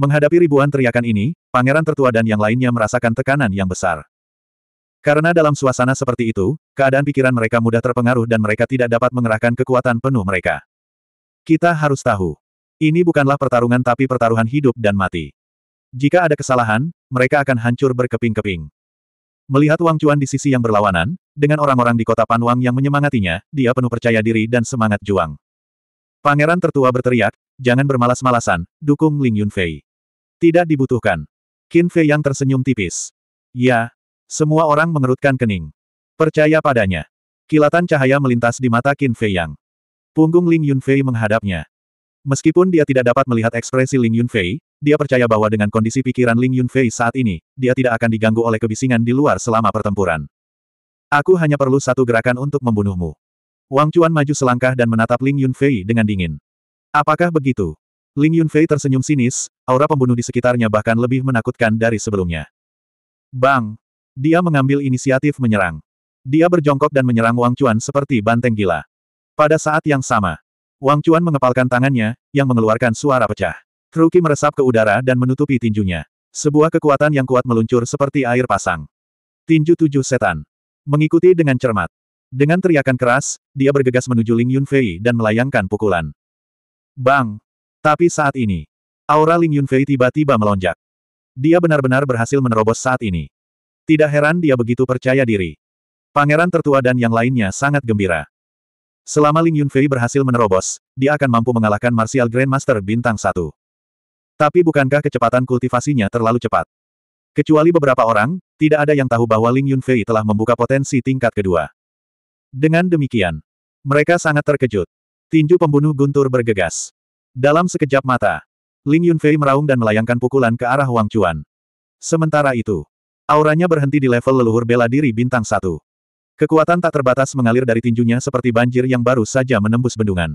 Menghadapi ribuan teriakan ini, pangeran tertua dan yang lainnya merasakan tekanan yang besar. Karena dalam suasana seperti itu, keadaan pikiran mereka mudah terpengaruh dan mereka tidak dapat mengerahkan kekuatan penuh mereka. Kita harus tahu. Ini bukanlah pertarungan tapi pertaruhan hidup dan mati. Jika ada kesalahan, mereka akan hancur berkeping-keping. Melihat Wang Cuan di sisi yang berlawanan, dengan orang-orang di kota Panwang yang menyemangatinya, dia penuh percaya diri dan semangat juang. Pangeran tertua berteriak, jangan bermalas-malasan, dukung Ling Yunfei. Tidak dibutuhkan. Qin Fei yang tersenyum tipis. Ya. Semua orang mengerutkan kening. Percaya padanya. Kilatan cahaya melintas di mata Qin Fei yang. Punggung Ling Yunfei menghadapnya. Meskipun dia tidak dapat melihat ekspresi Ling Yunfei, dia percaya bahwa dengan kondisi pikiran Ling Yunfei saat ini, dia tidak akan diganggu oleh kebisingan di luar selama pertempuran. Aku hanya perlu satu gerakan untuk membunuhmu. Wang Chuan maju selangkah dan menatap Ling Yunfei dengan dingin. Apakah begitu? Ling Yunfei tersenyum sinis, aura pembunuh di sekitarnya bahkan lebih menakutkan dari sebelumnya. Bang! Dia mengambil inisiatif menyerang. Dia berjongkok dan menyerang Wang Chuan seperti banteng gila. Pada saat yang sama, Wang Chuan mengepalkan tangannya, yang mengeluarkan suara pecah. Kruki meresap ke udara dan menutupi tinjunya. Sebuah kekuatan yang kuat meluncur seperti air pasang. Tinju tujuh setan. Mengikuti dengan cermat. Dengan teriakan keras, dia bergegas menuju Ling Yunfei dan melayangkan pukulan. Bang! Tapi saat ini, aura Ling Yunfei tiba-tiba melonjak. Dia benar-benar berhasil menerobos saat ini. Tidak heran dia begitu percaya diri. Pangeran tertua dan yang lainnya sangat gembira. Selama Ling Yunfei berhasil menerobos, dia akan mampu mengalahkan Martial Grandmaster bintang satu. Tapi bukankah kecepatan kultivasinya terlalu cepat? Kecuali beberapa orang, tidak ada yang tahu bahwa Ling Yunfei telah membuka potensi tingkat kedua. Dengan demikian, mereka sangat terkejut. Tinju pembunuh guntur bergegas. Dalam sekejap mata, Ling Yunfei meraung dan melayangkan pukulan ke arah Wang Chuan. Sementara itu, auranya berhenti di level leluhur bela diri bintang satu. Kekuatan tak terbatas mengalir dari tinjunya seperti banjir yang baru saja menembus bendungan.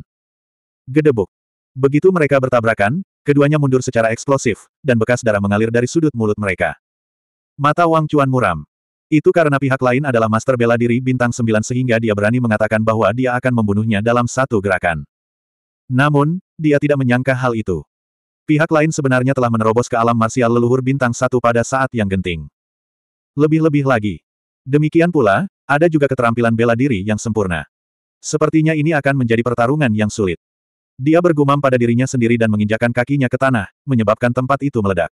Gedebuk. Begitu mereka bertabrakan, keduanya mundur secara eksplosif, dan bekas darah mengalir dari sudut mulut mereka. Mata Wang Chuan muram. Itu karena pihak lain adalah master bela diri bintang sembilan sehingga dia berani mengatakan bahwa dia akan membunuhnya dalam satu gerakan. Namun, dia tidak menyangka hal itu. Pihak lain sebenarnya telah menerobos ke alam marsial leluhur bintang satu pada saat yang genting. Lebih-lebih lagi. Demikian pula, ada juga keterampilan bela diri yang sempurna. Sepertinya ini akan menjadi pertarungan yang sulit. Dia bergumam pada dirinya sendiri dan menginjakan kakinya ke tanah, menyebabkan tempat itu meledak.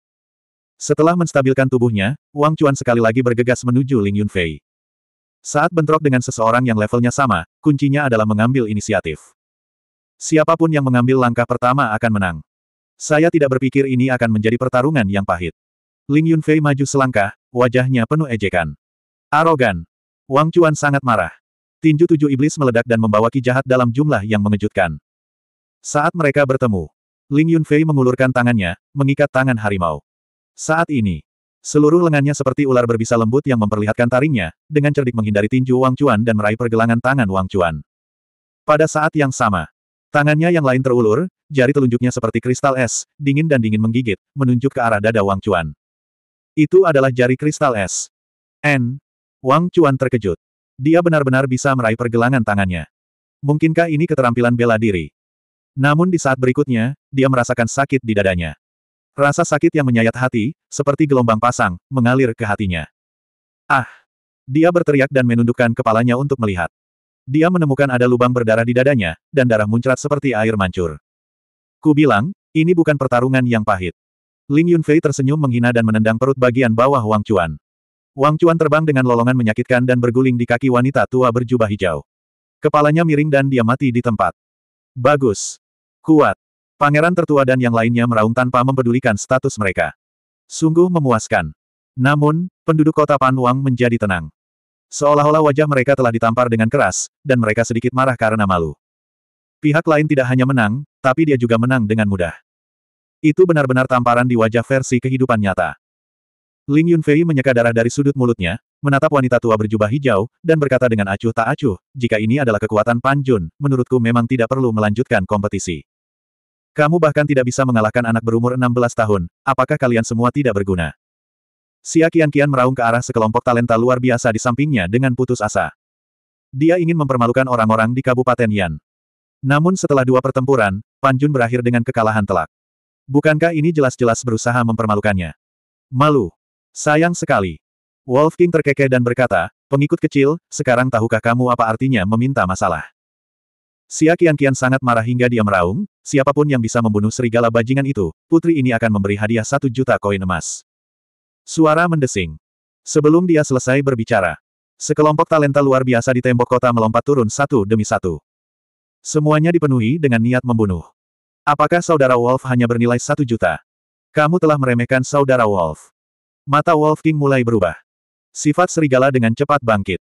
Setelah menstabilkan tubuhnya, Wang Chuan sekali lagi bergegas menuju Ling Yunfei. Saat bentrok dengan seseorang yang levelnya sama, kuncinya adalah mengambil inisiatif. Siapapun yang mengambil langkah pertama akan menang. Saya tidak berpikir ini akan menjadi pertarungan yang pahit. Ling Yunfei maju selangkah, wajahnya penuh ejekan. Arogan. Wang Chuan sangat marah. Tinju tujuh iblis meledak dan membawa ki jahat dalam jumlah yang mengejutkan. Saat mereka bertemu, Ling Yunfei mengulurkan tangannya, mengikat tangan harimau. Saat ini, seluruh lengannya seperti ular berbisa lembut yang memperlihatkan taringnya, dengan cerdik menghindari tinju Wang Chuan dan meraih pergelangan tangan Wang Chuan. Pada saat yang sama, Tangannya yang lain terulur, jari telunjuknya seperti kristal es, dingin dan dingin menggigit, menunjuk ke arah dada Wang Chuan. Itu adalah jari kristal es. N. Wang Chuan terkejut. Dia benar-benar bisa meraih pergelangan tangannya. Mungkinkah ini keterampilan bela diri? Namun di saat berikutnya, dia merasakan sakit di dadanya. Rasa sakit yang menyayat hati, seperti gelombang pasang, mengalir ke hatinya. Ah! Dia berteriak dan menundukkan kepalanya untuk melihat. Dia menemukan ada lubang berdarah di dadanya, dan darah muncrat seperti air mancur. Ku bilang, ini bukan pertarungan yang pahit. Ling Yunfei tersenyum menghina dan menendang perut bagian bawah Wang Chuan. Wang Chuan terbang dengan lolongan menyakitkan dan berguling di kaki wanita tua berjubah hijau. Kepalanya miring dan dia mati di tempat. Bagus. Kuat. Pangeran tertua dan yang lainnya meraung tanpa mempedulikan status mereka. Sungguh memuaskan. Namun, penduduk kota Panwang menjadi tenang. Seolah-olah wajah mereka telah ditampar dengan keras, dan mereka sedikit marah karena malu. Pihak lain tidak hanya menang, tapi dia juga menang dengan mudah. Itu benar-benar tamparan di wajah versi kehidupan nyata. Ling Yunfei menyeka darah dari sudut mulutnya, menatap wanita tua berjubah hijau, dan berkata dengan acuh tak acuh, jika ini adalah kekuatan Panjun, menurutku memang tidak perlu melanjutkan kompetisi. Kamu bahkan tidak bisa mengalahkan anak berumur 16 tahun, apakah kalian semua tidak berguna? Xia kian meraung ke arah sekelompok talenta luar biasa di sampingnya dengan putus asa. Dia ingin mempermalukan orang-orang di Kabupaten Yan. Namun setelah dua pertempuran, Panjun berakhir dengan kekalahan telak. Bukankah ini jelas-jelas berusaha mempermalukannya? Malu. Sayang sekali. Wolf King terkekeh dan berkata, pengikut kecil, sekarang tahukah kamu apa artinya meminta masalah? Xia kian sangat marah hingga dia meraung, siapapun yang bisa membunuh serigala bajingan itu, putri ini akan memberi hadiah satu juta koin emas. Suara mendesing. Sebelum dia selesai berbicara, sekelompok talenta luar biasa di tembok kota melompat turun satu demi satu. Semuanya dipenuhi dengan niat membunuh. Apakah saudara Wolf hanya bernilai satu juta? Kamu telah meremehkan saudara Wolf. Mata Wolf King mulai berubah. Sifat serigala dengan cepat bangkit.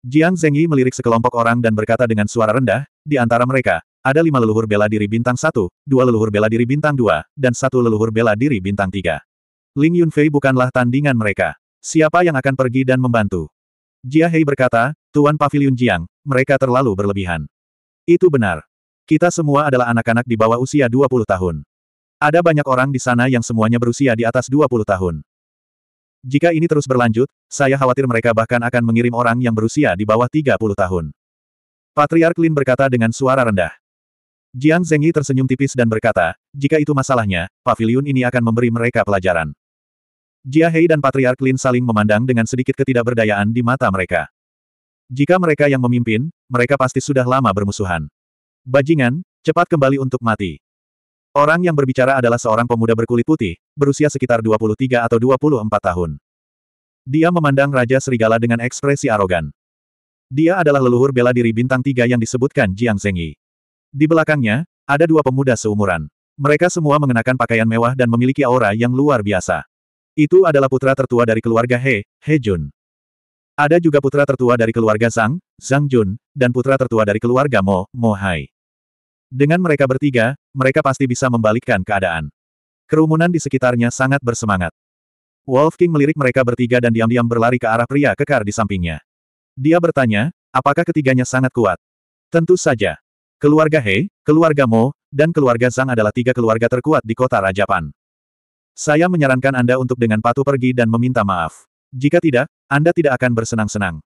Jiang Zengyi melirik sekelompok orang dan berkata dengan suara rendah, di antara mereka, ada lima leluhur bela diri bintang satu, dua leluhur bela diri bintang dua, dan satu leluhur bela diri bintang tiga. Ling Yunfei bukanlah tandingan mereka. Siapa yang akan pergi dan membantu? Jia Hei berkata, Tuan Pavilion Jiang, mereka terlalu berlebihan. Itu benar. Kita semua adalah anak-anak di bawah usia 20 tahun. Ada banyak orang di sana yang semuanya berusia di atas 20 tahun. Jika ini terus berlanjut, saya khawatir mereka bahkan akan mengirim orang yang berusia di bawah 30 tahun. Patriark Lin berkata dengan suara rendah. Jiang Zengyi tersenyum tipis dan berkata, jika itu masalahnya, pavilion ini akan memberi mereka pelajaran. Jia Hei dan Patriark Lin saling memandang dengan sedikit ketidakberdayaan di mata mereka. Jika mereka yang memimpin, mereka pasti sudah lama bermusuhan. Bajingan, cepat kembali untuk mati. Orang yang berbicara adalah seorang pemuda berkulit putih, berusia sekitar 23 atau 24 tahun. Dia memandang Raja Serigala dengan ekspresi arogan. Dia adalah leluhur bela diri bintang tiga yang disebutkan Jiang Zengyi. Di belakangnya, ada dua pemuda seumuran. Mereka semua mengenakan pakaian mewah dan memiliki aura yang luar biasa. Itu adalah putra tertua dari keluarga He, He Jun. Ada juga putra tertua dari keluarga Zhang, Zhang Jun, dan putra tertua dari keluarga Mo, Mo Hai. Dengan mereka bertiga, mereka pasti bisa membalikkan keadaan. Kerumunan di sekitarnya sangat bersemangat. Wolf King melirik mereka bertiga dan diam-diam berlari ke arah pria kekar di sampingnya. Dia bertanya, apakah ketiganya sangat kuat? Tentu saja. Keluarga He, keluarga Mo, dan keluarga Zhang adalah tiga keluarga terkuat di kota Rajapan. Saya menyarankan Anda untuk dengan patuh pergi dan meminta maaf. Jika tidak, Anda tidak akan bersenang-senang.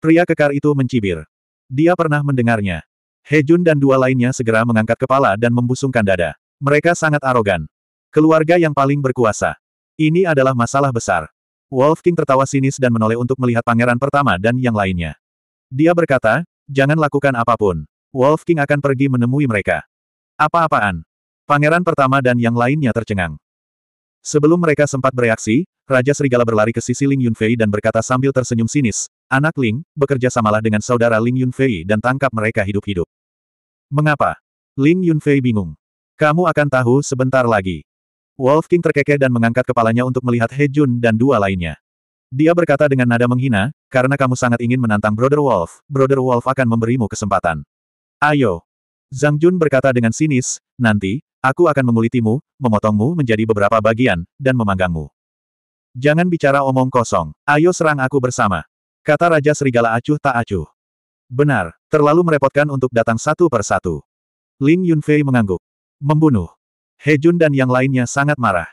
Pria kekar itu mencibir. Dia pernah mendengarnya. Hejun dan dua lainnya segera mengangkat kepala dan membusungkan dada. Mereka sangat arogan. Keluarga yang paling berkuasa. Ini adalah masalah besar. Wolf King tertawa sinis dan menoleh untuk melihat pangeran pertama dan yang lainnya. Dia berkata, jangan lakukan apapun. Wolf King akan pergi menemui mereka. Apa-apaan? Pangeran pertama dan yang lainnya tercengang. Sebelum mereka sempat bereaksi, Raja Serigala berlari ke sisi Ling Yunfei dan berkata sambil tersenyum sinis, Anak Ling, bekerja samalah dengan saudara Ling Yunfei dan tangkap mereka hidup-hidup. Mengapa? Ling Yunfei bingung. Kamu akan tahu sebentar lagi. Wolf King terkekeh dan mengangkat kepalanya untuk melihat He Jun dan dua lainnya. Dia berkata dengan nada menghina, karena kamu sangat ingin menantang Brother Wolf, Brother Wolf akan memberimu kesempatan. Ayo, Zhang Jun berkata dengan sinis, nanti, aku akan mengulitimu, memotongmu menjadi beberapa bagian, dan memanggangmu. Jangan bicara omong kosong, ayo serang aku bersama. Kata Raja Serigala acuh tak acuh. Benar, terlalu merepotkan untuk datang satu per satu. Ling Yunfei mengangguk. Membunuh. He Jun dan yang lainnya sangat marah.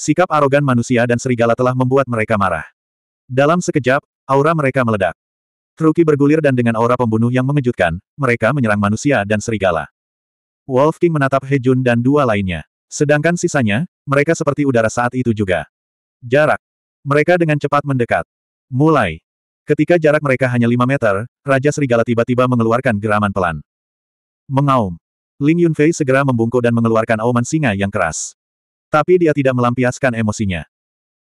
Sikap arogan manusia dan serigala telah membuat mereka marah. Dalam sekejap, aura mereka meledak. Truki bergulir dan dengan aura pembunuh yang mengejutkan, mereka menyerang manusia dan serigala. Wolf King menatap Hejun dan dua lainnya. Sedangkan sisanya, mereka seperti udara saat itu juga. Jarak. Mereka dengan cepat mendekat. Mulai. Ketika jarak mereka hanya 5 meter, Raja Serigala tiba-tiba mengeluarkan geraman pelan. Mengaum. Ling Yunfei segera membungkuk dan mengeluarkan auman singa yang keras. Tapi dia tidak melampiaskan emosinya.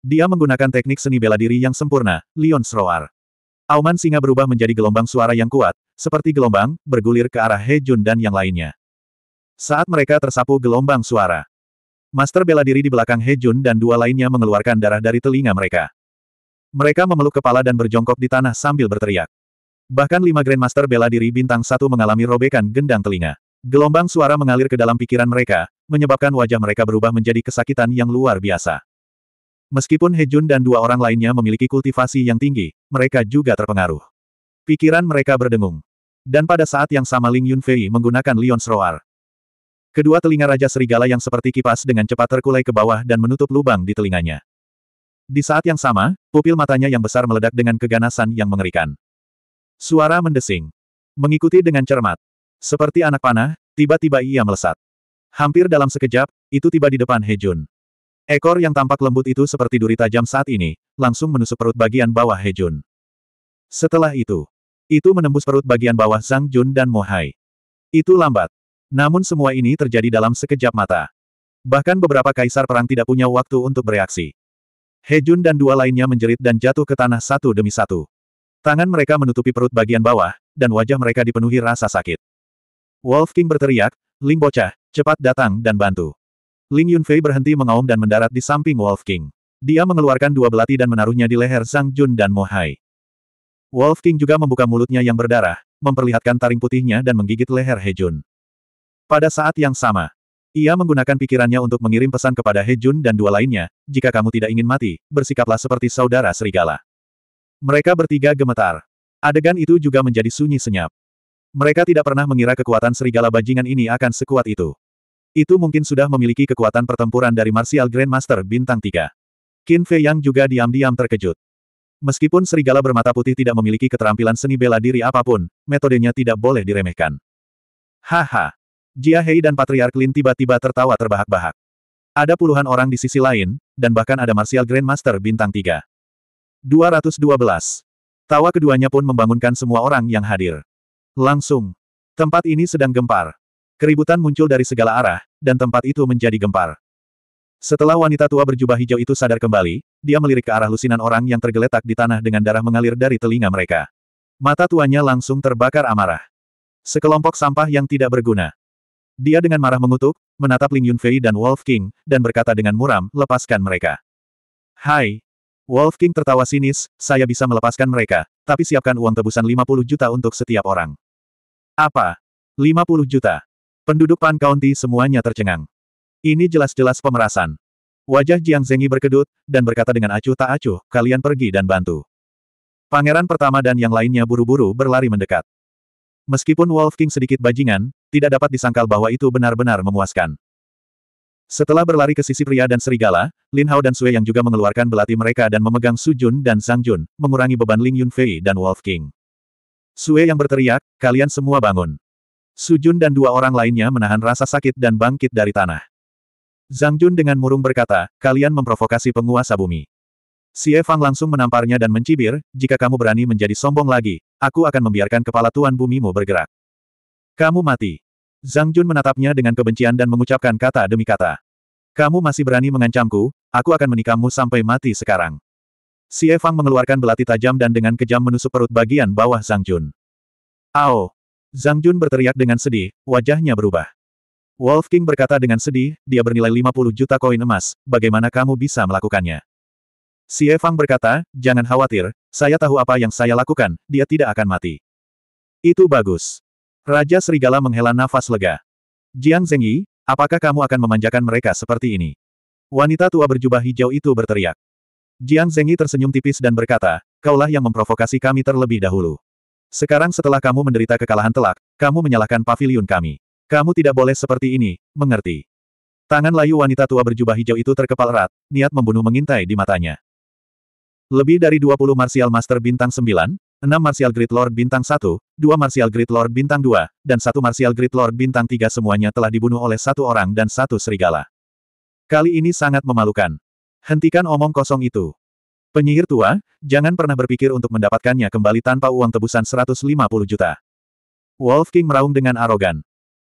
Dia menggunakan teknik seni bela diri yang sempurna, Lion Roar. Auman singa berubah menjadi gelombang suara yang kuat, seperti gelombang, bergulir ke arah He Jun dan yang lainnya. Saat mereka tersapu gelombang suara, Master bela diri di belakang He Jun dan dua lainnya mengeluarkan darah dari telinga mereka. Mereka memeluk kepala dan berjongkok di tanah sambil berteriak. Bahkan lima Grandmaster bela diri bintang satu mengalami robekan gendang telinga. Gelombang suara mengalir ke dalam pikiran mereka, menyebabkan wajah mereka berubah menjadi kesakitan yang luar biasa. Meskipun Hejun dan dua orang lainnya memiliki kultivasi yang tinggi, mereka juga terpengaruh. Pikiran mereka berdengung. Dan pada saat yang sama Ling Yunfei menggunakan Lion's Roar. Kedua telinga Raja Serigala yang seperti kipas dengan cepat terkulai ke bawah dan menutup lubang di telinganya. Di saat yang sama, pupil matanya yang besar meledak dengan keganasan yang mengerikan. Suara mendesing. Mengikuti dengan cermat. Seperti anak panah, tiba-tiba ia melesat. Hampir dalam sekejap, itu tiba di depan Hejun. Ekor yang tampak lembut itu seperti duri tajam saat ini, langsung menusuk perut bagian bawah Hejun. Setelah itu, itu menembus perut bagian bawah Zhang Jun dan Mohai. Itu lambat. Namun semua ini terjadi dalam sekejap mata. Bahkan beberapa kaisar perang tidak punya waktu untuk bereaksi. Hejun dan dua lainnya menjerit dan jatuh ke tanah satu demi satu. Tangan mereka menutupi perut bagian bawah, dan wajah mereka dipenuhi rasa sakit. Wolf King berteriak, Ling bocah, cepat datang dan bantu. Ling Yunfei berhenti mengaum dan mendarat di samping Wolf King. Dia mengeluarkan dua belati dan menaruhnya di leher Zhang Jun dan Mohai. Wolf King juga membuka mulutnya yang berdarah, memperlihatkan taring putihnya dan menggigit leher Hejun. Pada saat yang sama, ia menggunakan pikirannya untuk mengirim pesan kepada Hejun dan dua lainnya, jika kamu tidak ingin mati, bersikaplah seperti saudara serigala. Mereka bertiga gemetar. Adegan itu juga menjadi sunyi senyap. Mereka tidak pernah mengira kekuatan serigala bajingan ini akan sekuat itu. Itu mungkin sudah memiliki kekuatan pertempuran dari Martial Grandmaster Bintang 3. Qin Fei Yang juga diam-diam terkejut. Meskipun serigala bermata putih tidak memiliki keterampilan seni bela diri apapun, metodenya tidak boleh diremehkan. Haha. Jia Hei dan Patriark Lin tiba-tiba tertawa terbahak-bahak. Ada puluhan orang di sisi lain, dan bahkan ada Martial Grandmaster Bintang 3. 212. Tawa keduanya pun membangunkan semua orang yang hadir. Langsung. Tempat ini sedang gempar. Keributan muncul dari segala arah, dan tempat itu menjadi gempar. Setelah wanita tua berjubah hijau itu sadar kembali, dia melirik ke arah lusinan orang yang tergeletak di tanah dengan darah mengalir dari telinga mereka. Mata tuanya langsung terbakar amarah. Sekelompok sampah yang tidak berguna. Dia dengan marah mengutuk, menatap Ling Yunfei dan Wolf King, dan berkata dengan muram, lepaskan mereka. Hai. Wolf King tertawa sinis, saya bisa melepaskan mereka, tapi siapkan uang tebusan 50 juta untuk setiap orang. Apa? 50 juta. Penduduk Pan County semuanya tercengang. Ini jelas-jelas pemerasan. Wajah Jiang Zengi berkedut, dan berkata dengan acuh tak acuh, kalian pergi dan bantu. Pangeran pertama dan yang lainnya buru-buru berlari mendekat. Meskipun Wolf King sedikit bajingan, tidak dapat disangkal bahwa itu benar-benar memuaskan. Setelah berlari ke sisi pria dan serigala, Lin Hao dan Sue yang juga mengeluarkan belati mereka dan memegang Su Jun dan Zhang Jun, mengurangi beban Ling Yunfei dan Wolf King. Sue yang berteriak, kalian semua bangun. Sujun dan dua orang lainnya menahan rasa sakit dan bangkit dari tanah. Zhang Jun dengan murung berkata, kalian memprovokasi penguasa bumi. Xie Fang langsung menamparnya dan mencibir, jika kamu berani menjadi sombong lagi, aku akan membiarkan kepala Tuan Bumimu bergerak. Kamu mati. Zhang Jun menatapnya dengan kebencian dan mengucapkan kata demi kata. Kamu masih berani mengancamku, aku akan menikammu sampai mati sekarang. Xie Fang mengeluarkan belati tajam dan dengan kejam menusuk perut bagian bawah Zhang Jun. Aoh! Zhang Jun berteriak dengan sedih, wajahnya berubah. Wolf King berkata dengan sedih, dia bernilai 50 juta koin emas, bagaimana kamu bisa melakukannya? Si Fang berkata, jangan khawatir, saya tahu apa yang saya lakukan, dia tidak akan mati. Itu bagus. Raja Serigala menghela nafas lega. Jiang Zengyi, apakah kamu akan memanjakan mereka seperti ini? Wanita tua berjubah hijau itu berteriak. Jiang Zengyi tersenyum tipis dan berkata, kaulah yang memprovokasi kami terlebih dahulu. Sekarang setelah kamu menderita kekalahan telak, kamu menyalahkan pavilion kami. Kamu tidak boleh seperti ini, mengerti? Tangan layu wanita tua berjubah hijau itu terkepal erat, niat membunuh mengintai di matanya. Lebih dari 20 Martial Master bintang 9, 6 Martial Great Lord bintang 1, 2 Martial Great Lord bintang 2, dan 1 Martial Great Lord bintang 3 semuanya telah dibunuh oleh satu orang dan satu serigala. Kali ini sangat memalukan. Hentikan omong kosong itu. Penyihir tua, jangan pernah berpikir untuk mendapatkannya kembali tanpa uang tebusan 150 juta. Wolf King meraung dengan arogan.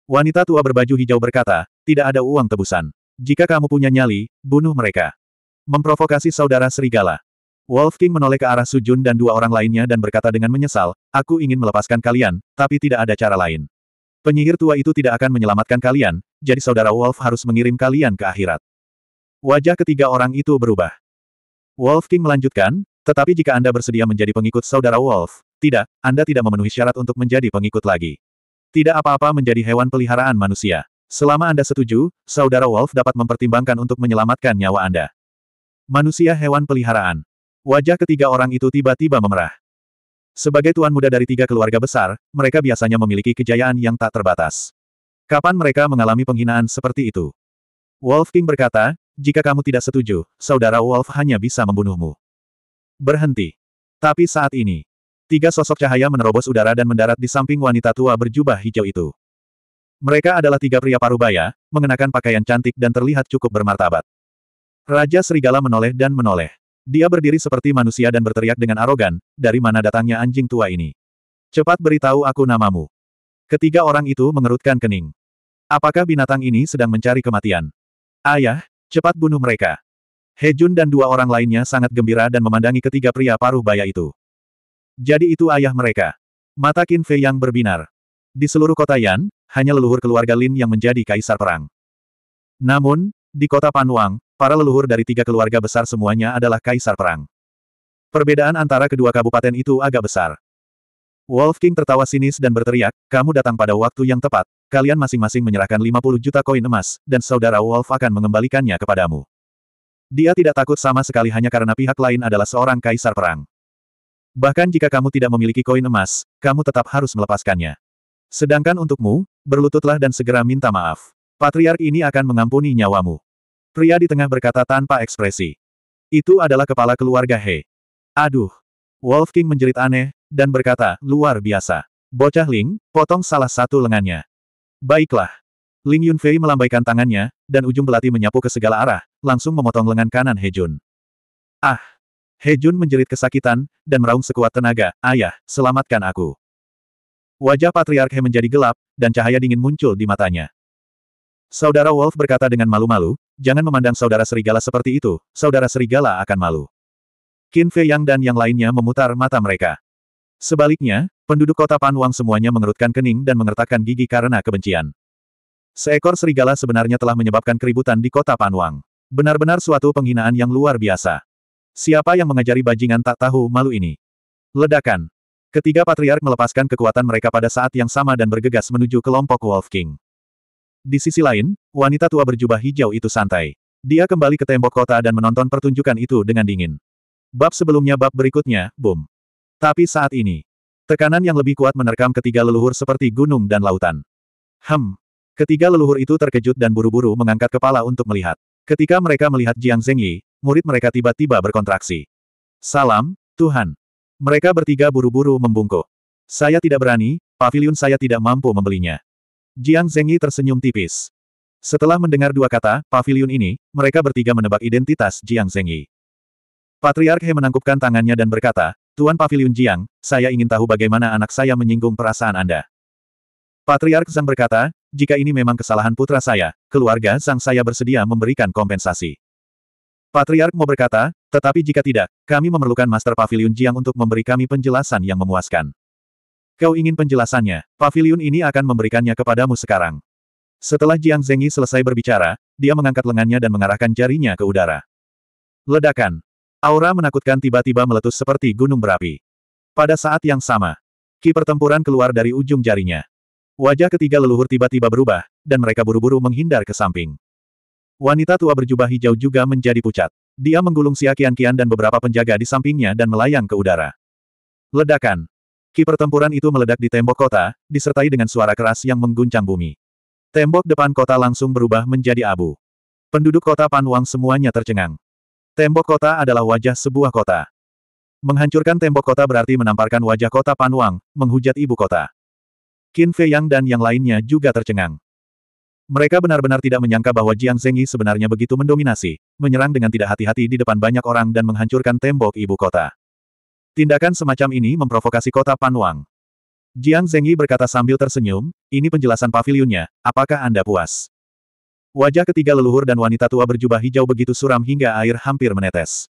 Wanita tua berbaju hijau berkata, tidak ada uang tebusan. Jika kamu punya nyali, bunuh mereka. Memprovokasi saudara serigala. Wolf King menoleh ke arah Sujun dan dua orang lainnya dan berkata dengan menyesal, aku ingin melepaskan kalian, tapi tidak ada cara lain. Penyihir tua itu tidak akan menyelamatkan kalian, jadi saudara Wolf harus mengirim kalian ke akhirat. Wajah ketiga orang itu berubah. Wolf King melanjutkan, tetapi jika Anda bersedia menjadi pengikut saudara Wolf, tidak, Anda tidak memenuhi syarat untuk menjadi pengikut lagi. Tidak apa-apa menjadi hewan peliharaan manusia. Selama Anda setuju, saudara Wolf dapat mempertimbangkan untuk menyelamatkan nyawa Anda. Manusia hewan peliharaan. Wajah ketiga orang itu tiba-tiba memerah. Sebagai tuan muda dari tiga keluarga besar, mereka biasanya memiliki kejayaan yang tak terbatas. Kapan mereka mengalami penghinaan seperti itu? Wolf King berkata, jika kamu tidak setuju, saudara Wolf hanya bisa membunuhmu. Berhenti. Tapi saat ini, tiga sosok cahaya menerobos udara dan mendarat di samping wanita tua berjubah hijau itu. Mereka adalah tiga pria parubaya, mengenakan pakaian cantik dan terlihat cukup bermartabat. Raja Serigala menoleh dan menoleh. Dia berdiri seperti manusia dan berteriak dengan arogan, dari mana datangnya anjing tua ini. Cepat beritahu aku namamu. Ketiga orang itu mengerutkan kening. Apakah binatang ini sedang mencari kematian? Ayah, Cepat bunuh mereka. He Jun dan dua orang lainnya sangat gembira dan memandangi ketiga pria paruh baya itu. Jadi itu ayah mereka. Mata Qin Fei yang berbinar. Di seluruh kota Yan, hanya leluhur keluarga Lin yang menjadi kaisar perang. Namun, di kota Panwang, para leluhur dari tiga keluarga besar semuanya adalah kaisar perang. Perbedaan antara kedua kabupaten itu agak besar. Wolf King tertawa sinis dan berteriak, kamu datang pada waktu yang tepat, Kalian masing-masing menyerahkan 50 juta koin emas, dan saudara Wolf akan mengembalikannya kepadamu. Dia tidak takut sama sekali hanya karena pihak lain adalah seorang kaisar perang. Bahkan jika kamu tidak memiliki koin emas, kamu tetap harus melepaskannya. Sedangkan untukmu, berlututlah dan segera minta maaf. Patriark ini akan mengampuni nyawamu. Pria di tengah berkata tanpa ekspresi. Itu adalah kepala keluarga He. Aduh. Wolf King menjerit aneh, dan berkata, luar biasa. Bocah Ling, potong salah satu lengannya. Baiklah. Ling Yunfei melambaikan tangannya, dan ujung belati menyapu ke segala arah, langsung memotong lengan kanan Hejun. Ah! Hejun menjerit kesakitan, dan meraung sekuat tenaga, Ayah, selamatkan aku. Wajah Patriark He menjadi gelap, dan cahaya dingin muncul di matanya. Saudara Wolf berkata dengan malu-malu, jangan memandang saudara serigala seperti itu, saudara serigala akan malu. Qin Fei Yang dan yang lainnya memutar mata mereka. Sebaliknya, Penduduk kota Panwang semuanya mengerutkan kening dan mengertakkan gigi karena kebencian. Seekor serigala sebenarnya telah menyebabkan keributan di kota Panwang. Benar-benar suatu penghinaan yang luar biasa. Siapa yang mengajari bajingan tak tahu malu ini? Ledakan. Ketiga patriark melepaskan kekuatan mereka pada saat yang sama dan bergegas menuju kelompok Wolf King. Di sisi lain, wanita tua berjubah hijau itu santai. Dia kembali ke tembok kota dan menonton pertunjukan itu dengan dingin. Bab sebelumnya bab berikutnya, boom. Tapi saat ini, Tekanan yang lebih kuat menerkam ketiga leluhur seperti gunung dan lautan. Hem. Ketiga leluhur itu terkejut dan buru-buru mengangkat kepala untuk melihat. Ketika mereka melihat Jiang Zengyi, murid mereka tiba-tiba berkontraksi. Salam, Tuhan. Mereka bertiga buru-buru membungkuk. Saya tidak berani, pavilion saya tidak mampu membelinya. Jiang Zengyi tersenyum tipis. Setelah mendengar dua kata, pavilion ini, mereka bertiga menebak identitas Jiang Zengyi. Patriark He menangkupkan tangannya dan berkata, Tuan Pavilion Jiang, saya ingin tahu bagaimana anak saya menyinggung perasaan Anda. Patriark Zhang berkata, jika ini memang kesalahan putra saya, keluarga Zhang saya bersedia memberikan kompensasi. Patriark Mo berkata, tetapi jika tidak, kami memerlukan Master Pavilion Jiang untuk memberi kami penjelasan yang memuaskan. Kau ingin penjelasannya, Pavilion ini akan memberikannya kepadamu sekarang. Setelah Jiang Zengyi selesai berbicara, dia mengangkat lengannya dan mengarahkan jarinya ke udara. Ledakan. Aura menakutkan tiba-tiba meletus seperti gunung berapi. Pada saat yang sama, ki pertempuran keluar dari ujung jarinya. Wajah ketiga leluhur tiba-tiba berubah, dan mereka buru-buru menghindar ke samping. Wanita tua berjubah hijau juga menjadi pucat. Dia menggulung siakian Kian dan beberapa penjaga di sampingnya dan melayang ke udara. Ledakan. Ki pertempuran itu meledak di tembok kota, disertai dengan suara keras yang mengguncang bumi. Tembok depan kota langsung berubah menjadi abu. Penduduk kota Panwang semuanya tercengang. Tembok kota adalah wajah sebuah kota. Menghancurkan tembok kota berarti menamparkan wajah kota Panwang, menghujat ibu kota. Qin Fei Yang dan yang lainnya juga tercengang. Mereka benar-benar tidak menyangka bahwa Jiang Zengyi sebenarnya begitu mendominasi, menyerang dengan tidak hati-hati di depan banyak orang dan menghancurkan tembok ibu kota. Tindakan semacam ini memprovokasi kota Panwang. Jiang Zengyi berkata sambil tersenyum, ini penjelasan pavilionnya, apakah Anda puas? Wajah ketiga leluhur dan wanita tua berjubah hijau begitu suram hingga air hampir menetes.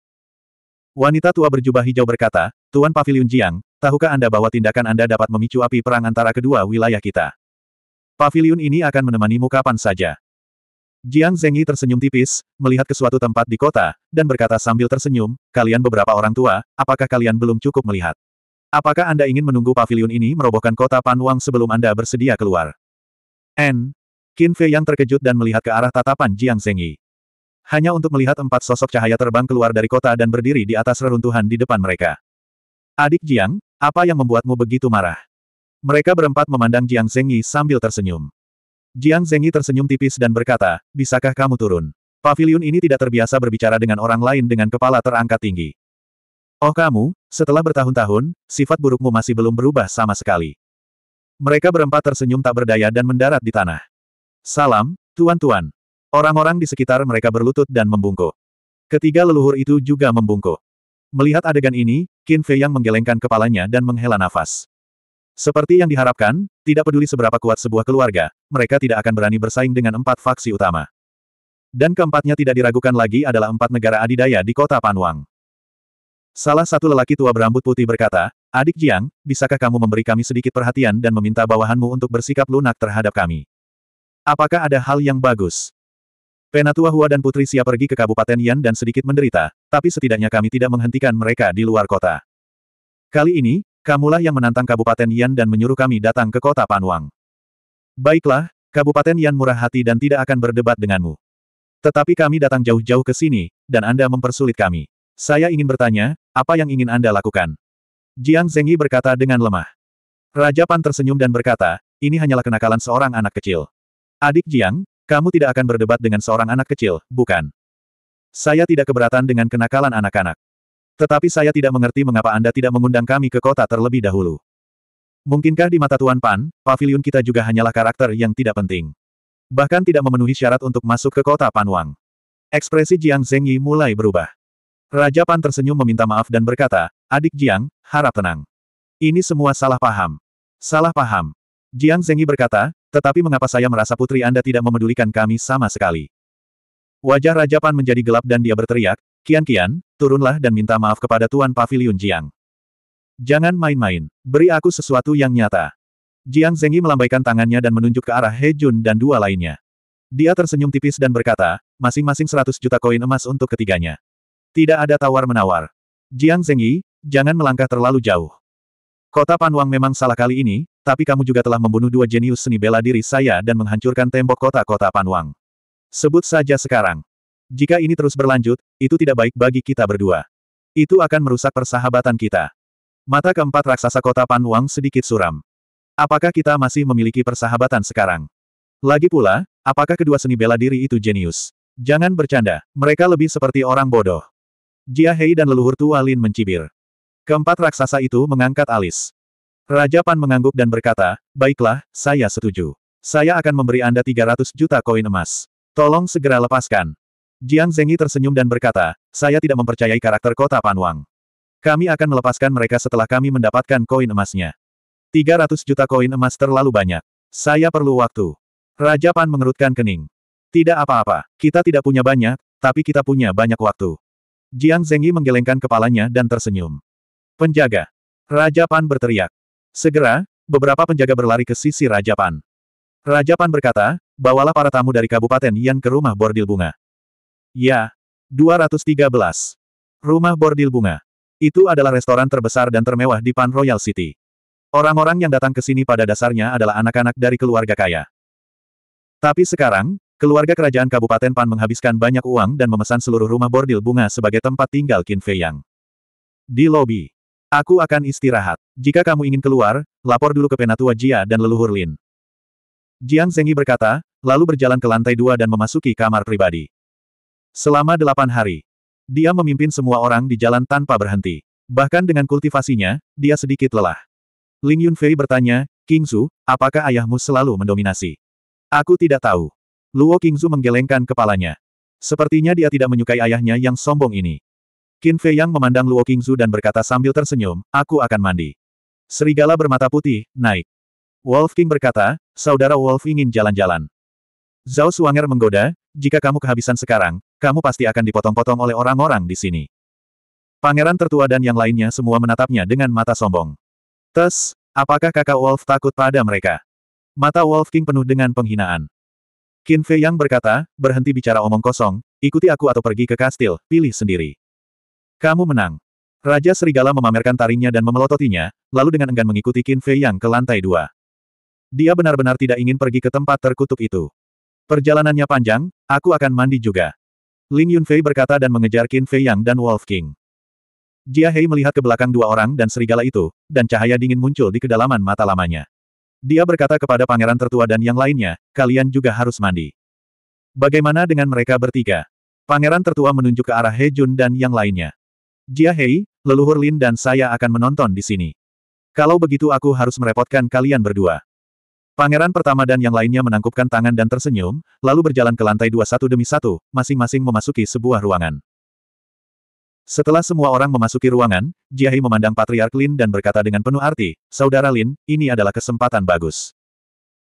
Wanita tua berjubah hijau berkata, Tuan pavilion Jiang, tahukah Anda bahwa tindakan Anda dapat memicu api perang antara kedua wilayah kita? pavilion ini akan menemanimu kapan saja. Jiang zengyi tersenyum tipis, melihat ke suatu tempat di kota, dan berkata sambil tersenyum, kalian beberapa orang tua, apakah kalian belum cukup melihat? Apakah Anda ingin menunggu pavilion ini merobohkan kota Panwang sebelum Anda bersedia keluar? N. Qin Fei yang terkejut dan melihat ke arah tatapan Jiang Zengyi, Hanya untuk melihat empat sosok cahaya terbang keluar dari kota dan berdiri di atas reruntuhan di depan mereka. Adik Jiang, apa yang membuatmu begitu marah? Mereka berempat memandang Jiang Zengyi sambil tersenyum. Jiang Zengyi tersenyum tipis dan berkata, bisakah kamu turun? Pavilion ini tidak terbiasa berbicara dengan orang lain dengan kepala terangkat tinggi. Oh kamu, setelah bertahun-tahun, sifat burukmu masih belum berubah sama sekali. Mereka berempat tersenyum tak berdaya dan mendarat di tanah. Salam, tuan-tuan. Orang-orang di sekitar mereka berlutut dan membungkuk. Ketiga leluhur itu juga membungkuk. Melihat adegan ini, Qin Fei yang menggelengkan kepalanya dan menghela nafas. Seperti yang diharapkan, tidak peduli seberapa kuat sebuah keluarga, mereka tidak akan berani bersaing dengan empat faksi utama. Dan keempatnya tidak diragukan lagi adalah empat negara adidaya di kota Panwang. Salah satu lelaki tua berambut putih berkata, Adik Jiang, bisakah kamu memberi kami sedikit perhatian dan meminta bawahanmu untuk bersikap lunak terhadap kami? Apakah ada hal yang bagus? Penatua Hua dan Putri Xia pergi ke Kabupaten Yan dan sedikit menderita, tapi setidaknya kami tidak menghentikan mereka di luar kota. Kali ini, kamulah yang menantang Kabupaten Yan dan menyuruh kami datang ke kota Panwang. Baiklah, Kabupaten Yan murah hati dan tidak akan berdebat denganmu. Tetapi kami datang jauh-jauh ke sini, dan Anda mempersulit kami. Saya ingin bertanya, apa yang ingin Anda lakukan? Jiang Zengyi berkata dengan lemah. Raja Pan tersenyum dan berkata, ini hanyalah kenakalan seorang anak kecil. Adik Jiang, kamu tidak akan berdebat dengan seorang anak kecil, bukan? Saya tidak keberatan dengan kenakalan anak-anak. Tetapi saya tidak mengerti mengapa Anda tidak mengundang kami ke kota terlebih dahulu. Mungkinkah di mata Tuan Pan, pavilion kita juga hanyalah karakter yang tidak penting. Bahkan tidak memenuhi syarat untuk masuk ke kota Pan Wang. Ekspresi Jiang Zengyi mulai berubah. Raja Pan tersenyum meminta maaf dan berkata, Adik Jiang, harap tenang. Ini semua salah paham. Salah paham. Jiang Zengyi berkata, tetapi mengapa saya merasa putri Anda tidak memedulikan kami sama sekali? Wajah Raja Pan menjadi gelap dan dia berteriak, Kian Kian, turunlah dan minta maaf kepada Tuan Pavilion Jiang. Jangan main-main, beri aku sesuatu yang nyata. Jiang Zengyi melambaikan tangannya dan menunjuk ke arah He Jun dan dua lainnya. Dia tersenyum tipis dan berkata, masing-masing 100 juta koin emas untuk ketiganya. Tidak ada tawar-menawar. Jiang Zengyi, jangan melangkah terlalu jauh. Kota Panwang memang salah kali ini, tapi kamu juga telah membunuh dua jenius seni bela diri saya dan menghancurkan tembok kota-kota Panwang. Sebut saja sekarang. Jika ini terus berlanjut, itu tidak baik bagi kita berdua. Itu akan merusak persahabatan kita. Mata keempat raksasa kota Panwang sedikit suram. Apakah kita masih memiliki persahabatan sekarang? Lagi pula, apakah kedua seni bela diri itu jenius? Jangan bercanda, mereka lebih seperti orang bodoh. Jia Hei dan leluhur tua Lin mencibir. Keempat raksasa itu mengangkat alis. Raja Pan mengangguk dan berkata, Baiklah, saya setuju. Saya akan memberi Anda 300 juta koin emas. Tolong segera lepaskan. Jiang Zengyi tersenyum dan berkata, Saya tidak mempercayai karakter kota Panwang. Kami akan melepaskan mereka setelah kami mendapatkan koin emasnya. 300 juta koin emas terlalu banyak. Saya perlu waktu. Raja Pan mengerutkan kening. Tidak apa-apa, kita tidak punya banyak, tapi kita punya banyak waktu. Jiang Zengyi menggelengkan kepalanya dan tersenyum. Penjaga. Raja Pan berteriak. Segera, beberapa penjaga berlari ke sisi Raja Pan. Raja Pan berkata, bawalah para tamu dari kabupaten Yan ke rumah bordil bunga. Ya. 213. Rumah bordil bunga. Itu adalah restoran terbesar dan termewah di Pan Royal City. Orang-orang yang datang ke sini pada dasarnya adalah anak-anak dari keluarga kaya. Tapi sekarang, keluarga kerajaan Kabupaten Pan menghabiskan banyak uang dan memesan seluruh rumah bordil bunga sebagai tempat tinggal Qin Fei Yang. Di lobi, Aku akan istirahat. Jika kamu ingin keluar, lapor dulu ke Penatua Jia dan leluhur Lin. Jiang Zengyi berkata, lalu berjalan ke lantai dua dan memasuki kamar pribadi. Selama delapan hari, dia memimpin semua orang di jalan tanpa berhenti. Bahkan dengan kultivasinya, dia sedikit lelah. Ling Yunfei bertanya, King Kingzu, apakah ayahmu selalu mendominasi? Aku tidak tahu. Luo King Kingzu menggelengkan kepalanya. Sepertinya dia tidak menyukai ayahnya yang sombong ini. Qin Fei Yang memandang Luo Qingzu dan berkata sambil tersenyum, aku akan mandi. Serigala bermata putih, naik. Wolf King berkata, saudara Wolf ingin jalan-jalan. Zhao Suanger menggoda, jika kamu kehabisan sekarang, kamu pasti akan dipotong-potong oleh orang-orang di sini. Pangeran tertua dan yang lainnya semua menatapnya dengan mata sombong. Tes, apakah kakak Wolf takut pada mereka? Mata Wolf King penuh dengan penghinaan. Qin Fei Yang berkata, berhenti bicara omong kosong, ikuti aku atau pergi ke kastil, pilih sendiri. Kamu menang. Raja Serigala memamerkan taringnya dan memelototinya, lalu dengan enggan mengikuti Qin Fei Yang ke lantai dua. Dia benar-benar tidak ingin pergi ke tempat terkutuk itu. Perjalanannya panjang, aku akan mandi juga. Ling Yunfei berkata dan mengejar Qin Fei Yang dan Wolf King. Jia Hei melihat ke belakang dua orang dan serigala itu, dan cahaya dingin muncul di kedalaman mata lamanya. Dia berkata kepada pangeran tertua dan yang lainnya, kalian juga harus mandi. Bagaimana dengan mereka bertiga? Pangeran tertua menunjuk ke arah He Jun dan yang lainnya. Jia Hei, leluhur Lin dan saya akan menonton di sini. Kalau begitu aku harus merepotkan kalian berdua. Pangeran pertama dan yang lainnya menangkupkan tangan dan tersenyum, lalu berjalan ke lantai dua satu demi satu, masing-masing memasuki sebuah ruangan. Setelah semua orang memasuki ruangan, Jia Hei memandang Patriark Lin dan berkata dengan penuh arti, Saudara Lin, ini adalah kesempatan bagus.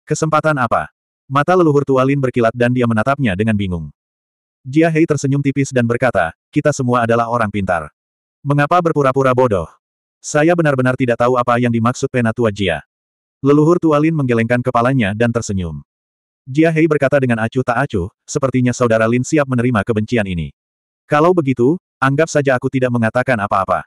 Kesempatan apa? Mata leluhur tua Lin berkilat dan dia menatapnya dengan bingung. Jia Hei tersenyum tipis dan berkata, kita semua adalah orang pintar. Mengapa berpura-pura bodoh? Saya benar-benar tidak tahu apa yang dimaksud penatua Jia. Leluhur Tualin menggelengkan kepalanya dan tersenyum. Jia Hei berkata dengan acuh tak acuh, sepertinya saudara Lin siap menerima kebencian ini. Kalau begitu, anggap saja aku tidak mengatakan apa-apa.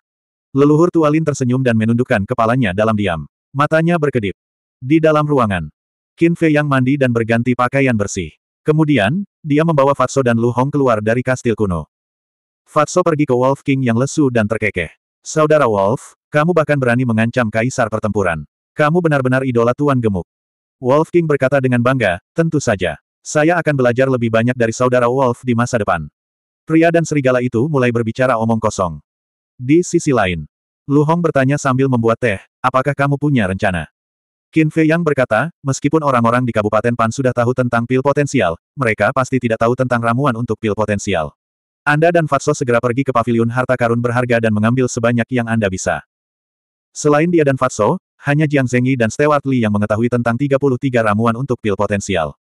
Leluhur Tualin tersenyum dan menundukkan kepalanya dalam diam. Matanya berkedip. Di dalam ruangan, Qin Fei yang mandi dan berganti pakaian bersih. Kemudian, dia membawa Fatso dan Lu Hong keluar dari kastil kuno. Fatso pergi ke Wolf King yang lesu dan terkekeh. Saudara Wolf, kamu bahkan berani mengancam kaisar pertempuran. Kamu benar-benar idola Tuan Gemuk. Wolf King berkata dengan bangga, tentu saja. Saya akan belajar lebih banyak dari saudara Wolf di masa depan. Pria dan serigala itu mulai berbicara omong kosong. Di sisi lain, Lu Hong bertanya sambil membuat teh, apakah kamu punya rencana? Qin Fei Yang berkata, meskipun orang-orang di Kabupaten Pan sudah tahu tentang pil potensial, mereka pasti tidak tahu tentang ramuan untuk pil potensial. Anda dan Fatso segera pergi ke paviliun harta karun berharga dan mengambil sebanyak yang Anda bisa. Selain dia dan Fatso, hanya Jiang Zengyi dan Stewart Li yang mengetahui tentang 33 ramuan untuk pil potensial.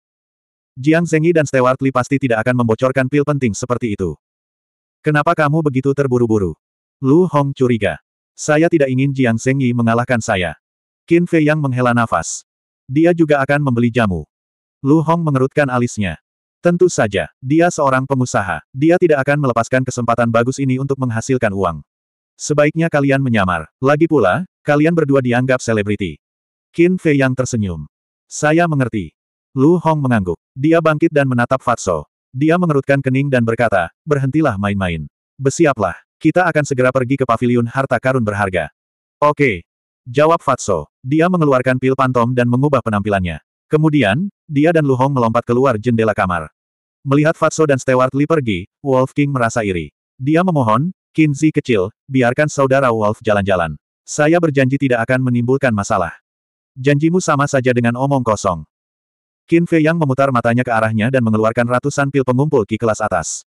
Jiang Zengyi dan Stewart Li pasti tidak akan membocorkan pil penting seperti itu. Kenapa kamu begitu terburu-buru? Lu Hong curiga. Saya tidak ingin Jiang Zengyi mengalahkan saya. Qin Fei yang menghela nafas. Dia juga akan membeli jamu. Lu Hong mengerutkan alisnya. Tentu saja, dia seorang pengusaha, dia tidak akan melepaskan kesempatan bagus ini untuk menghasilkan uang. Sebaiknya kalian menyamar. Lagi pula, kalian berdua dianggap selebriti. Qin Fei yang tersenyum. Saya mengerti. Lu Hong mengangguk. Dia bangkit dan menatap Fatso. Dia mengerutkan kening dan berkata, berhentilah main-main. Besiaplah, kita akan segera pergi ke paviliun harta karun berharga. Oke. Jawab Fatso. Dia mengeluarkan pil pantom dan mengubah penampilannya. Kemudian, dia dan Lu Hong melompat keluar jendela kamar. Melihat Fatso dan Stewart Lee pergi, Wolf King merasa iri. Dia memohon, Kinzi kecil, biarkan saudara Wolf jalan-jalan. Saya berjanji tidak akan menimbulkan masalah. Janjimu sama saja dengan omong kosong. Qin Fei Yang memutar matanya ke arahnya dan mengeluarkan ratusan pil pengumpul ki kelas atas.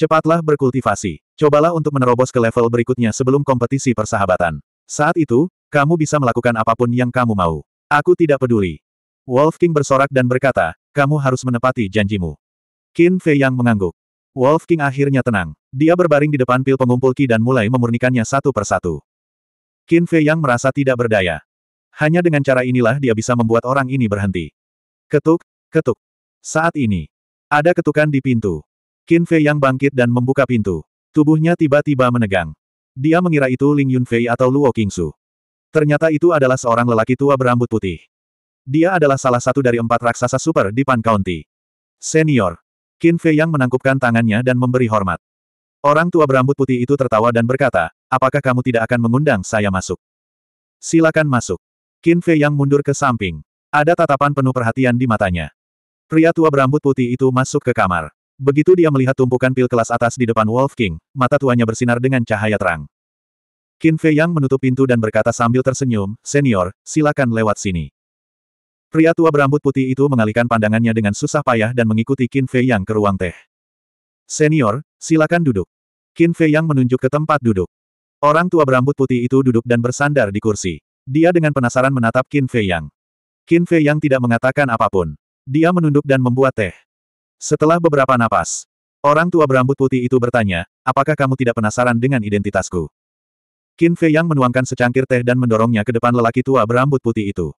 Cepatlah berkultivasi. Cobalah untuk menerobos ke level berikutnya sebelum kompetisi persahabatan. Saat itu, kamu bisa melakukan apapun yang kamu mau. Aku tidak peduli. Wolf King bersorak dan berkata, kamu harus menepati janjimu. Qin Fei yang mengangguk. Wolf King akhirnya tenang. Dia berbaring di depan pil pengumpul Qi dan mulai memurnikannya satu persatu. Qin Fei yang merasa tidak berdaya. Hanya dengan cara inilah dia bisa membuat orang ini berhenti. Ketuk, ketuk. Saat ini, ada ketukan di pintu. Qin Fei yang bangkit dan membuka pintu. Tubuhnya tiba-tiba menegang. Dia mengira itu Ling Yunfei atau Luo Qingsu. Ternyata itu adalah seorang lelaki tua berambut putih. Dia adalah salah satu dari empat raksasa super di Pan County. Senior. Qin Fei yang menangkupkan tangannya dan memberi hormat. Orang tua berambut putih itu tertawa dan berkata, apakah kamu tidak akan mengundang saya masuk? Silakan masuk. Qin Fei yang mundur ke samping. Ada tatapan penuh perhatian di matanya. Pria tua berambut putih itu masuk ke kamar. Begitu dia melihat tumpukan pil kelas atas di depan Wolf King, mata tuanya bersinar dengan cahaya terang. Qin Fei Yang menutup pintu dan berkata sambil tersenyum, Senior, silakan lewat sini. Pria tua berambut putih itu mengalihkan pandangannya dengan susah payah dan mengikuti Qin Fei Yang ke ruang teh. Senior, silakan duduk. Qin Fei Yang menunjuk ke tempat duduk. Orang tua berambut putih itu duduk dan bersandar di kursi. Dia dengan penasaran menatap Qin Fei Yang. Qin Fei Yang tidak mengatakan apapun. Dia menunduk dan membuat teh. Setelah beberapa napas, orang tua berambut putih itu bertanya, apakah kamu tidak penasaran dengan identitasku? Qin Fei Yang menuangkan secangkir teh dan mendorongnya ke depan lelaki tua berambut putih itu.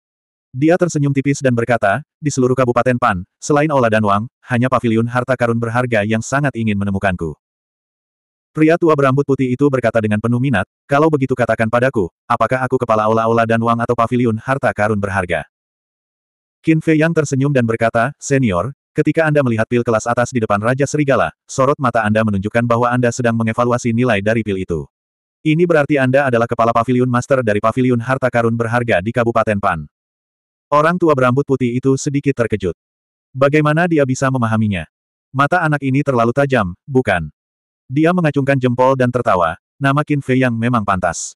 Dia tersenyum tipis dan berkata, di seluruh Kabupaten Pan, selain Ola dan Wang, hanya paviliun harta karun berharga yang sangat ingin menemukanku. Pria tua berambut putih itu berkata dengan penuh minat, kalau begitu katakan padaku, apakah aku kepala Ola-Ola dan Wang atau paviliun harta karun berharga? Qin Fei yang tersenyum dan berkata, senior, ketika Anda melihat pil kelas atas di depan Raja Serigala, sorot mata Anda menunjukkan bahwa Anda sedang mengevaluasi nilai dari pil itu. Ini berarti Anda adalah kepala paviliun master dari paviliun harta karun berharga di Kabupaten Pan. Orang tua berambut putih itu sedikit terkejut. Bagaimana dia bisa memahaminya? Mata anak ini terlalu tajam, bukan? Dia mengacungkan jempol dan tertawa, nama Qin Fei yang memang pantas.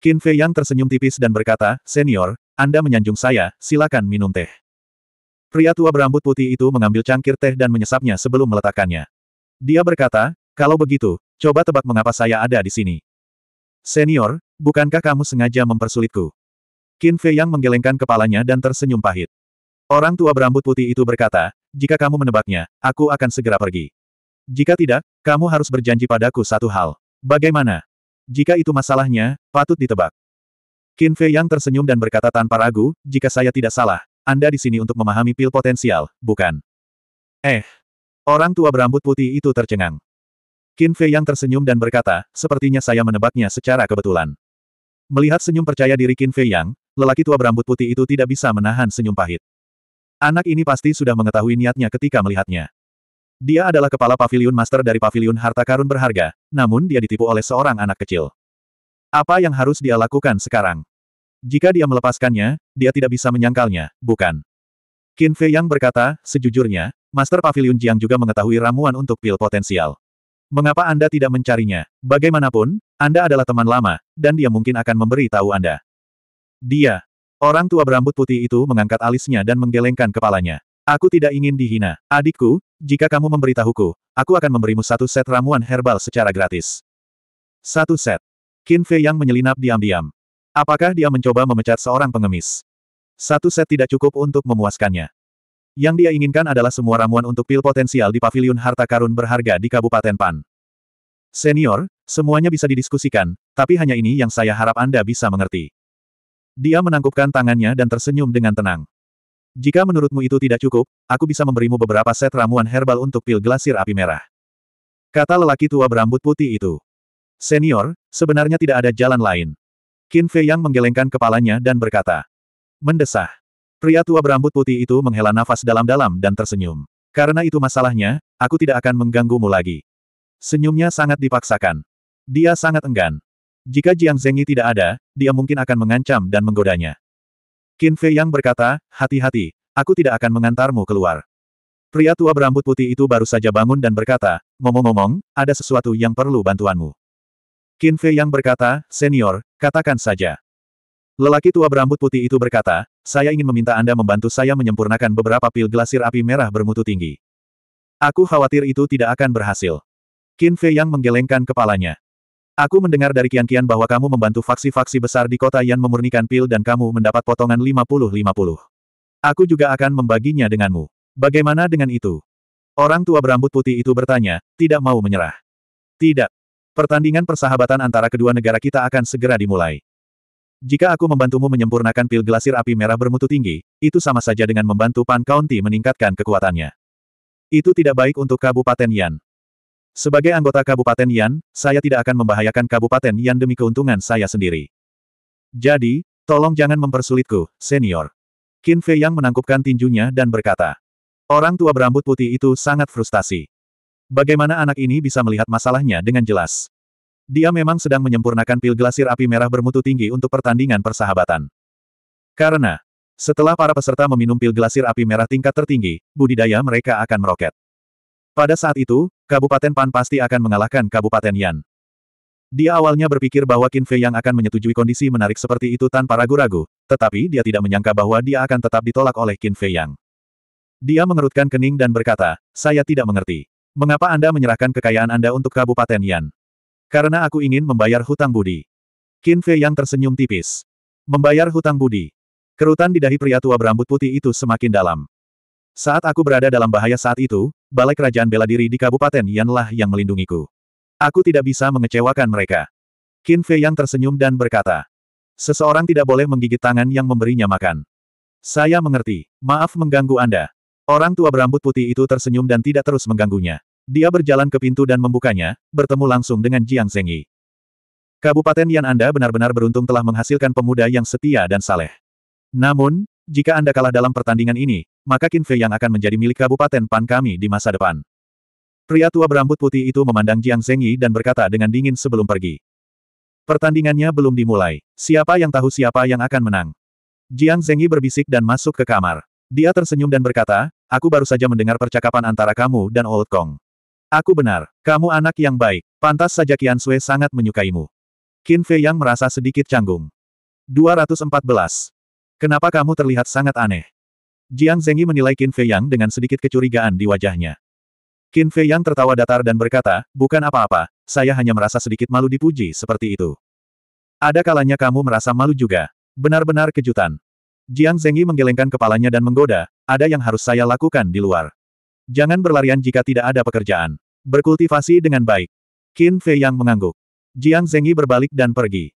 Qin Fei yang tersenyum tipis dan berkata, Senior, Anda menyanjung saya, silakan minum teh. Pria tua berambut putih itu mengambil cangkir teh dan menyesapnya sebelum meletakkannya. Dia berkata, kalau begitu, coba tebak mengapa saya ada di sini. Senior, bukankah kamu sengaja mempersulitku? Qin Fei Yang menggelengkan kepalanya dan tersenyum pahit. Orang tua berambut putih itu berkata, jika kamu menebaknya, aku akan segera pergi. Jika tidak, kamu harus berjanji padaku satu hal. Bagaimana? Jika itu masalahnya, patut ditebak. Qin Fei Yang tersenyum dan berkata tanpa ragu, jika saya tidak salah, Anda di sini untuk memahami pil potensial, bukan? Eh. Orang tua berambut putih itu tercengang. Qin Fei Yang tersenyum dan berkata, sepertinya saya menebaknya secara kebetulan. Melihat senyum percaya diri Qin Fei Yang, lelaki tua berambut putih itu tidak bisa menahan senyum pahit. Anak ini pasti sudah mengetahui niatnya ketika melihatnya. Dia adalah kepala pavilion master dari pavilion harta karun berharga, namun dia ditipu oleh seorang anak kecil. Apa yang harus dia lakukan sekarang? Jika dia melepaskannya, dia tidak bisa menyangkalnya, bukan? Qin Fei Yang berkata, sejujurnya, Master Pavilion Jiang juga mengetahui ramuan untuk pil potensial. Mengapa Anda tidak mencarinya? Bagaimanapun, Anda adalah teman lama, dan dia mungkin akan memberi tahu Anda. Dia. Orang tua berambut putih itu mengangkat alisnya dan menggelengkan kepalanya. Aku tidak ingin dihina. Adikku, jika kamu memberitahuku, aku akan memberimu satu set ramuan herbal secara gratis. Satu set. Qin Fei yang menyelinap diam-diam. Apakah dia mencoba memecat seorang pengemis? Satu set tidak cukup untuk memuaskannya. Yang dia inginkan adalah semua ramuan untuk pil potensial di paviliun harta karun berharga di Kabupaten Pan. Senior, semuanya bisa didiskusikan, tapi hanya ini yang saya harap Anda bisa mengerti. Dia menangkupkan tangannya dan tersenyum dengan tenang. Jika menurutmu itu tidak cukup, aku bisa memberimu beberapa set ramuan herbal untuk pil glasir api merah. Kata lelaki tua berambut putih itu. Senior, sebenarnya tidak ada jalan lain. Qin Fei Yang menggelengkan kepalanya dan berkata. Mendesah. Pria tua berambut putih itu menghela nafas dalam-dalam dan tersenyum. Karena itu masalahnya, aku tidak akan mengganggumu lagi. Senyumnya sangat dipaksakan. Dia sangat enggan. Jika Jiang Zengyi tidak ada, dia mungkin akan mengancam dan menggodanya. Qin Fei Yang berkata, hati-hati, aku tidak akan mengantarmu keluar. Pria tua berambut putih itu baru saja bangun dan berkata, ngomong-ngomong, ada sesuatu yang perlu bantuanmu. Qin Fei Yang berkata, senior, katakan saja. Lelaki tua berambut putih itu berkata, saya ingin meminta Anda membantu saya menyempurnakan beberapa pil glasir api merah bermutu tinggi. Aku khawatir itu tidak akan berhasil. Qin Fei Yang menggelengkan kepalanya. Aku mendengar dari kian-kian bahwa kamu membantu faksi-faksi besar di kota yang memurnikan pil dan kamu mendapat potongan 50-50. Aku juga akan membaginya denganmu. Bagaimana dengan itu? Orang tua berambut putih itu bertanya, tidak mau menyerah. Tidak. Pertandingan persahabatan antara kedua negara kita akan segera dimulai. Jika aku membantumu menyempurnakan pil glasir api merah bermutu tinggi, itu sama saja dengan membantu Pan County meningkatkan kekuatannya. Itu tidak baik untuk Kabupaten Yan. Sebagai anggota Kabupaten Yan, saya tidak akan membahayakan Kabupaten Yan demi keuntungan saya sendiri. Jadi, tolong jangan mempersulitku, senior. Qin Fei Yang menangkupkan tinjunya dan berkata. Orang tua berambut putih itu sangat frustasi. Bagaimana anak ini bisa melihat masalahnya dengan jelas? Dia memang sedang menyempurnakan pil glasir api merah bermutu tinggi untuk pertandingan persahabatan. Karena, setelah para peserta meminum pil glasir api merah tingkat tertinggi, budidaya mereka akan meroket. Pada saat itu, Kabupaten Pan pasti akan mengalahkan Kabupaten Yan. Dia awalnya berpikir bahwa Qin Fei yang akan menyetujui kondisi menarik seperti itu tanpa ragu-ragu, tetapi dia tidak menyangka bahwa dia akan tetap ditolak oleh Qin Fei yang. Dia mengerutkan kening dan berkata, saya tidak mengerti. Mengapa Anda menyerahkan kekayaan Anda untuk Kabupaten Yan? Karena aku ingin membayar hutang budi. Qin Fei yang tersenyum tipis. Membayar hutang budi. Kerutan di dahi pria tua berambut putih itu semakin dalam. Saat aku berada dalam bahaya saat itu, Balai Kerajaan Bela Diri di Kabupaten Yanlah yang melindungiku. Aku tidak bisa mengecewakan mereka. Qin Fei yang tersenyum dan berkata, Seseorang tidak boleh menggigit tangan yang memberinya makan. Saya mengerti, maaf mengganggu Anda. Orang tua berambut putih itu tersenyum dan tidak terus mengganggunya. Dia berjalan ke pintu dan membukanya, bertemu langsung dengan Jiang Zengyi. Kabupaten Yan Anda benar-benar beruntung telah menghasilkan pemuda yang setia dan saleh. Namun, jika Anda kalah dalam pertandingan ini, maka Qin Fei yang akan menjadi milik Kabupaten Pan kami di masa depan. Pria tua berambut putih itu memandang Jiang Zengyi dan berkata dengan dingin sebelum pergi. Pertandingannya belum dimulai. Siapa yang tahu siapa yang akan menang? Jiang Zengyi berbisik dan masuk ke kamar. Dia tersenyum dan berkata, aku baru saja mendengar percakapan antara kamu dan Old Kong. Aku benar, kamu anak yang baik, pantas saja Qian Sui sangat menyukaimu. Qin Fei Yang merasa sedikit canggung. 214. Kenapa kamu terlihat sangat aneh? Jiang Zengyi menilai Qin Fei Yang dengan sedikit kecurigaan di wajahnya. Qin Fei Yang tertawa datar dan berkata, bukan apa-apa, saya hanya merasa sedikit malu dipuji seperti itu. Ada kalanya kamu merasa malu juga. Benar-benar kejutan. Jiang Zengyi menggelengkan kepalanya dan menggoda, ada yang harus saya lakukan di luar. Jangan berlarian jika tidak ada pekerjaan. Berkultivasi dengan baik. Qin Fei Yang mengangguk. Jiang Zengyi berbalik dan pergi.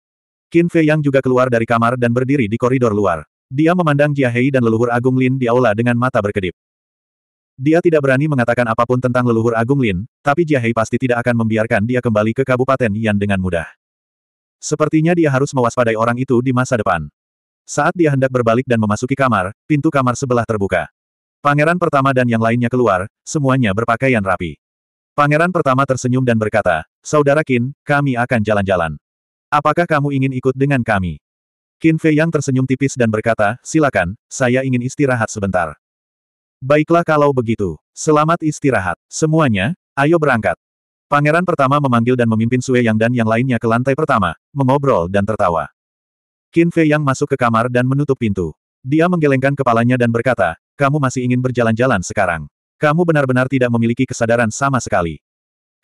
Qin Fei Yang juga keluar dari kamar dan berdiri di koridor luar. Dia memandang Jiahei dan leluhur Agung Lin di aula dengan mata berkedip. Dia tidak berani mengatakan apapun tentang leluhur Agung Lin, tapi Jiahei pasti tidak akan membiarkan dia kembali ke Kabupaten Yan dengan mudah. Sepertinya dia harus mewaspadai orang itu di masa depan. Saat dia hendak berbalik dan memasuki kamar, pintu kamar sebelah terbuka. Pangeran pertama dan yang lainnya keluar, semuanya berpakaian rapi. Pangeran pertama tersenyum dan berkata, Saudara Kin, kami akan jalan-jalan. Apakah kamu ingin ikut dengan kami? Qin Fei Yang tersenyum tipis dan berkata, silakan, saya ingin istirahat sebentar. Baiklah kalau begitu. Selamat istirahat. Semuanya, ayo berangkat. Pangeran pertama memanggil dan memimpin Sue Yang dan yang lainnya ke lantai pertama, mengobrol dan tertawa. Qin Fei Yang masuk ke kamar dan menutup pintu. Dia menggelengkan kepalanya dan berkata, kamu masih ingin berjalan-jalan sekarang. Kamu benar-benar tidak memiliki kesadaran sama sekali.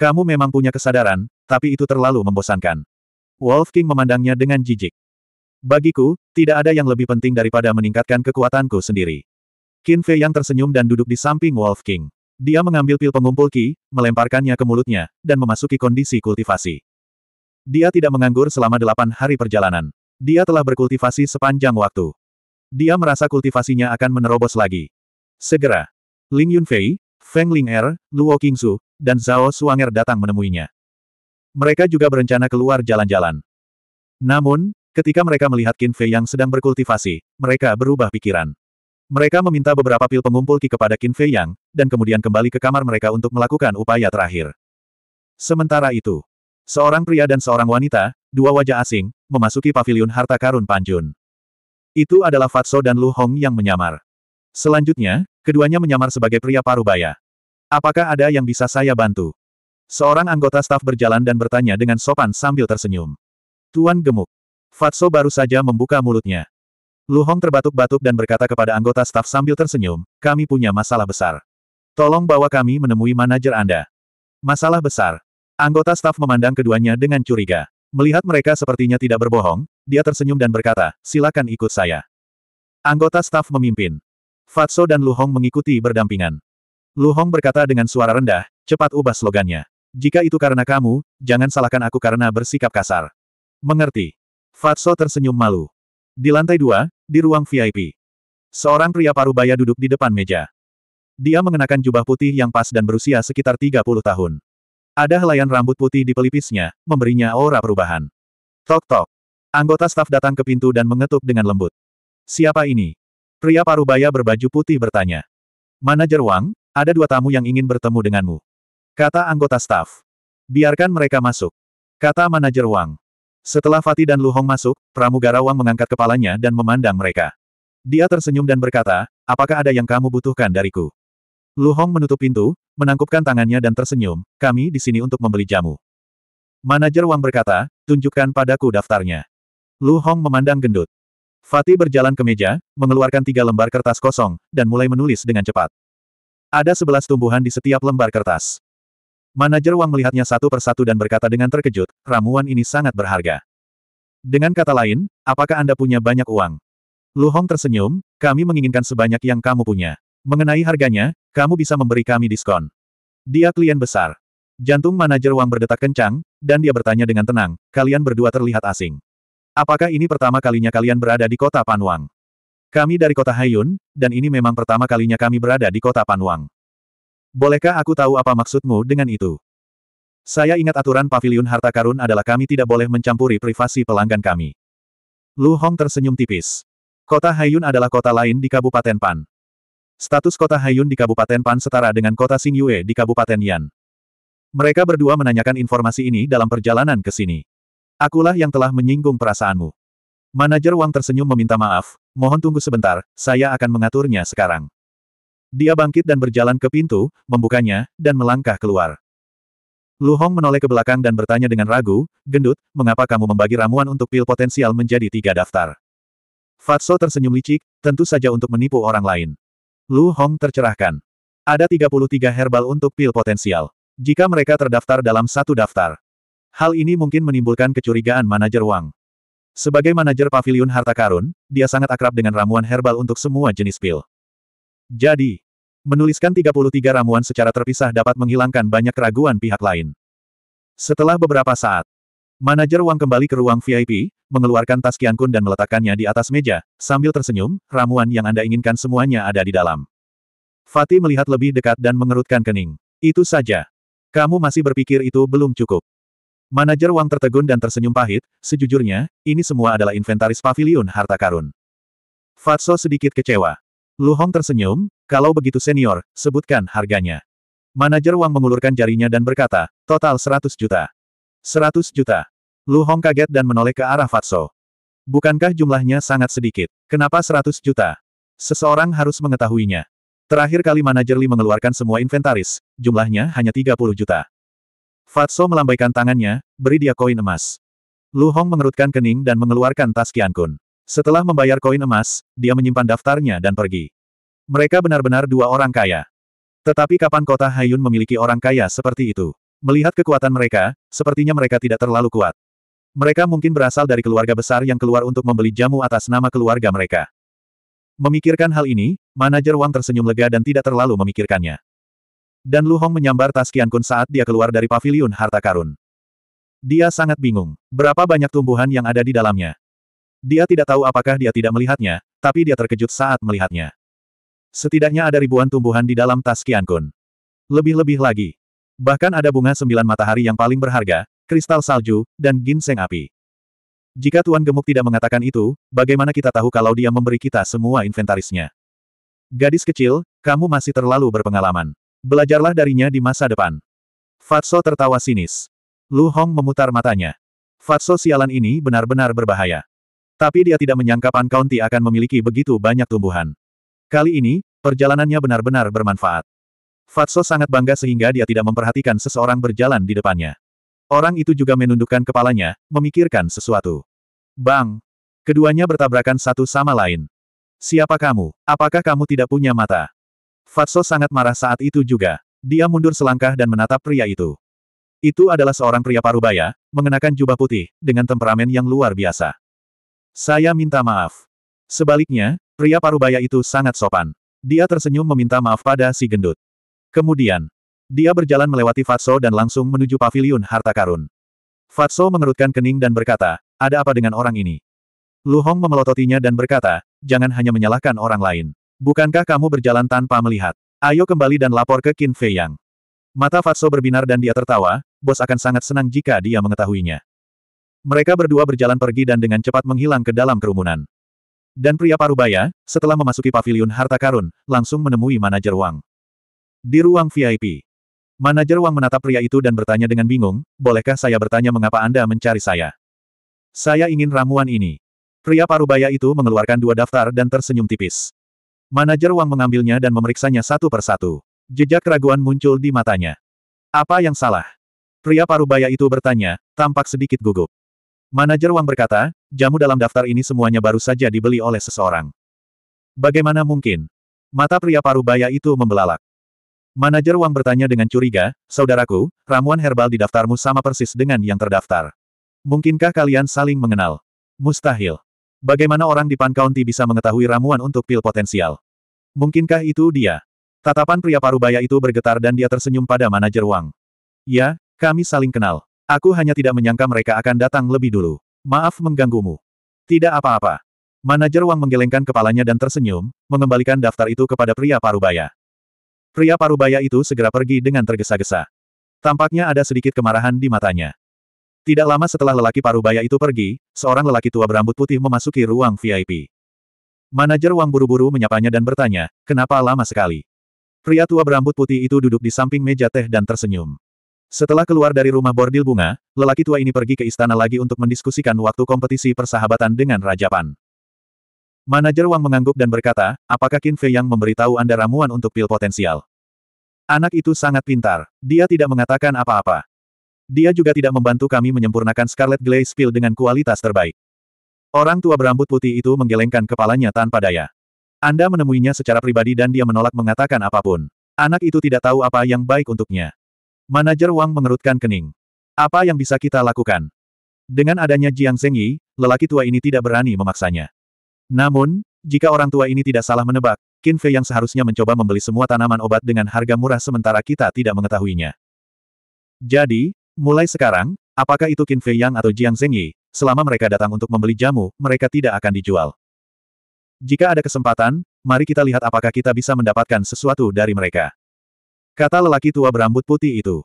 Kamu memang punya kesadaran, tapi itu terlalu membosankan. Wolf King memandangnya dengan jijik. Bagiku, tidak ada yang lebih penting daripada meningkatkan kekuatanku sendiri. Qin Fei yang tersenyum dan duduk di samping Wolf King. Dia mengambil pil pengumpul Qi, melemparkannya ke mulutnya, dan memasuki kondisi kultivasi. Dia tidak menganggur selama delapan hari perjalanan. Dia telah berkultivasi sepanjang waktu. Dia merasa kultivasinya akan menerobos lagi. Segera, Ling Yunfei, Feng Ling Er, Luo Qingsu, dan Zhao Suanger datang menemuinya. Mereka juga berencana keluar jalan-jalan. Namun, Ketika mereka melihat Qin Fei yang sedang berkultivasi, mereka berubah pikiran. Mereka meminta beberapa pil pengumpul Qi kepada Qin Fei Yang, dan kemudian kembali ke kamar mereka untuk melakukan upaya terakhir. Sementara itu, seorang pria dan seorang wanita, dua wajah asing, memasuki pavilion harta karun Panjun. Itu adalah Fatso dan Lu Hong yang menyamar. Selanjutnya, keduanya menyamar sebagai pria parubaya. Apakah ada yang bisa saya bantu? Seorang anggota staf berjalan dan bertanya dengan sopan sambil tersenyum. Tuan gemuk, Fatso baru saja membuka mulutnya. Lu Hong terbatuk-batuk dan berkata kepada anggota staf sambil tersenyum, kami punya masalah besar. Tolong bawa kami menemui manajer Anda. Masalah besar. Anggota staf memandang keduanya dengan curiga. Melihat mereka sepertinya tidak berbohong, dia tersenyum dan berkata, silakan ikut saya. Anggota staf memimpin. Fatso dan Lu Hong mengikuti berdampingan. Lu Hong berkata dengan suara rendah, cepat ubah slogannya. Jika itu karena kamu, jangan salahkan aku karena bersikap kasar. Mengerti. Fatso tersenyum malu. Di lantai dua, di ruang VIP. Seorang pria parubaya duduk di depan meja. Dia mengenakan jubah putih yang pas dan berusia sekitar 30 tahun. Ada helaian rambut putih di pelipisnya, memberinya aura perubahan. Tok-tok. Anggota staf datang ke pintu dan mengetuk dengan lembut. Siapa ini? Pria parubaya berbaju putih bertanya. Manajer Wang, ada dua tamu yang ingin bertemu denganmu. Kata anggota staf. Biarkan mereka masuk. Kata manajer Wang. Setelah Fati dan Lu Hong masuk, pramugara Wang mengangkat kepalanya dan memandang mereka. Dia tersenyum dan berkata, apakah ada yang kamu butuhkan dariku? Lu Hong menutup pintu, menangkupkan tangannya dan tersenyum, kami di sini untuk membeli jamu. Manajer Wang berkata, tunjukkan padaku daftarnya. Lu Hong memandang gendut. Fati berjalan ke meja, mengeluarkan tiga lembar kertas kosong, dan mulai menulis dengan cepat. Ada sebelas tumbuhan di setiap lembar kertas. Manajer Wang melihatnya satu persatu dan berkata dengan terkejut, ramuan ini sangat berharga. Dengan kata lain, apakah Anda punya banyak uang? Lu Hong tersenyum, kami menginginkan sebanyak yang kamu punya. Mengenai harganya, kamu bisa memberi kami diskon. Dia klien besar. Jantung manajer Wang berdetak kencang, dan dia bertanya dengan tenang, kalian berdua terlihat asing. Apakah ini pertama kalinya kalian berada di kota Panwang? Kami dari kota Haiyun, dan ini memang pertama kalinya kami berada di kota Panwang. Bolehkah aku tahu apa maksudmu dengan itu? Saya ingat aturan pavilion harta karun adalah kami tidak boleh mencampuri privasi pelanggan kami. Lu Hong tersenyum tipis. Kota Haiyun adalah kota lain di Kabupaten Pan. Status kota Haiyun di Kabupaten Pan setara dengan kota Xingyue di Kabupaten Yan. Mereka berdua menanyakan informasi ini dalam perjalanan ke sini. Akulah yang telah menyinggung perasaanmu. Manajer Wang tersenyum meminta maaf, mohon tunggu sebentar, saya akan mengaturnya sekarang. Dia bangkit dan berjalan ke pintu, membukanya, dan melangkah keluar. Lu Hong menoleh ke belakang dan bertanya dengan ragu, gendut, mengapa kamu membagi ramuan untuk pil potensial menjadi tiga daftar? Fatso tersenyum licik, tentu saja untuk menipu orang lain. Lu Hong tercerahkan. Ada 33 herbal untuk pil potensial. Jika mereka terdaftar dalam satu daftar. Hal ini mungkin menimbulkan kecurigaan manajer Wang. Sebagai manajer pavilion harta karun, dia sangat akrab dengan ramuan herbal untuk semua jenis pil. Jadi, menuliskan 33 ramuan secara terpisah dapat menghilangkan banyak keraguan pihak lain. Setelah beberapa saat, manajer Wang kembali ke ruang VIP, mengeluarkan tas Kun dan meletakkannya di atas meja, sambil tersenyum, ramuan yang Anda inginkan semuanya ada di dalam. Fatih melihat lebih dekat dan mengerutkan kening. Itu saja. Kamu masih berpikir itu belum cukup. Manajer Wang tertegun dan tersenyum pahit, sejujurnya, ini semua adalah inventaris pavilion harta karun. Fatso sedikit kecewa. Lu Hong tersenyum, kalau begitu senior, sebutkan harganya. Manajer Wang mengulurkan jarinya dan berkata, total 100 juta. 100 juta. Lu Hong kaget dan menoleh ke arah Fatso. Bukankah jumlahnya sangat sedikit? Kenapa 100 juta? Seseorang harus mengetahuinya. Terakhir kali manajer Li mengeluarkan semua inventaris, jumlahnya hanya 30 juta. Fatso melambaikan tangannya, beri dia koin emas. Lu Hong mengerutkan kening dan mengeluarkan tas kun. Setelah membayar koin emas, dia menyimpan daftarnya dan pergi. Mereka benar-benar dua orang kaya. Tetapi kapan kota Hayun memiliki orang kaya seperti itu? Melihat kekuatan mereka, sepertinya mereka tidak terlalu kuat. Mereka mungkin berasal dari keluarga besar yang keluar untuk membeli jamu atas nama keluarga mereka. Memikirkan hal ini, manajer Wang tersenyum lega dan tidak terlalu memikirkannya. Dan Lu Hong menyambar tas Qian Kun saat dia keluar dari paviliun harta karun. Dia sangat bingung. Berapa banyak tumbuhan yang ada di dalamnya? Dia tidak tahu apakah dia tidak melihatnya, tapi dia terkejut saat melihatnya. Setidaknya ada ribuan tumbuhan di dalam tas Kun. Lebih-lebih lagi. Bahkan ada bunga sembilan matahari yang paling berharga, kristal salju, dan ginseng api. Jika Tuan Gemuk tidak mengatakan itu, bagaimana kita tahu kalau dia memberi kita semua inventarisnya? Gadis kecil, kamu masih terlalu berpengalaman. Belajarlah darinya di masa depan. Fatso tertawa sinis. Lu Hong memutar matanya. Fatso sialan ini benar-benar berbahaya. Tapi dia tidak menyangka Pan County akan memiliki begitu banyak tumbuhan. Kali ini, perjalanannya benar-benar bermanfaat. Fatso sangat bangga sehingga dia tidak memperhatikan seseorang berjalan di depannya. Orang itu juga menundukkan kepalanya, memikirkan sesuatu. Bang! Keduanya bertabrakan satu sama lain. Siapa kamu? Apakah kamu tidak punya mata? Fatso sangat marah saat itu juga. Dia mundur selangkah dan menatap pria itu. Itu adalah seorang pria parubaya, mengenakan jubah putih, dengan temperamen yang luar biasa. Saya minta maaf. Sebaliknya, pria parubaya itu sangat sopan. Dia tersenyum meminta maaf pada si gendut. Kemudian, dia berjalan melewati Fatso dan langsung menuju paviliun harta karun. Fatso mengerutkan kening dan berkata, ada apa dengan orang ini? Lu Hong memelototinya dan berkata, jangan hanya menyalahkan orang lain. Bukankah kamu berjalan tanpa melihat? Ayo kembali dan lapor ke Qin Fei Yang. Mata Fatso berbinar dan dia tertawa, bos akan sangat senang jika dia mengetahuinya. Mereka berdua berjalan pergi dan dengan cepat menghilang ke dalam kerumunan. Dan pria parubaya, setelah memasuki pavilion harta karun, langsung menemui manajer Wang. Di ruang VIP. Manajer Wang menatap pria itu dan bertanya dengan bingung, bolehkah saya bertanya mengapa Anda mencari saya? Saya ingin ramuan ini. Pria parubaya itu mengeluarkan dua daftar dan tersenyum tipis. Manajer Wang mengambilnya dan memeriksanya satu persatu. Jejak keraguan muncul di matanya. Apa yang salah? Pria parubaya itu bertanya, tampak sedikit gugup. Manajer Wang berkata, jamu dalam daftar ini semuanya baru saja dibeli oleh seseorang. Bagaimana mungkin? Mata pria paruh baya itu membelalak. Manajer Wang bertanya dengan curiga, Saudaraku, ramuan herbal di daftarmu sama persis dengan yang terdaftar. Mungkinkah kalian saling mengenal? Mustahil. Bagaimana orang di Pan County bisa mengetahui ramuan untuk pil potensial? Mungkinkah itu dia? Tatapan pria paruh baya itu bergetar dan dia tersenyum pada manajer Wang. Ya, kami saling kenal. Aku hanya tidak menyangka mereka akan datang lebih dulu. Maaf mengganggumu. Tidak apa-apa. Manajer Wang menggelengkan kepalanya dan tersenyum, mengembalikan daftar itu kepada pria parubaya. Pria parubaya itu segera pergi dengan tergesa-gesa. Tampaknya ada sedikit kemarahan di matanya. Tidak lama setelah lelaki parubaya itu pergi, seorang lelaki tua berambut putih memasuki ruang VIP. Manajer Wang buru-buru menyapanya dan bertanya, kenapa lama sekali? Pria tua berambut putih itu duduk di samping meja teh dan tersenyum. Setelah keluar dari rumah bordil bunga, lelaki tua ini pergi ke istana lagi untuk mendiskusikan waktu kompetisi persahabatan dengan Raja Pan. Manajer Wang mengangguk dan berkata, apakah Qin Fei yang memberitahu Anda ramuan untuk pil potensial? Anak itu sangat pintar. Dia tidak mengatakan apa-apa. Dia juga tidak membantu kami menyempurnakan Scarlet Glaze Pill dengan kualitas terbaik. Orang tua berambut putih itu menggelengkan kepalanya tanpa daya. Anda menemuinya secara pribadi dan dia menolak mengatakan apapun. Anak itu tidak tahu apa yang baik untuknya. Manajer Wang mengerutkan kening. Apa yang bisa kita lakukan? Dengan adanya Jiang Zhengyi, lelaki tua ini tidak berani memaksanya. Namun, jika orang tua ini tidak salah menebak, Qin Fei yang seharusnya mencoba membeli semua tanaman obat dengan harga murah sementara kita tidak mengetahuinya. Jadi, mulai sekarang, apakah itu Qin Fei yang atau Jiang Zhengyi, selama mereka datang untuk membeli jamu, mereka tidak akan dijual. Jika ada kesempatan, mari kita lihat apakah kita bisa mendapatkan sesuatu dari mereka. Kata lelaki tua berambut putih itu.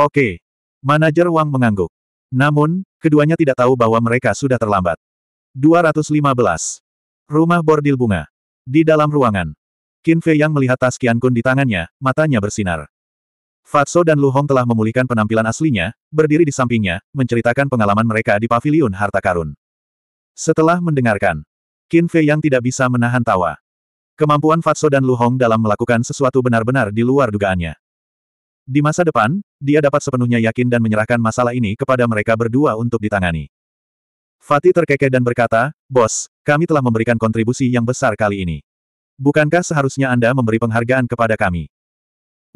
Oke. Manajer Wang mengangguk. Namun, keduanya tidak tahu bahwa mereka sudah terlambat. 215. Rumah bordil bunga. Di dalam ruangan. Qin Fei Yang melihat tas Qian Kun di tangannya, matanya bersinar. Fatso dan Lu Hong telah memulihkan penampilan aslinya, berdiri di sampingnya, menceritakan pengalaman mereka di paviliun harta karun. Setelah mendengarkan, Qin Fei Yang tidak bisa menahan tawa. Kemampuan Fatso dan Lu Hong dalam melakukan sesuatu benar-benar di luar dugaannya. Di masa depan, dia dapat sepenuhnya yakin dan menyerahkan masalah ini kepada mereka berdua untuk ditangani. Fatih terkekeh dan berkata, Bos, kami telah memberikan kontribusi yang besar kali ini. Bukankah seharusnya Anda memberi penghargaan kepada kami?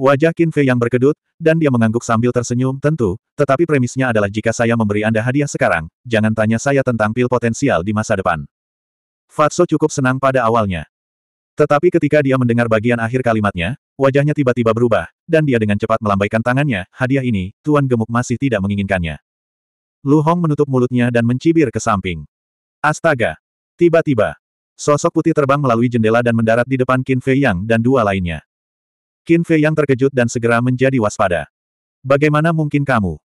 Wajah Qin Fei yang berkedut, dan dia mengangguk sambil tersenyum, tentu, tetapi premisnya adalah jika saya memberi Anda hadiah sekarang, jangan tanya saya tentang pil potensial di masa depan. Fatso cukup senang pada awalnya. Tetapi ketika dia mendengar bagian akhir kalimatnya, wajahnya tiba-tiba berubah, dan dia dengan cepat melambaikan tangannya, hadiah ini, Tuan Gemuk masih tidak menginginkannya. Lu Hong menutup mulutnya dan mencibir ke samping. Astaga! Tiba-tiba, sosok putih terbang melalui jendela dan mendarat di depan Qin Fei Yang dan dua lainnya. Qin Fei Yang terkejut dan segera menjadi waspada. Bagaimana mungkin kamu?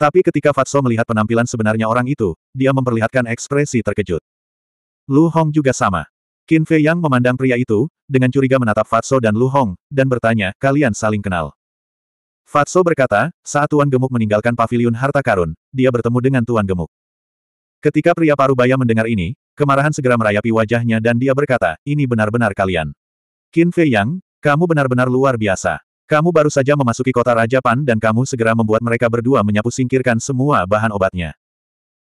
Tapi ketika Fatso melihat penampilan sebenarnya orang itu, dia memperlihatkan ekspresi terkejut. Lu Hong juga sama. Qin Fei Yang memandang pria itu, dengan curiga menatap Fatso dan Lu Hong, dan bertanya, kalian saling kenal. Fatso berkata, saat Tuan Gemuk meninggalkan pavilion harta karun, dia bertemu dengan Tuan Gemuk. Ketika pria parubaya mendengar ini, kemarahan segera merayapi wajahnya dan dia berkata, ini benar-benar kalian. Qin Fei Yang, kamu benar-benar luar biasa. Kamu baru saja memasuki kota Raja Pan dan kamu segera membuat mereka berdua menyapu singkirkan semua bahan obatnya.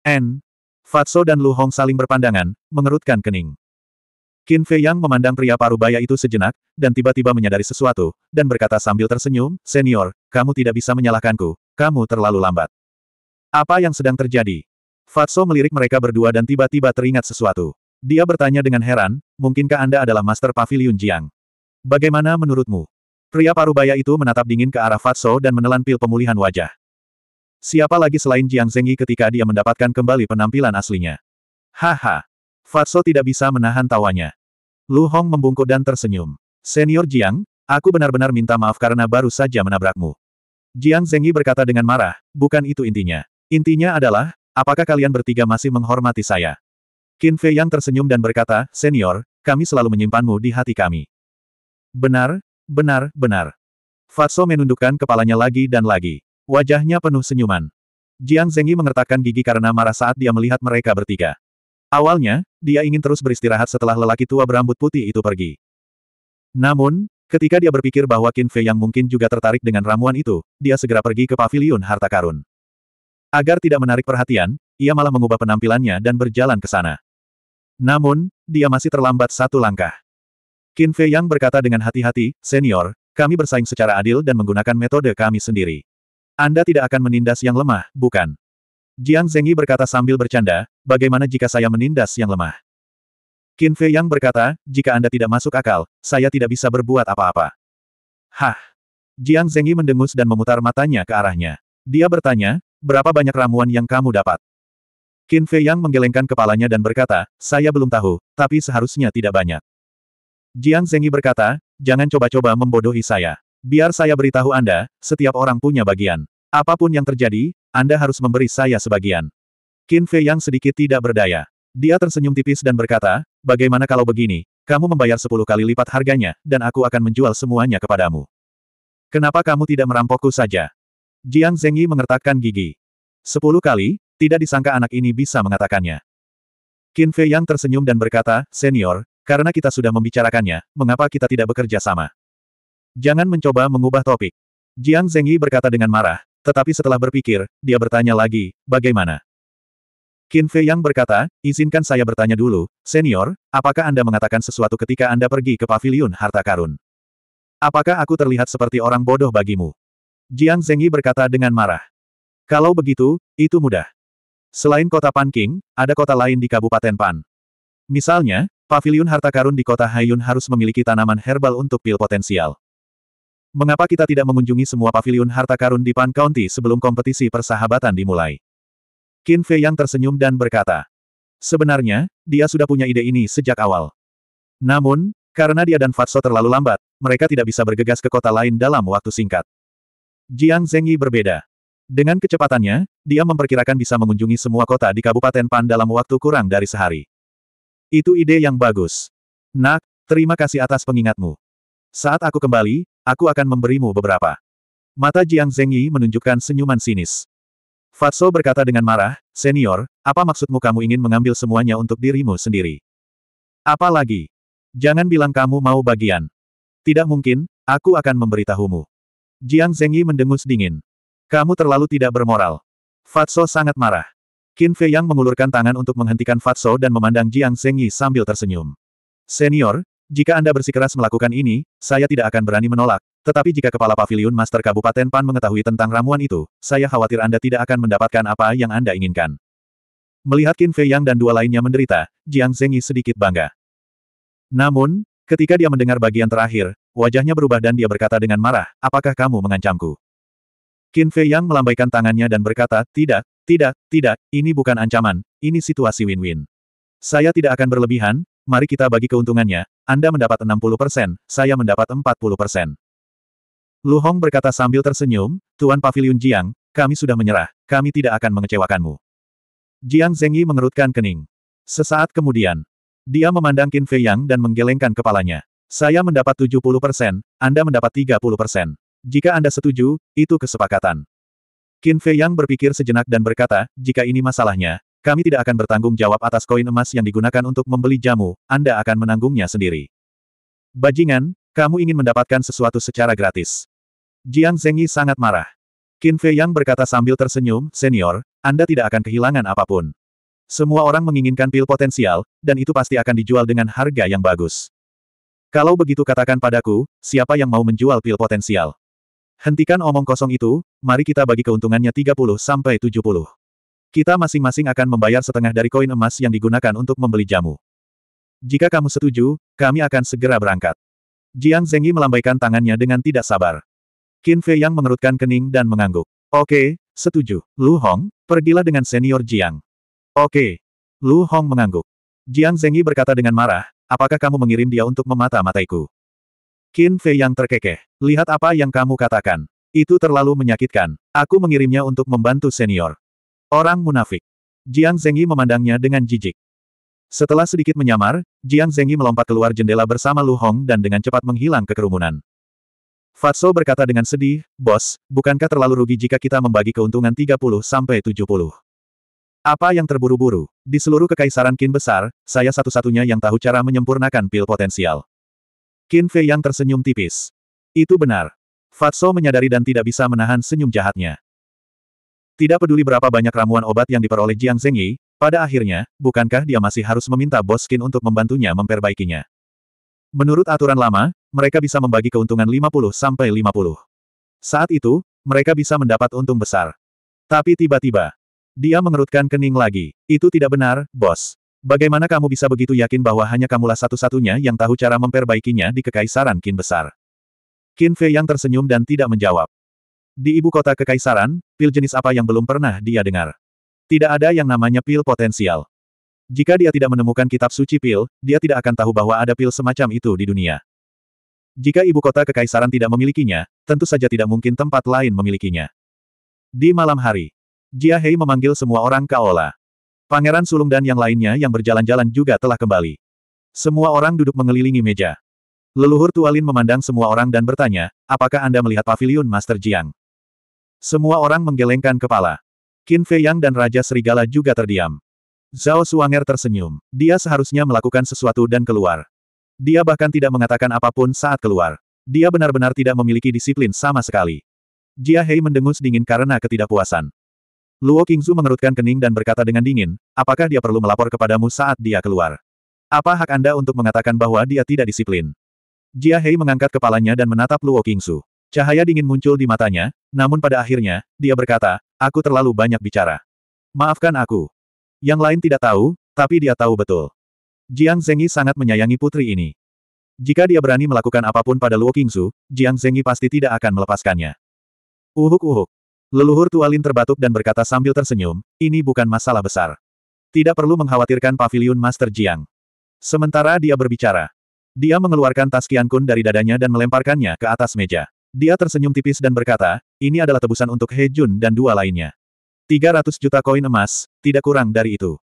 N. Fatso dan Lu Hong saling berpandangan, mengerutkan kening. Qin Fei Yang memandang pria parubaya itu sejenak, dan tiba-tiba menyadari sesuatu, dan berkata sambil tersenyum, Senior, kamu tidak bisa menyalahkanku, kamu terlalu lambat. Apa yang sedang terjadi? Fatso melirik mereka berdua dan tiba-tiba teringat sesuatu. Dia bertanya dengan heran, mungkinkah Anda adalah Master Pavilion Jiang? Bagaimana menurutmu? Pria parubaya itu menatap dingin ke arah Fatso dan menelan pil pemulihan wajah. Siapa lagi selain Jiang Zengyi ketika dia mendapatkan kembali penampilan aslinya? Haha, Fatso tidak bisa menahan tawanya. Lu Hong membungkuk dan tersenyum. Senior Jiang, aku benar-benar minta maaf karena baru saja menabrakmu. Jiang Zengyi berkata dengan marah, bukan itu intinya. Intinya adalah, apakah kalian bertiga masih menghormati saya? Qin Fei Yang tersenyum dan berkata, Senior, kami selalu menyimpanmu di hati kami. Benar, benar, benar. Fatso menundukkan kepalanya lagi dan lagi. Wajahnya penuh senyuman. Jiang Zengyi mengertakkan gigi karena marah saat dia melihat mereka bertiga. Awalnya, dia ingin terus beristirahat setelah lelaki tua berambut putih itu pergi. Namun, ketika dia berpikir bahwa Qin Fei yang mungkin juga tertarik dengan ramuan itu, dia segera pergi ke paviliun harta karun. Agar tidak menarik perhatian, ia malah mengubah penampilannya dan berjalan ke sana. Namun, dia masih terlambat satu langkah. Qin Fei yang berkata dengan hati-hati, Senior, kami bersaing secara adil dan menggunakan metode kami sendiri. Anda tidak akan menindas yang lemah, bukan? Jiang Zengyi berkata sambil bercanda, bagaimana jika saya menindas yang lemah? Qin Fei Yang berkata, jika Anda tidak masuk akal, saya tidak bisa berbuat apa-apa. Hah! Jiang Zengyi mendengus dan memutar matanya ke arahnya. Dia bertanya, berapa banyak ramuan yang kamu dapat? Qin Fei Yang menggelengkan kepalanya dan berkata, saya belum tahu, tapi seharusnya tidak banyak. Jiang Zengyi berkata, jangan coba-coba membodohi saya. Biar saya beritahu Anda, setiap orang punya bagian. Apapun yang terjadi, Anda harus memberi saya sebagian. Qin Fei yang sedikit tidak berdaya. Dia tersenyum tipis dan berkata, bagaimana kalau begini, kamu membayar sepuluh kali lipat harganya, dan aku akan menjual semuanya kepadamu. Kenapa kamu tidak merampokku saja? Jiang Zengyi mengertakkan gigi. Sepuluh kali, tidak disangka anak ini bisa mengatakannya. Qin Fei yang tersenyum dan berkata, senior, karena kita sudah membicarakannya, mengapa kita tidak bekerja sama? Jangan mencoba mengubah topik. Jiang Zengyi berkata dengan marah, tetapi setelah berpikir, dia bertanya lagi, bagaimana? Qin Fei Yang berkata, izinkan saya bertanya dulu, senior, apakah Anda mengatakan sesuatu ketika Anda pergi ke paviliun harta karun? Apakah aku terlihat seperti orang bodoh bagimu? Jiang Zengyi berkata dengan marah. Kalau begitu, itu mudah. Selain kota Panking, ada kota lain di Kabupaten Pan. Misalnya, paviliun harta karun di kota Haiyun harus memiliki tanaman herbal untuk pil potensial. Mengapa kita tidak mengunjungi semua paviliun harta karun di Pan County sebelum kompetisi persahabatan dimulai? Qin Fei yang tersenyum dan berkata. Sebenarnya, dia sudah punya ide ini sejak awal. Namun, karena dia dan Fatso terlalu lambat, mereka tidak bisa bergegas ke kota lain dalam waktu singkat. Jiang Zhengyi berbeda. Dengan kecepatannya, dia memperkirakan bisa mengunjungi semua kota di Kabupaten Pan dalam waktu kurang dari sehari. Itu ide yang bagus. Nak, terima kasih atas pengingatmu. Saat aku kembali, aku akan memberimu beberapa. Mata Jiang Zhengyi menunjukkan senyuman sinis. Fatso berkata dengan marah, Senior, apa maksudmu kamu ingin mengambil semuanya untuk dirimu sendiri? Apalagi, Jangan bilang kamu mau bagian. Tidak mungkin, aku akan memberitahumu. Jiang Zengyi mendengus dingin. Kamu terlalu tidak bermoral. Fatso sangat marah. Qin Fei Yang mengulurkan tangan untuk menghentikan Fatso dan memandang Jiang Zengyi sambil tersenyum. Senior, jika Anda bersikeras melakukan ini, saya tidak akan berani menolak, tetapi jika kepala pavilion Master Kabupaten Pan mengetahui tentang ramuan itu, saya khawatir Anda tidak akan mendapatkan apa yang Anda inginkan. Melihat Qin Fei Yang dan dua lainnya menderita, Jiang Zengyi sedikit bangga. Namun, ketika dia mendengar bagian terakhir, wajahnya berubah dan dia berkata dengan marah, apakah kamu mengancamku? Qin Fei Yang melambaikan tangannya dan berkata, tidak, tidak, tidak, ini bukan ancaman, ini situasi win-win. Saya tidak akan berlebihan, mari kita bagi keuntungannya, Anda mendapat 60%, saya mendapat 40%. Lu Hong berkata sambil tersenyum, Tuan Pavilion Jiang, kami sudah menyerah, kami tidak akan mengecewakanmu. Jiang Zengyi mengerutkan kening. Sesaat kemudian, dia memandang Qin Fei Yang dan menggelengkan kepalanya. Saya mendapat 70 persen, Anda mendapat 30 persen. Jika Anda setuju, itu kesepakatan. Qin Fei Yang berpikir sejenak dan berkata, jika ini masalahnya, kami tidak akan bertanggung jawab atas koin emas yang digunakan untuk membeli jamu, Anda akan menanggungnya sendiri. Bajingan, kamu ingin mendapatkan sesuatu secara gratis. Jiang Zengyi sangat marah. Qin Fei Yang berkata sambil tersenyum, Senior, Anda tidak akan kehilangan apapun. Semua orang menginginkan pil potensial, dan itu pasti akan dijual dengan harga yang bagus. Kalau begitu katakan padaku, siapa yang mau menjual pil potensial? Hentikan omong kosong itu, mari kita bagi keuntungannya 30-70. Kita masing-masing akan membayar setengah dari koin emas yang digunakan untuk membeli jamu. Jika kamu setuju, kami akan segera berangkat. Jiang Zengyi melambaikan tangannya dengan tidak sabar. Qin Fei yang mengerutkan kening dan mengangguk. Oke, setuju. Lu Hong, pergilah dengan senior Jiang. Oke. Lu Hong mengangguk. Jiang Zengyi berkata dengan marah, apakah kamu mengirim dia untuk memata-mataiku? Qin Fei yang terkekeh. Lihat apa yang kamu katakan. Itu terlalu menyakitkan. Aku mengirimnya untuk membantu senior. Orang munafik. Jiang Zengyi memandangnya dengan jijik. Setelah sedikit menyamar, Jiang Zengyi melompat keluar jendela bersama Lu Hong dan dengan cepat menghilang ke kerumunan. Fatso berkata dengan sedih, Bos, bukankah terlalu rugi jika kita membagi keuntungan 30-70? Apa yang terburu-buru? Di seluruh kekaisaran Qin besar, saya satu-satunya yang tahu cara menyempurnakan pil potensial. Qin Fei yang tersenyum tipis. Itu benar. Fatso menyadari dan tidak bisa menahan senyum jahatnya. Tidak peduli berapa banyak ramuan obat yang diperoleh Jiang Zengyi, pada akhirnya, bukankah dia masih harus meminta bos Qin untuk membantunya memperbaikinya? Menurut aturan lama, mereka bisa membagi keuntungan 50-50. Saat itu, mereka bisa mendapat untung besar. Tapi tiba-tiba, dia mengerutkan kening lagi. Itu tidak benar, bos. Bagaimana kamu bisa begitu yakin bahwa hanya kamulah satu-satunya yang tahu cara memperbaikinya di Kekaisaran Kin Besar? Qin Fei yang tersenyum dan tidak menjawab. Di ibu kota Kekaisaran, pil jenis apa yang belum pernah dia dengar? Tidak ada yang namanya pil potensial. Jika dia tidak menemukan kitab suci pil, dia tidak akan tahu bahwa ada pil semacam itu di dunia. Jika ibu kota kekaisaran tidak memilikinya, tentu saja tidak mungkin tempat lain memilikinya. Di malam hari, Jia Hei memanggil semua orang Kaola. Pangeran Sulung dan yang lainnya yang berjalan-jalan juga telah kembali. Semua orang duduk mengelilingi meja. Leluhur Tualin memandang semua orang dan bertanya, apakah Anda melihat pavilion Master Jiang? Semua orang menggelengkan kepala. Qin Fei Yang dan Raja Serigala juga terdiam. Zhao Suanger tersenyum. Dia seharusnya melakukan sesuatu dan keluar. Dia bahkan tidak mengatakan apapun saat keluar. Dia benar-benar tidak memiliki disiplin sama sekali. Jia Hei mendengus dingin karena ketidakpuasan. Luo Qingzu mengerutkan kening dan berkata dengan dingin, apakah dia perlu melapor kepadamu saat dia keluar? Apa hak Anda untuk mengatakan bahwa dia tidak disiplin? Jia Hei mengangkat kepalanya dan menatap Luo Qingzu. Cahaya dingin muncul di matanya, namun pada akhirnya, dia berkata, aku terlalu banyak bicara. Maafkan aku. Yang lain tidak tahu, tapi dia tahu betul. Jiang Zengyi sangat menyayangi putri ini. Jika dia berani melakukan apapun pada Luo Qingzu, Jiang Zengyi pasti tidak akan melepaskannya. Uhuk-uhuk. Leluhur Tualin terbatuk dan berkata sambil tersenyum, ini bukan masalah besar. Tidak perlu mengkhawatirkan paviliun Master Jiang. Sementara dia berbicara. Dia mengeluarkan tas Kun dari dadanya dan melemparkannya ke atas meja. Dia tersenyum tipis dan berkata, ini adalah tebusan untuk He Jun dan dua lainnya. 300 juta koin emas, tidak kurang dari itu.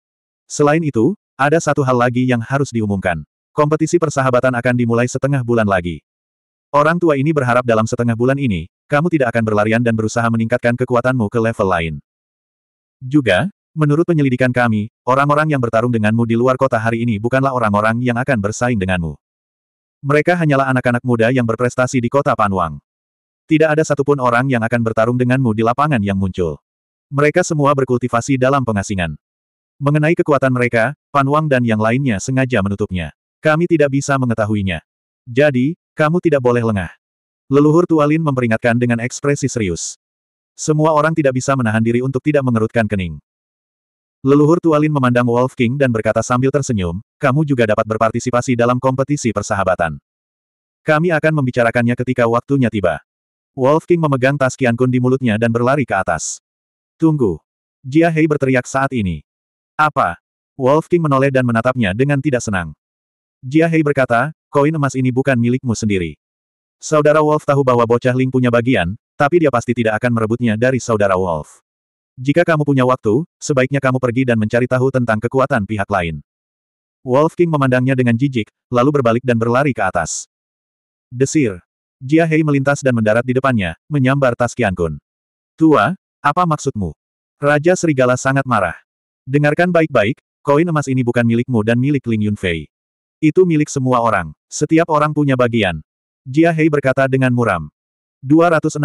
Selain itu, ada satu hal lagi yang harus diumumkan. Kompetisi persahabatan akan dimulai setengah bulan lagi. Orang tua ini berharap dalam setengah bulan ini, kamu tidak akan berlarian dan berusaha meningkatkan kekuatanmu ke level lain. Juga, menurut penyelidikan kami, orang-orang yang bertarung denganmu di luar kota hari ini bukanlah orang-orang yang akan bersaing denganmu. Mereka hanyalah anak-anak muda yang berprestasi di kota Panwang. Tidak ada satupun orang yang akan bertarung denganmu di lapangan yang muncul. Mereka semua berkultivasi dalam pengasingan. Mengenai kekuatan mereka, Pan Wang dan yang lainnya sengaja menutupnya. Kami tidak bisa mengetahuinya. Jadi, kamu tidak boleh lengah. Leluhur Tualin memperingatkan dengan ekspresi serius. Semua orang tidak bisa menahan diri untuk tidak mengerutkan kening. Leluhur Tualin memandang Wolf King dan berkata sambil tersenyum, kamu juga dapat berpartisipasi dalam kompetisi persahabatan. Kami akan membicarakannya ketika waktunya tiba. Wolf King memegang tas Kian Kun di mulutnya dan berlari ke atas. Tunggu. Jia Hei berteriak saat ini. Apa? Wolf King menoleh dan menatapnya dengan tidak senang. Jia Hei berkata, koin emas ini bukan milikmu sendiri. Saudara Wolf tahu bahwa bocah Ling punya bagian, tapi dia pasti tidak akan merebutnya dari saudara Wolf. Jika kamu punya waktu, sebaiknya kamu pergi dan mencari tahu tentang kekuatan pihak lain. Wolf King memandangnya dengan jijik, lalu berbalik dan berlari ke atas. Desir. Jia Hei melintas dan mendarat di depannya, menyambar tas Kun. Tua, apa maksudmu? Raja Serigala sangat marah. Dengarkan baik-baik, koin emas ini bukan milikmu dan milik Ling Yunfei. Itu milik semua orang. Setiap orang punya bagian. Jia Hei berkata dengan muram. 216.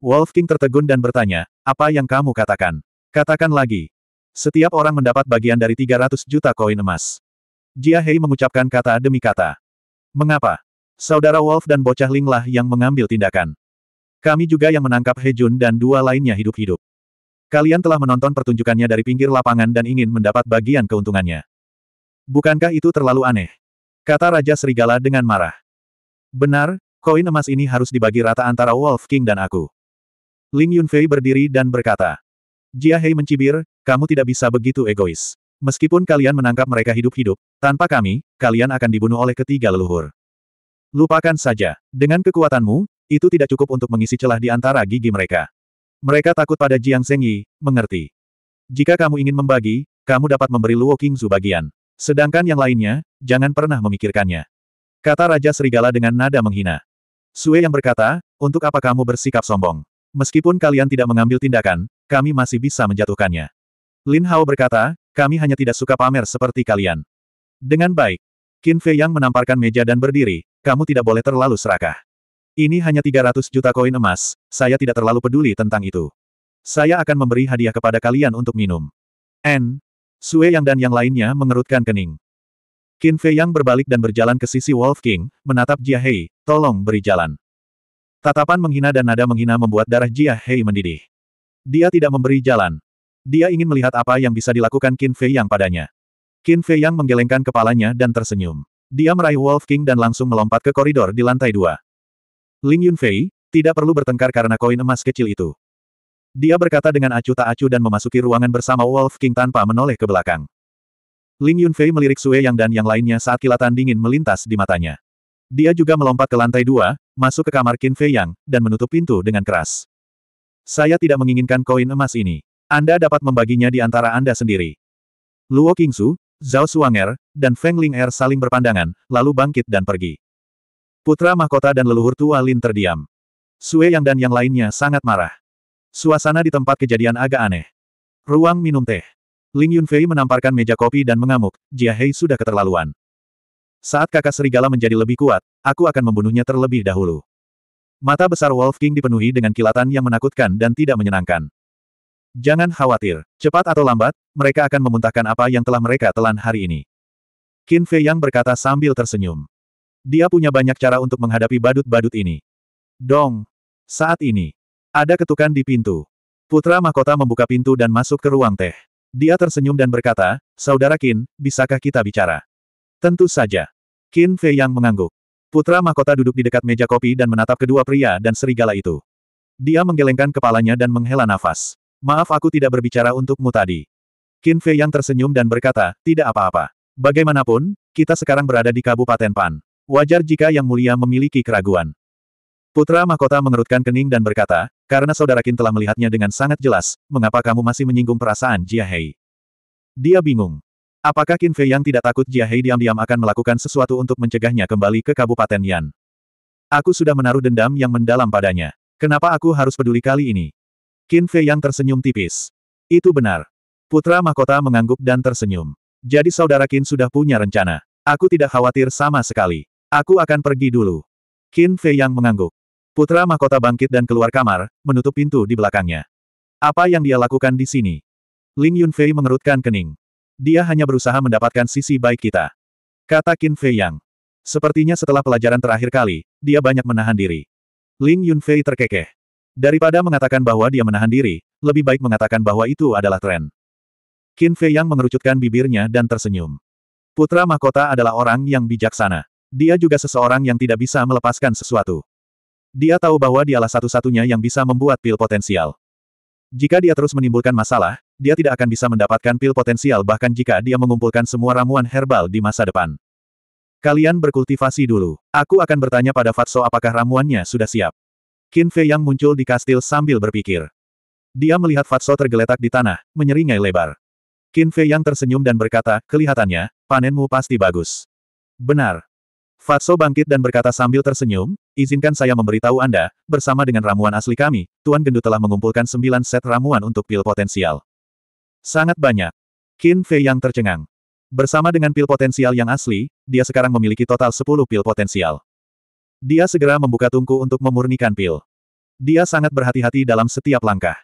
Wolf King tertegun dan bertanya, apa yang kamu katakan? Katakan lagi. Setiap orang mendapat bagian dari 300 juta koin emas. Jia Hei mengucapkan kata demi kata. Mengapa? Saudara Wolf dan bocah Linglah yang mengambil tindakan. Kami juga yang menangkap Hejun dan dua lainnya hidup-hidup. Kalian telah menonton pertunjukannya dari pinggir lapangan dan ingin mendapat bagian keuntungannya. Bukankah itu terlalu aneh? Kata Raja Serigala dengan marah. Benar, koin emas ini harus dibagi rata antara Wolf King dan aku. Ling Yunfei berdiri dan berkata. Jia Hei mencibir, kamu tidak bisa begitu egois. Meskipun kalian menangkap mereka hidup-hidup, tanpa kami, kalian akan dibunuh oleh ketiga leluhur. Lupakan saja, dengan kekuatanmu, itu tidak cukup untuk mengisi celah di antara gigi mereka. Mereka takut pada Jiang Zhengyi, mengerti. Jika kamu ingin membagi, kamu dapat memberi Luo Qingzu bagian. Sedangkan yang lainnya, jangan pernah memikirkannya. Kata Raja Serigala dengan nada menghina. Sue yang berkata, untuk apa kamu bersikap sombong? Meskipun kalian tidak mengambil tindakan, kami masih bisa menjatuhkannya. Lin Hao berkata, kami hanya tidak suka pamer seperti kalian. Dengan baik, Qin Fei Yang menamparkan meja dan berdiri, kamu tidak boleh terlalu serakah. Ini hanya 300 juta koin emas, saya tidak terlalu peduli tentang itu. Saya akan memberi hadiah kepada kalian untuk minum. N. Sue Yang dan yang lainnya mengerutkan kening. Qin Fei Yang berbalik dan berjalan ke sisi Wolf King, menatap Jia Hei, tolong beri jalan. Tatapan menghina dan nada menghina membuat darah Jia Hei mendidih. Dia tidak memberi jalan. Dia ingin melihat apa yang bisa dilakukan Qin Fei Yang padanya. Qin Fei Yang menggelengkan kepalanya dan tersenyum. Dia meraih Wolf King dan langsung melompat ke koridor di lantai dua. Ling Yunfei, tidak perlu bertengkar karena koin emas kecil itu. Dia berkata dengan acuh tak acuh dan memasuki ruangan bersama Wolf King tanpa menoleh ke belakang. Ling Yunfei melirik Sue Yang dan yang lainnya saat kilatan dingin melintas di matanya. Dia juga melompat ke lantai dua, masuk ke kamar Qin Fei Yang, dan menutup pintu dengan keras. Saya tidak menginginkan koin emas ini. Anda dapat membaginya di antara Anda sendiri. Luo Qingsu, Zhao Suanger, dan Feng Ling Er saling berpandangan, lalu bangkit dan pergi. Putra mahkota dan leluhur tua Lin terdiam. Sue Yang dan yang lainnya sangat marah. Suasana di tempat kejadian agak aneh. Ruang minum teh. Ling Yunfei menamparkan meja kopi dan mengamuk, Jia Hei sudah keterlaluan. Saat kakak serigala menjadi lebih kuat, aku akan membunuhnya terlebih dahulu. Mata besar Wolf King dipenuhi dengan kilatan yang menakutkan dan tidak menyenangkan. Jangan khawatir, cepat atau lambat, mereka akan memuntahkan apa yang telah mereka telan hari ini. Qin Fei Yang berkata sambil tersenyum. Dia punya banyak cara untuk menghadapi badut-badut ini. Dong! Saat ini, ada ketukan di pintu. Putra mahkota membuka pintu dan masuk ke ruang teh. Dia tersenyum dan berkata, Saudara Qin, bisakah kita bicara? Tentu saja. Qin Fei yang mengangguk. Putra mahkota duduk di dekat meja kopi dan menatap kedua pria dan serigala itu. Dia menggelengkan kepalanya dan menghela nafas. Maaf aku tidak berbicara untukmu tadi. Qin Fei yang tersenyum dan berkata, tidak apa-apa. Bagaimanapun, kita sekarang berada di Kabupaten Pan. Wajar jika Yang Mulia memiliki keraguan. Putra Mahkota mengerutkan kening dan berkata, karena Saudara Kin telah melihatnya dengan sangat jelas, mengapa kamu masih menyinggung perasaan Jia Hei? Dia bingung. Apakah Kin Fei yang tidak takut Jia Hei diam-diam akan melakukan sesuatu untuk mencegahnya kembali ke Kabupaten Yan? Aku sudah menaruh dendam yang mendalam padanya. Kenapa aku harus peduli kali ini? Qin Fei yang tersenyum tipis. Itu benar. Putra Mahkota mengangguk dan tersenyum. Jadi saudara Qin sudah punya rencana. Aku tidak khawatir sama sekali. Aku akan pergi dulu. Qin Fei yang mengangguk. Putra mahkota bangkit dan keluar kamar, menutup pintu di belakangnya. Apa yang dia lakukan di sini? Ling Yunfei mengerutkan kening. Dia hanya berusaha mendapatkan sisi baik kita. Kata Qin Fei Yang. Sepertinya setelah pelajaran terakhir kali, dia banyak menahan diri. Ling Yunfei terkekeh. Daripada mengatakan bahwa dia menahan diri, lebih baik mengatakan bahwa itu adalah tren. Qin Fei Yang mengerucutkan bibirnya dan tersenyum. Putra mahkota adalah orang yang bijaksana. Dia juga seseorang yang tidak bisa melepaskan sesuatu. Dia tahu bahwa dialah satu-satunya yang bisa membuat pil potensial. Jika dia terus menimbulkan masalah, dia tidak akan bisa mendapatkan pil potensial bahkan jika dia mengumpulkan semua ramuan herbal di masa depan. Kalian berkultivasi dulu. Aku akan bertanya pada Fatso apakah ramuannya sudah siap. Qin Fei yang muncul di kastil sambil berpikir. Dia melihat Fatso tergeletak di tanah, menyeringai lebar. Qin Fei yang tersenyum dan berkata, kelihatannya, panenmu pasti bagus. Benar, Fatso bangkit dan berkata sambil tersenyum, izinkan saya memberitahu Anda, bersama dengan ramuan asli kami, Tuan Gendut telah mengumpulkan sembilan set ramuan untuk pil potensial. Sangat banyak. Qin Fei yang tercengang. Bersama dengan pil potensial yang asli, dia sekarang memiliki total 10 pil potensial. Dia segera membuka tungku untuk memurnikan pil. Dia sangat berhati-hati dalam setiap langkah.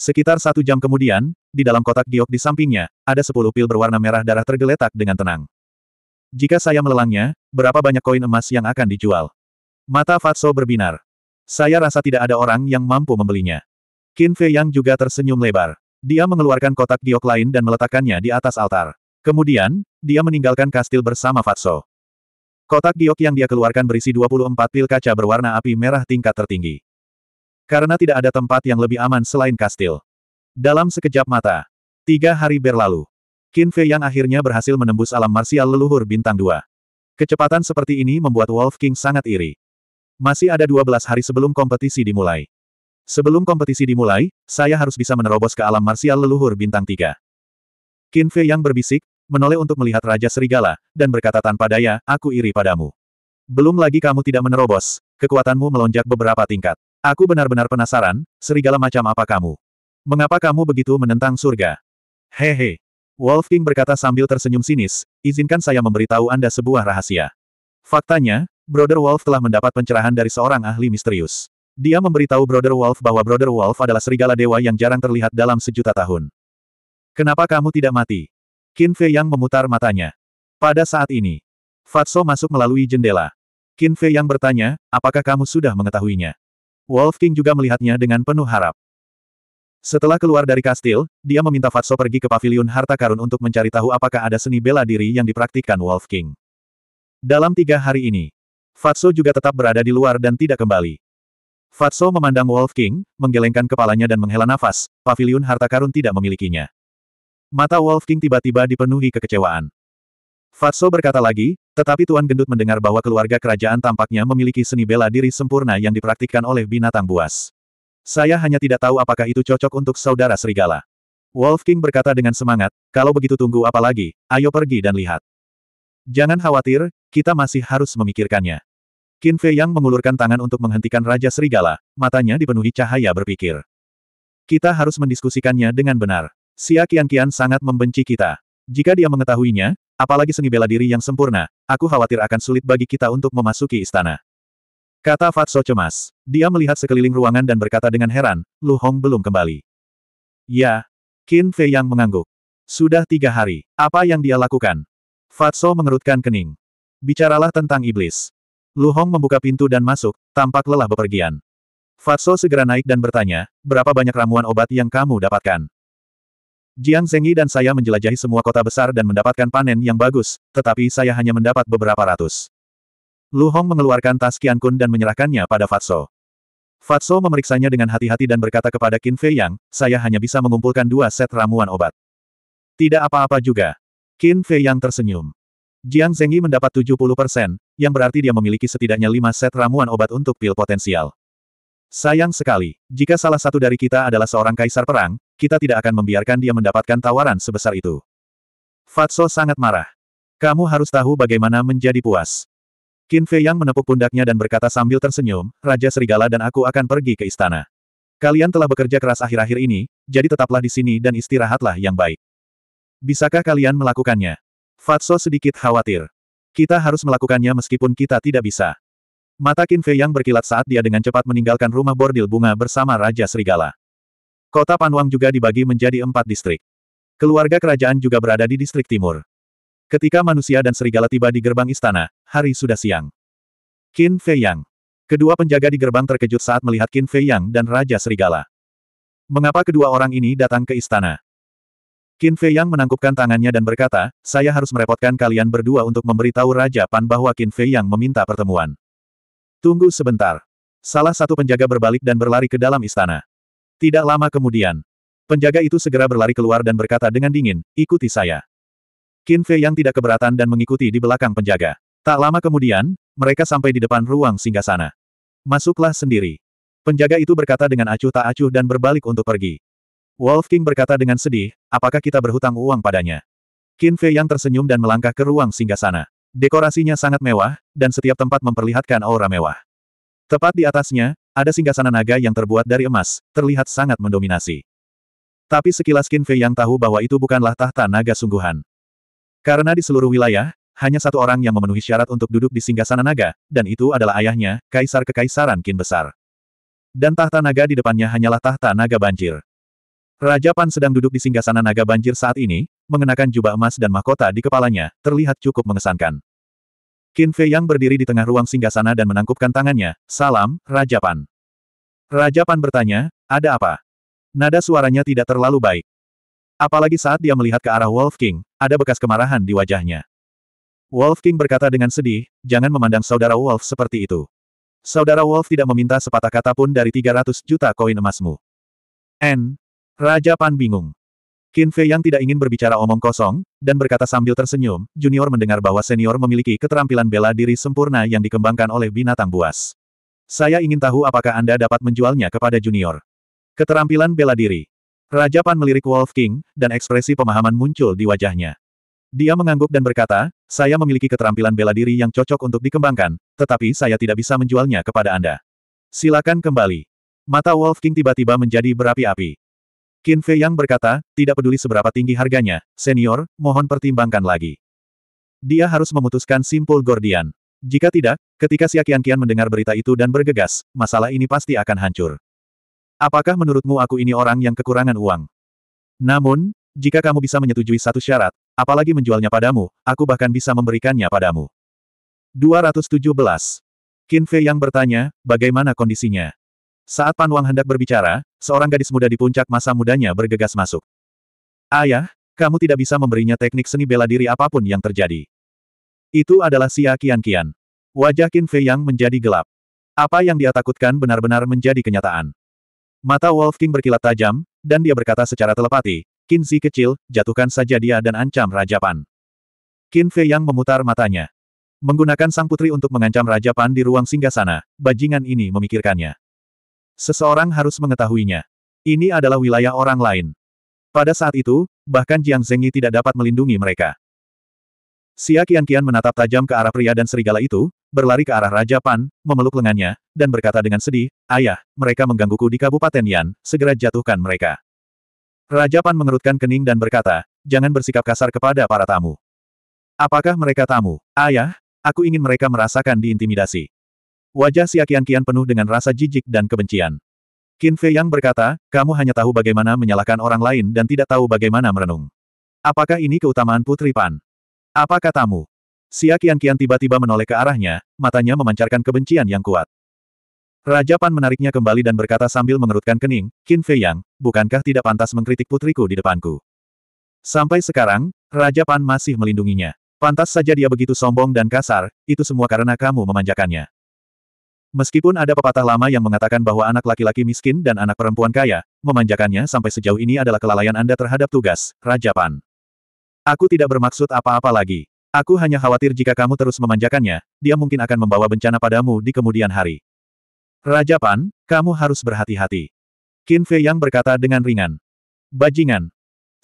Sekitar satu jam kemudian, di dalam kotak giok di sampingnya, ada sepuluh pil berwarna merah darah tergeletak dengan tenang. Jika saya melelangnya, berapa banyak koin emas yang akan dijual? Mata Fatso berbinar. Saya rasa tidak ada orang yang mampu membelinya. Qin Fei Yang juga tersenyum lebar. Dia mengeluarkan kotak giok lain dan meletakkannya di atas altar. Kemudian, dia meninggalkan kastil bersama Fatso. Kotak giok yang dia keluarkan berisi 24 pil kaca berwarna api merah tingkat tertinggi. Karena tidak ada tempat yang lebih aman selain kastil. Dalam sekejap mata, tiga hari berlalu. Qin Fei yang akhirnya berhasil menembus alam marsial leluhur bintang 2. Kecepatan seperti ini membuat Wolf King sangat iri. Masih ada 12 hari sebelum kompetisi dimulai. Sebelum kompetisi dimulai, saya harus bisa menerobos ke alam marsial leluhur bintang 3. Qin Fei yang berbisik, menoleh untuk melihat Raja Serigala, dan berkata tanpa daya, aku iri padamu. Belum lagi kamu tidak menerobos, kekuatanmu melonjak beberapa tingkat. Aku benar-benar penasaran, serigala macam apa kamu? Mengapa kamu begitu menentang surga? Hehe. Wolf King berkata sambil tersenyum sinis, izinkan saya memberitahu Anda sebuah rahasia. Faktanya, Brother Wolf telah mendapat pencerahan dari seorang ahli misterius. Dia memberitahu Brother Wolf bahwa Brother Wolf adalah serigala dewa yang jarang terlihat dalam sejuta tahun. Kenapa kamu tidak mati? Qin Fei Yang memutar matanya. Pada saat ini, Fatso masuk melalui jendela. Qin Fei Yang bertanya, apakah kamu sudah mengetahuinya? Wolf King juga melihatnya dengan penuh harap. Setelah keluar dari kastil, dia meminta Fatso pergi ke paviliun harta karun untuk mencari tahu apakah ada seni bela diri yang dipraktikkan Wolf King. Dalam tiga hari ini, Fatso juga tetap berada di luar dan tidak kembali. Fatso memandang Wolf King, menggelengkan kepalanya dan menghela nafas, paviliun harta karun tidak memilikinya. Mata Wolf King tiba-tiba dipenuhi kekecewaan. Fatso berkata lagi, tetapi Tuan Gendut mendengar bahwa keluarga kerajaan tampaknya memiliki seni bela diri sempurna yang dipraktikkan oleh binatang buas. Saya hanya tidak tahu apakah itu cocok untuk saudara serigala. Wolf King berkata dengan semangat, kalau begitu tunggu apa lagi, ayo pergi dan lihat. Jangan khawatir, kita masih harus memikirkannya. Qin Fei Yang mengulurkan tangan untuk menghentikan Raja Serigala, matanya dipenuhi cahaya berpikir. Kita harus mendiskusikannya dengan benar. Xia kian sangat membenci kita. Jika dia mengetahuinya, apalagi seni bela diri yang sempurna, aku khawatir akan sulit bagi kita untuk memasuki istana. Kata Fatso cemas. Dia melihat sekeliling ruangan dan berkata dengan heran, Lu Hong belum kembali. Ya. Qin Fei yang mengangguk. Sudah tiga hari. Apa yang dia lakukan? Fatso mengerutkan kening. Bicaralah tentang iblis. Lu Hong membuka pintu dan masuk, tampak lelah bepergian. Fatso segera naik dan bertanya, berapa banyak ramuan obat yang kamu dapatkan? Jiang Zengyi dan saya menjelajahi semua kota besar dan mendapatkan panen yang bagus, tetapi saya hanya mendapat beberapa ratus. Lu Hong mengeluarkan tas Qian Kun dan menyerahkannya pada Fatso. Fatso memeriksanya dengan hati-hati dan berkata kepada Qin Fei Yang, saya hanya bisa mengumpulkan dua set ramuan obat. Tidak apa-apa juga. Qin Fei Yang tersenyum. Jiang Zengyi mendapat 70 persen, yang berarti dia memiliki setidaknya lima set ramuan obat untuk pil potensial. Sayang sekali, jika salah satu dari kita adalah seorang kaisar perang, kita tidak akan membiarkan dia mendapatkan tawaran sebesar itu. Fatso sangat marah. Kamu harus tahu bagaimana menjadi puas. Qin Fei Yang menepuk pundaknya dan berkata sambil tersenyum, Raja Serigala dan aku akan pergi ke istana. Kalian telah bekerja keras akhir-akhir ini, jadi tetaplah di sini dan istirahatlah yang baik. Bisakah kalian melakukannya? Fatso sedikit khawatir. Kita harus melakukannya meskipun kita tidak bisa. Mata Qin Fei Yang berkilat saat dia dengan cepat meninggalkan rumah bordil bunga bersama Raja Serigala. Kota Panwang juga dibagi menjadi empat distrik. Keluarga kerajaan juga berada di distrik timur. Ketika manusia dan serigala tiba di gerbang istana, hari sudah siang. Qin Fei Yang. Kedua penjaga di gerbang terkejut saat melihat Qin Fei Yang dan Raja Serigala. Mengapa kedua orang ini datang ke istana? Qin Fei Yang menangkupkan tangannya dan berkata, saya harus merepotkan kalian berdua untuk memberitahu Raja Pan bahwa Qin Fei Yang meminta pertemuan. Tunggu sebentar. Salah satu penjaga berbalik dan berlari ke dalam istana. Tidak lama kemudian, penjaga itu segera berlari keluar dan berkata dengan dingin, ikuti saya. Qin Fei Yang tidak keberatan dan mengikuti di belakang penjaga. Tak lama kemudian, mereka sampai di depan ruang singgasana. Masuklah sendiri. Penjaga itu berkata dengan acuh tak acuh dan berbalik untuk pergi. Wolf King berkata dengan sedih, apakah kita berhutang uang padanya? Qin Fei yang tersenyum dan melangkah ke ruang singgasana. Dekorasinya sangat mewah, dan setiap tempat memperlihatkan aura mewah. Tepat di atasnya, ada singgasana naga yang terbuat dari emas, terlihat sangat mendominasi. Tapi sekilas Qin Fei yang tahu bahwa itu bukanlah tahta naga sungguhan. Karena di seluruh wilayah, hanya satu orang yang memenuhi syarat untuk duduk di singgasana naga, dan itu adalah ayahnya, Kaisar Kekaisaran Kin Besar. Dan tahta naga di depannya hanyalah tahta naga banjir. Raja Pan sedang duduk di singgasana naga banjir saat ini, mengenakan jubah emas dan mahkota di kepalanya, terlihat cukup mengesankan. Qin Fei yang berdiri di tengah ruang singgasana dan menangkupkan tangannya, salam, Raja Pan. Raja Pan bertanya, ada apa? Nada suaranya tidak terlalu baik. Apalagi saat dia melihat ke arah Wolf King, ada bekas kemarahan di wajahnya. Wolf King berkata dengan sedih, jangan memandang saudara Wolf seperti itu. Saudara Wolf tidak meminta sepatah kata pun dari 300 juta koin emasmu. N. Raja Pan bingung. Qin Fei yang tidak ingin berbicara omong kosong, dan berkata sambil tersenyum, junior mendengar bahwa senior memiliki keterampilan bela diri sempurna yang dikembangkan oleh binatang buas. Saya ingin tahu apakah Anda dapat menjualnya kepada junior. Keterampilan bela diri. Raja Pan melirik Wolf King, dan ekspresi pemahaman muncul di wajahnya. Dia mengangguk dan berkata, saya memiliki keterampilan bela diri yang cocok untuk dikembangkan, tetapi saya tidak bisa menjualnya kepada Anda. Silakan kembali. Mata Wolf King tiba-tiba menjadi berapi-api. Qin Fei Yang berkata, tidak peduli seberapa tinggi harganya, senior, mohon pertimbangkan lagi. Dia harus memutuskan simpul Gordian. Jika tidak, ketika siakian Akian Kian mendengar berita itu dan bergegas, masalah ini pasti akan hancur. Apakah menurutmu aku ini orang yang kekurangan uang? Namun, jika kamu bisa menyetujui satu syarat, Apalagi menjualnya padamu, aku bahkan bisa memberikannya padamu. 217. Qin Fei yang bertanya, bagaimana kondisinya? Saat Pan Wang hendak berbicara, seorang gadis muda di puncak masa mudanya bergegas masuk. Ayah, kamu tidak bisa memberinya teknik seni bela diri apapun yang terjadi. Itu adalah Xia kian Qian. Wajah Qin Fei Yang menjadi gelap. Apa yang dia takutkan benar-benar menjadi kenyataan. Mata Wolf King berkilat tajam, dan dia berkata secara telepati, Qin Zi kecil, jatuhkan saja dia dan ancam Raja Pan. Qin Fei Yang memutar matanya. Menggunakan sang putri untuk mengancam Raja Pan di ruang singgah sana. bajingan ini memikirkannya. Seseorang harus mengetahuinya. Ini adalah wilayah orang lain. Pada saat itu, bahkan Jiang Zengyi tidak dapat melindungi mereka. Xia Qianqian menatap tajam ke arah pria dan serigala itu, berlari ke arah Raja Pan, memeluk lengannya, dan berkata dengan sedih, Ayah, mereka menggangguku di Kabupaten Yan, segera jatuhkan mereka. Raja Pan mengerutkan kening dan berkata, jangan bersikap kasar kepada para tamu. Apakah mereka tamu? Ayah, aku ingin mereka merasakan diintimidasi. Wajah si Akian Kian penuh dengan rasa jijik dan kebencian. Qin Fei Yang berkata, kamu hanya tahu bagaimana menyalahkan orang lain dan tidak tahu bagaimana merenung. Apakah ini keutamaan Putri Pan? Apakah tamu? Si Akian Kian tiba-tiba menoleh ke arahnya, matanya memancarkan kebencian yang kuat. Raja Pan menariknya kembali dan berkata sambil mengerutkan kening, Qin Fei Yang, bukankah tidak pantas mengkritik putriku di depanku? Sampai sekarang, Raja Pan masih melindunginya. Pantas saja dia begitu sombong dan kasar, itu semua karena kamu memanjakannya. Meskipun ada pepatah lama yang mengatakan bahwa anak laki-laki miskin dan anak perempuan kaya, memanjakannya sampai sejauh ini adalah kelalaian Anda terhadap tugas, Raja Pan. Aku tidak bermaksud apa-apa lagi. Aku hanya khawatir jika kamu terus memanjakannya, dia mungkin akan membawa bencana padamu di kemudian hari. Raja Pan, kamu harus berhati-hati. Qin Fei Yang berkata dengan ringan. Bajingan.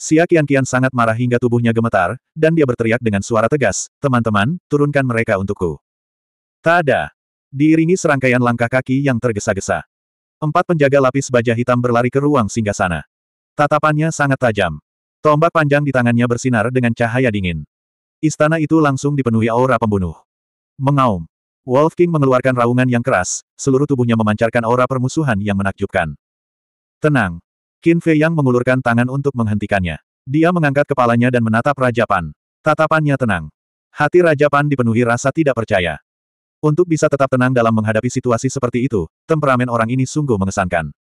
Xia kian sangat marah hingga tubuhnya gemetar, dan dia berteriak dengan suara tegas, teman-teman, turunkan mereka untukku. Tada. Diiringi serangkaian langkah kaki yang tergesa-gesa. Empat penjaga lapis baja hitam berlari ke ruang singgasana. Tatapannya sangat tajam. Tombak panjang di tangannya bersinar dengan cahaya dingin. Istana itu langsung dipenuhi aura pembunuh. Mengaum. Wolf King mengeluarkan raungan yang keras, seluruh tubuhnya memancarkan aura permusuhan yang menakjubkan. Tenang. Qin Fei Yang mengulurkan tangan untuk menghentikannya. Dia mengangkat kepalanya dan menatap Raja Pan. Tatapannya tenang. Hati Raja Pan dipenuhi rasa tidak percaya. Untuk bisa tetap tenang dalam menghadapi situasi seperti itu, temperamen orang ini sungguh mengesankan.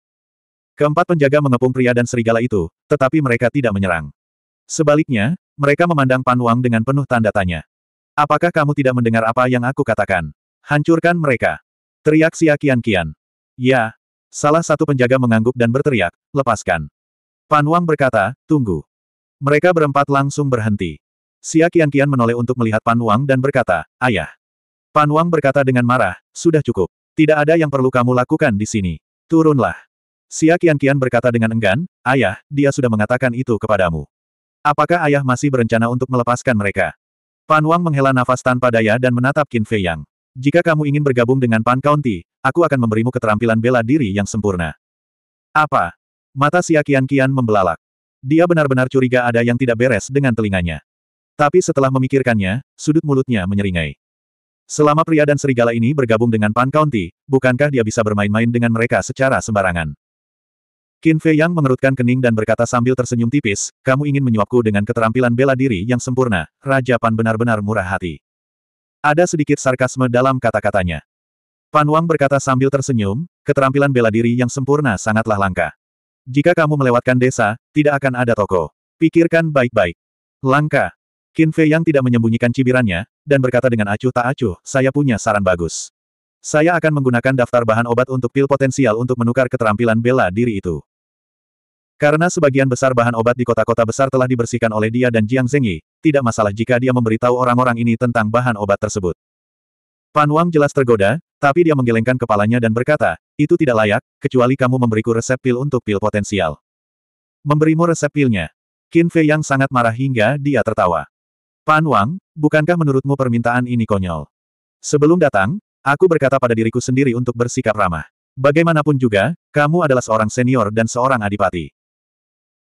Keempat penjaga mengepung pria dan serigala itu, tetapi mereka tidak menyerang. Sebaliknya, mereka memandang Pan Wang dengan penuh tanda tanya. Apakah kamu tidak mendengar apa yang aku katakan? Hancurkan mereka. Teriak Siakian Kian. Kian. Ya. Salah satu penjaga mengangguk dan berteriak, lepaskan. Pan Wang berkata, tunggu. Mereka berempat langsung berhenti. Siakian Kian Kian menoleh untuk melihat Pan Wang dan berkata, ayah. Pan Wang berkata dengan marah, sudah cukup. Tidak ada yang perlu kamu lakukan di sini. Turunlah. Siakian Kian Kian berkata dengan enggan, ayah, dia sudah mengatakan itu kepadamu. Apakah ayah masih berencana untuk melepaskan mereka? Pan Wang menghela nafas tanpa daya dan menatap Qin Fei Yang. Jika kamu ingin bergabung dengan Pan County, aku akan memberimu keterampilan bela diri yang sempurna. Apa? Mata siakian-akian kian membelalak. Dia benar-benar curiga ada yang tidak beres dengan telinganya. Tapi setelah memikirkannya, sudut mulutnya menyeringai. Selama pria dan serigala ini bergabung dengan Pan County, bukankah dia bisa bermain-main dengan mereka secara sembarangan? Qin Fei Yang mengerutkan kening dan berkata sambil tersenyum tipis, kamu ingin menyuapku dengan keterampilan bela diri yang sempurna, Raja Pan benar-benar murah hati. Ada sedikit sarkasme dalam kata-katanya. Pan Wang berkata sambil tersenyum, keterampilan bela diri yang sempurna sangatlah langka. Jika kamu melewatkan desa, tidak akan ada toko. Pikirkan baik-baik. Langka. Qin Fei yang tidak menyembunyikan cibirannya, dan berkata dengan acuh tak acuh, saya punya saran bagus. Saya akan menggunakan daftar bahan obat untuk pil potensial untuk menukar keterampilan bela diri itu. Karena sebagian besar bahan obat di kota-kota besar telah dibersihkan oleh dia dan Jiang Zengyi, tidak masalah jika dia memberitahu orang-orang ini tentang bahan obat tersebut. Pan Wang jelas tergoda, tapi dia menggelengkan kepalanya dan berkata, itu tidak layak, kecuali kamu memberiku resep pil untuk pil potensial. Memberimu resep pilnya. Qin Fei yang sangat marah hingga dia tertawa. Pan Wang, bukankah menurutmu permintaan ini konyol? Sebelum datang, aku berkata pada diriku sendiri untuk bersikap ramah. Bagaimanapun juga, kamu adalah seorang senior dan seorang adipati.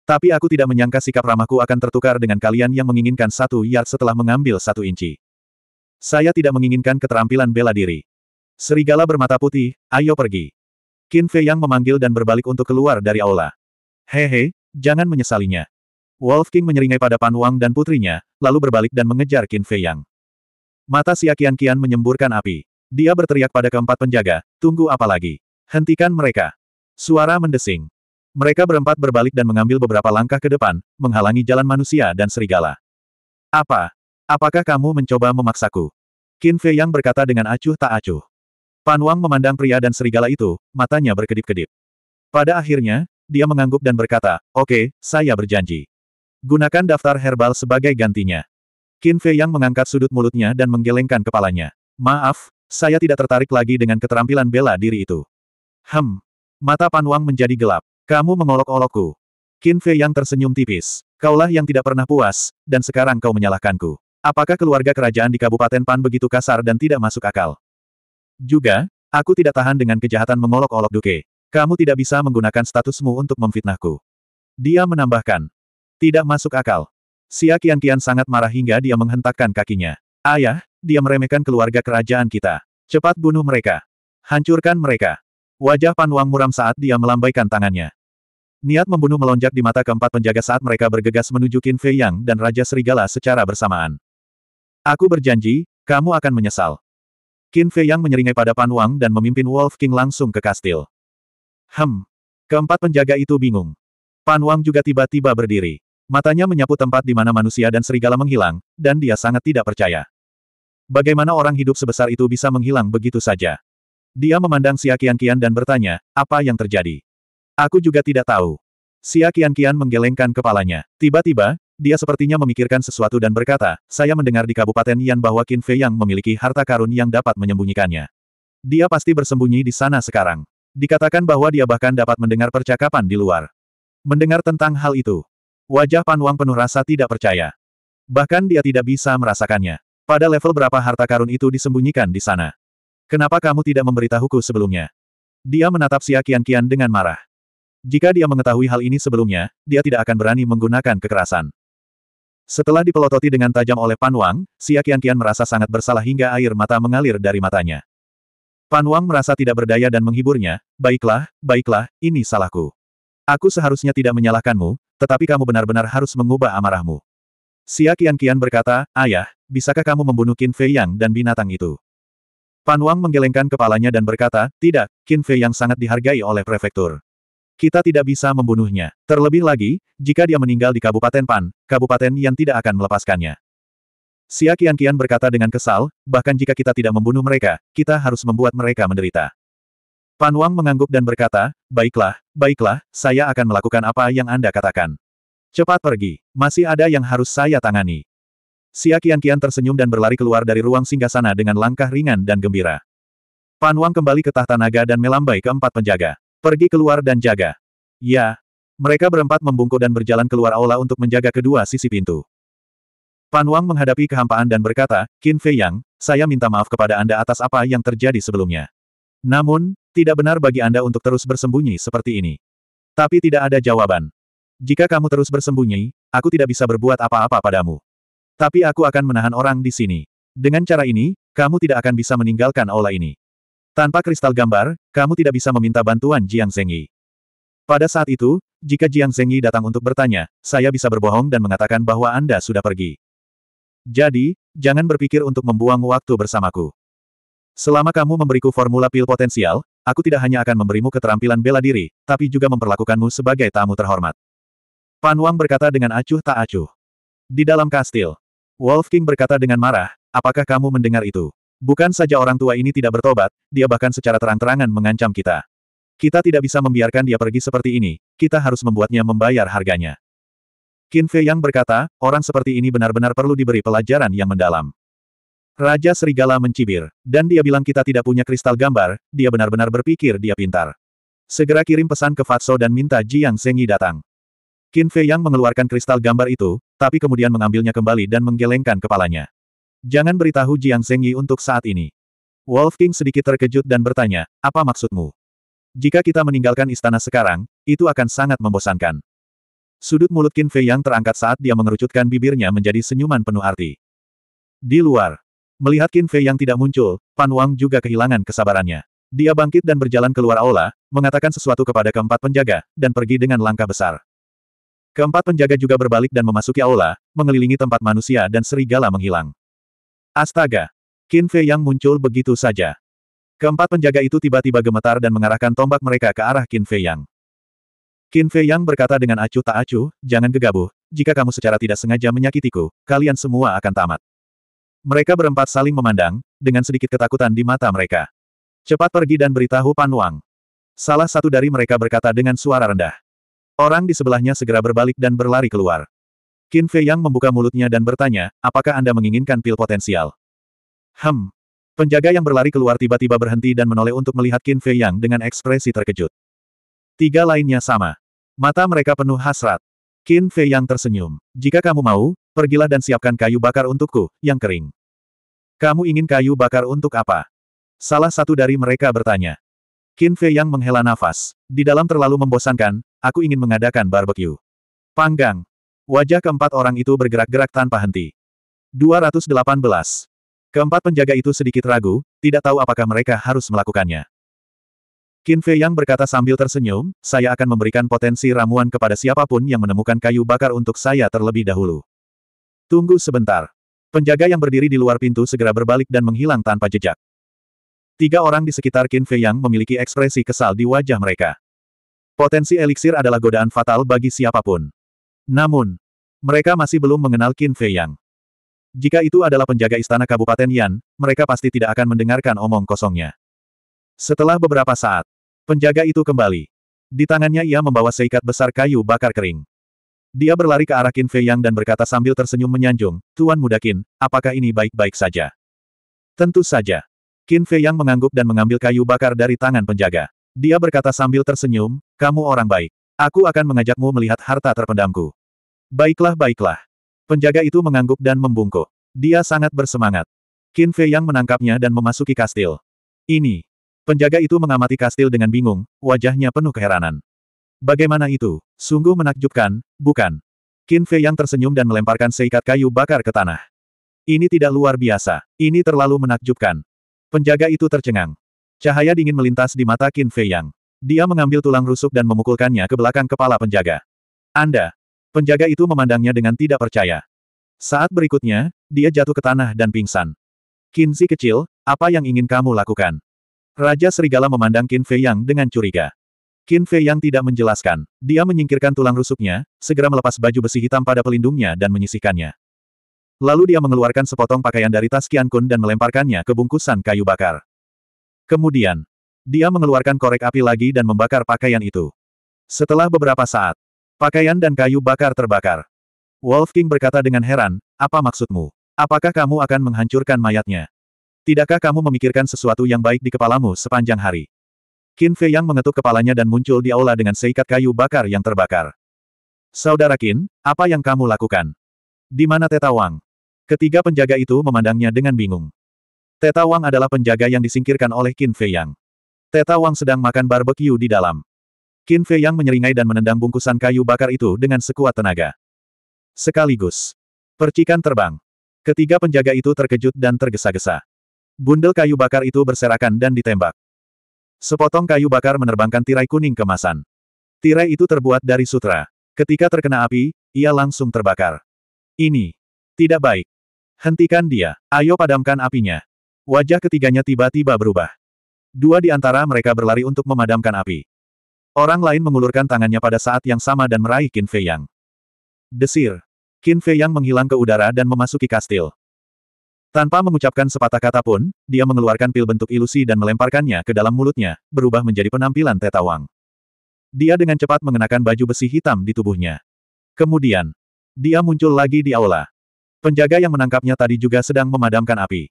Tapi aku tidak menyangka sikap ramahku akan tertukar dengan kalian yang menginginkan satu yard setelah mengambil satu inci. Saya tidak menginginkan keterampilan bela diri. Serigala bermata putih, ayo pergi. Qin Fei Yang memanggil dan berbalik untuk keluar dari aula. Hehe, jangan menyesalinya. Wolf King menyeringai pada Pan Wang dan putrinya, lalu berbalik dan mengejar Qin Fei Yang. Mata si Akian Kian menyemburkan api. Dia berteriak pada keempat penjaga, tunggu apa lagi? Hentikan mereka. Suara mendesing. Mereka berempat berbalik dan mengambil beberapa langkah ke depan, menghalangi jalan manusia dan serigala. Apa? Apakah kamu mencoba memaksaku? Qin Fei Yang berkata dengan acuh tak acuh. Pan Wang memandang pria dan serigala itu, matanya berkedip-kedip. Pada akhirnya, dia mengangguk dan berkata, Oke, okay, saya berjanji. Gunakan daftar herbal sebagai gantinya. Qin Fei Yang mengangkat sudut mulutnya dan menggelengkan kepalanya. Maaf, saya tidak tertarik lagi dengan keterampilan bela diri itu. Hem. Mata Pan Wang menjadi gelap. Kamu mengolok-olokku. Qin Fei yang tersenyum tipis. Kaulah yang tidak pernah puas, dan sekarang kau menyalahkanku. Apakah keluarga kerajaan di Kabupaten Pan begitu kasar dan tidak masuk akal? Juga, aku tidak tahan dengan kejahatan mengolok-olok Duke. Kamu tidak bisa menggunakan statusmu untuk memfitnahku. Dia menambahkan. Tidak masuk akal. Sia Kian Kian sangat marah hingga dia menghentakkan kakinya. Ayah, dia meremehkan keluarga kerajaan kita. Cepat bunuh mereka. Hancurkan mereka. Wajah Pan Wang muram saat dia melambaikan tangannya. Niat membunuh melonjak di mata keempat penjaga saat mereka bergegas menuju Qin Fei Yang dan Raja Serigala secara bersamaan. Aku berjanji, kamu akan menyesal. Qin Fei Yang menyeringai pada Pan Wang dan memimpin Wolf King langsung ke kastil. Hem. Keempat penjaga itu bingung. Pan Wang juga tiba-tiba berdiri. Matanya menyapu tempat di mana manusia dan serigala menghilang, dan dia sangat tidak percaya. Bagaimana orang hidup sebesar itu bisa menghilang begitu saja? Dia memandang Xia kian dan bertanya, apa yang terjadi? Aku juga tidak tahu. Xia kian menggelengkan kepalanya. Tiba-tiba, dia sepertinya memikirkan sesuatu dan berkata, saya mendengar di Kabupaten Yan bahwa Qin Fei yang memiliki harta karun yang dapat menyembunyikannya. Dia pasti bersembunyi di sana sekarang. Dikatakan bahwa dia bahkan dapat mendengar percakapan di luar. Mendengar tentang hal itu, wajah Pan Wang penuh rasa tidak percaya. Bahkan dia tidak bisa merasakannya. Pada level berapa harta karun itu disembunyikan di sana. Kenapa kamu tidak memberitahuku sebelumnya? Dia menatap Xia Qian-Qian dengan marah. Jika dia mengetahui hal ini sebelumnya, dia tidak akan berani menggunakan kekerasan. Setelah dipelototi dengan tajam oleh Pan Wang, Xia Qian-Qian merasa sangat bersalah hingga air mata mengalir dari matanya. Pan Wang merasa tidak berdaya dan menghiburnya, baiklah, baiklah, ini salahku. Aku seharusnya tidak menyalahkanmu, tetapi kamu benar-benar harus mengubah amarahmu. Xia Qian-Qian berkata, Ayah, bisakah kamu membunuh Qin Fei Yang dan binatang itu? Pan Wang menggelengkan kepalanya dan berkata, tidak, Qin Fei yang sangat dihargai oleh prefektur. Kita tidak bisa membunuhnya. Terlebih lagi, jika dia meninggal di Kabupaten Pan, Kabupaten yang tidak akan melepaskannya. Xia Qianqian berkata dengan kesal, bahkan jika kita tidak membunuh mereka, kita harus membuat mereka menderita. Pan Wang mengangguk dan berkata, baiklah, baiklah, saya akan melakukan apa yang Anda katakan. Cepat pergi, masih ada yang harus saya tangani. Xia kian tersenyum dan berlari keluar dari ruang singgasana dengan langkah ringan dan gembira. Pan Wang kembali ke tahta naga dan melambai ke empat penjaga. Pergi keluar dan jaga. Ya. Mereka berempat membungkuk dan berjalan keluar aula untuk menjaga kedua sisi pintu. Pan Wang menghadapi kehampaan dan berkata, Qin Fei Yang, saya minta maaf kepada Anda atas apa yang terjadi sebelumnya. Namun, tidak benar bagi Anda untuk terus bersembunyi seperti ini. Tapi tidak ada jawaban. Jika kamu terus bersembunyi, aku tidak bisa berbuat apa-apa padamu. Tapi aku akan menahan orang di sini. Dengan cara ini, kamu tidak akan bisa meninggalkan aula ini. Tanpa kristal gambar, kamu tidak bisa meminta bantuan Jiang Zengyi. Pada saat itu, jika Jiang Zengyi datang untuk bertanya, saya bisa berbohong dan mengatakan bahwa Anda sudah pergi. Jadi, jangan berpikir untuk membuang waktu bersamaku. Selama kamu memberiku formula pil potensial, aku tidak hanya akan memberimu keterampilan bela diri, tapi juga memperlakukanmu sebagai tamu terhormat. Pan Wang berkata dengan acuh tak acuh. Di dalam kastil, Wolf King berkata dengan marah, apakah kamu mendengar itu? Bukan saja orang tua ini tidak bertobat, dia bahkan secara terang-terangan mengancam kita. Kita tidak bisa membiarkan dia pergi seperti ini, kita harus membuatnya membayar harganya. Qin Fei Yang berkata, orang seperti ini benar-benar perlu diberi pelajaran yang mendalam. Raja Serigala mencibir, dan dia bilang kita tidak punya kristal gambar, dia benar-benar berpikir dia pintar. Segera kirim pesan ke Fatso dan minta Jiang Sengi datang. Qin Fei Yang mengeluarkan kristal gambar itu, tapi kemudian mengambilnya kembali dan menggelengkan kepalanya. Jangan beritahu Jiang Zhengyi untuk saat ini. Wolf King sedikit terkejut dan bertanya, apa maksudmu? Jika kita meninggalkan istana sekarang, itu akan sangat membosankan. Sudut mulut Qin Fei Yang terangkat saat dia mengerucutkan bibirnya menjadi senyuman penuh arti. Di luar, melihat Qin Fei Yang tidak muncul, Pan Wang juga kehilangan kesabarannya. Dia bangkit dan berjalan keluar aula, mengatakan sesuatu kepada keempat penjaga, dan pergi dengan langkah besar. Keempat penjaga juga berbalik dan memasuki aula, mengelilingi tempat manusia dan serigala menghilang. Astaga! Qin Fei yang muncul begitu saja. Keempat penjaga itu tiba-tiba gemetar dan mengarahkan tombak mereka ke arah Qin Fei Yang. Qin Fei Yang berkata dengan acuh tak acuh, jangan gegabah, jika kamu secara tidak sengaja menyakitiku, kalian semua akan tamat. Mereka berempat saling memandang, dengan sedikit ketakutan di mata mereka. Cepat pergi dan beritahu Pan Wang. Salah satu dari mereka berkata dengan suara rendah. Orang di sebelahnya segera berbalik dan berlari keluar. Qin Fei Yang membuka mulutnya dan bertanya, apakah Anda menginginkan pil potensial? Hem. Penjaga yang berlari keluar tiba-tiba berhenti dan menoleh untuk melihat Qin Fei Yang dengan ekspresi terkejut. Tiga lainnya sama. Mata mereka penuh hasrat. Qin Fei Yang tersenyum. Jika kamu mau, pergilah dan siapkan kayu bakar untukku, yang kering. Kamu ingin kayu bakar untuk apa? Salah satu dari mereka bertanya. Qin Fei Yang menghela nafas. Di dalam terlalu membosankan, aku ingin mengadakan barbekyu, Panggang. Wajah keempat orang itu bergerak-gerak tanpa henti. 218. Keempat penjaga itu sedikit ragu, tidak tahu apakah mereka harus melakukannya. Qin Fei Yang berkata sambil tersenyum, saya akan memberikan potensi ramuan kepada siapapun yang menemukan kayu bakar untuk saya terlebih dahulu. Tunggu sebentar. Penjaga yang berdiri di luar pintu segera berbalik dan menghilang tanpa jejak. Tiga orang di sekitar Qin Fei Yang memiliki ekspresi kesal di wajah mereka. Potensi eliksir adalah godaan fatal bagi siapapun. Namun, mereka masih belum mengenal Qin Fei Yang. Jika itu adalah penjaga istana Kabupaten Yan, mereka pasti tidak akan mendengarkan omong kosongnya. Setelah beberapa saat, penjaga itu kembali. Di tangannya ia membawa seikat besar kayu bakar kering. Dia berlari ke arah Qin Fei Yang dan berkata sambil tersenyum menyanjung, Tuan Muda Qin, apakah ini baik-baik saja? Tentu saja. Qin Fei Yang mengangguk dan mengambil kayu bakar dari tangan penjaga. Dia berkata sambil tersenyum, kamu orang baik. Aku akan mengajakmu melihat harta terpendamku. Baiklah, baiklah. Penjaga itu mengangguk dan membungkuk. Dia sangat bersemangat. Qin Fei yang menangkapnya dan memasuki kastil. Ini. Penjaga itu mengamati kastil dengan bingung, wajahnya penuh keheranan. Bagaimana itu? Sungguh menakjubkan, bukan? Qin Fei yang tersenyum dan melemparkan seikat kayu bakar ke tanah. Ini tidak luar biasa. Ini terlalu menakjubkan. Penjaga itu tercengang. Cahaya dingin melintas di mata Qin Fei yang. Dia mengambil tulang rusuk dan memukulkannya ke belakang kepala penjaga. Anda! Penjaga itu memandangnya dengan tidak percaya. Saat berikutnya, dia jatuh ke tanah dan pingsan. Kinzi kecil, apa yang ingin kamu lakukan? Raja Serigala memandang Qin Fei Yang dengan curiga. Qin Fei Yang tidak menjelaskan. Dia menyingkirkan tulang rusuknya, segera melepas baju besi hitam pada pelindungnya dan menyisikannya. Lalu dia mengeluarkan sepotong pakaian dari tas Qian Kun dan melemparkannya ke bungkusan kayu bakar. Kemudian, dia mengeluarkan korek api lagi dan membakar pakaian itu. Setelah beberapa saat, pakaian dan kayu bakar terbakar. Wolf King berkata dengan heran, apa maksudmu? Apakah kamu akan menghancurkan mayatnya? Tidakkah kamu memikirkan sesuatu yang baik di kepalamu sepanjang hari? Qin Fei Yang mengetuk kepalanya dan muncul di aula dengan seikat kayu bakar yang terbakar. Saudara Qin, apa yang kamu lakukan? Di mana Teta Wang? Ketiga penjaga itu memandangnya dengan bingung. Teta Wang adalah penjaga yang disingkirkan oleh Qin Fei Yang. Teta Wang sedang makan barbeque di dalam. Qin Fei Yang menyeringai dan menendang bungkusan kayu bakar itu dengan sekuat tenaga. Sekaligus. Percikan terbang. Ketiga penjaga itu terkejut dan tergesa-gesa. Bundel kayu bakar itu berserakan dan ditembak. Sepotong kayu bakar menerbangkan tirai kuning kemasan. Tirai itu terbuat dari sutra. Ketika terkena api, ia langsung terbakar. Ini. Tidak baik. Hentikan dia. Ayo padamkan apinya. Wajah ketiganya tiba-tiba berubah. Dua di antara mereka berlari untuk memadamkan api. Orang lain mengulurkan tangannya pada saat yang sama dan meraih Qin Fei Yang. Desir. Qin Fei Yang menghilang ke udara dan memasuki kastil. Tanpa mengucapkan sepatah kata pun, dia mengeluarkan pil bentuk ilusi dan melemparkannya ke dalam mulutnya, berubah menjadi penampilan tetawang. Dia dengan cepat mengenakan baju besi hitam di tubuhnya. Kemudian, dia muncul lagi di aula. Penjaga yang menangkapnya tadi juga sedang memadamkan api.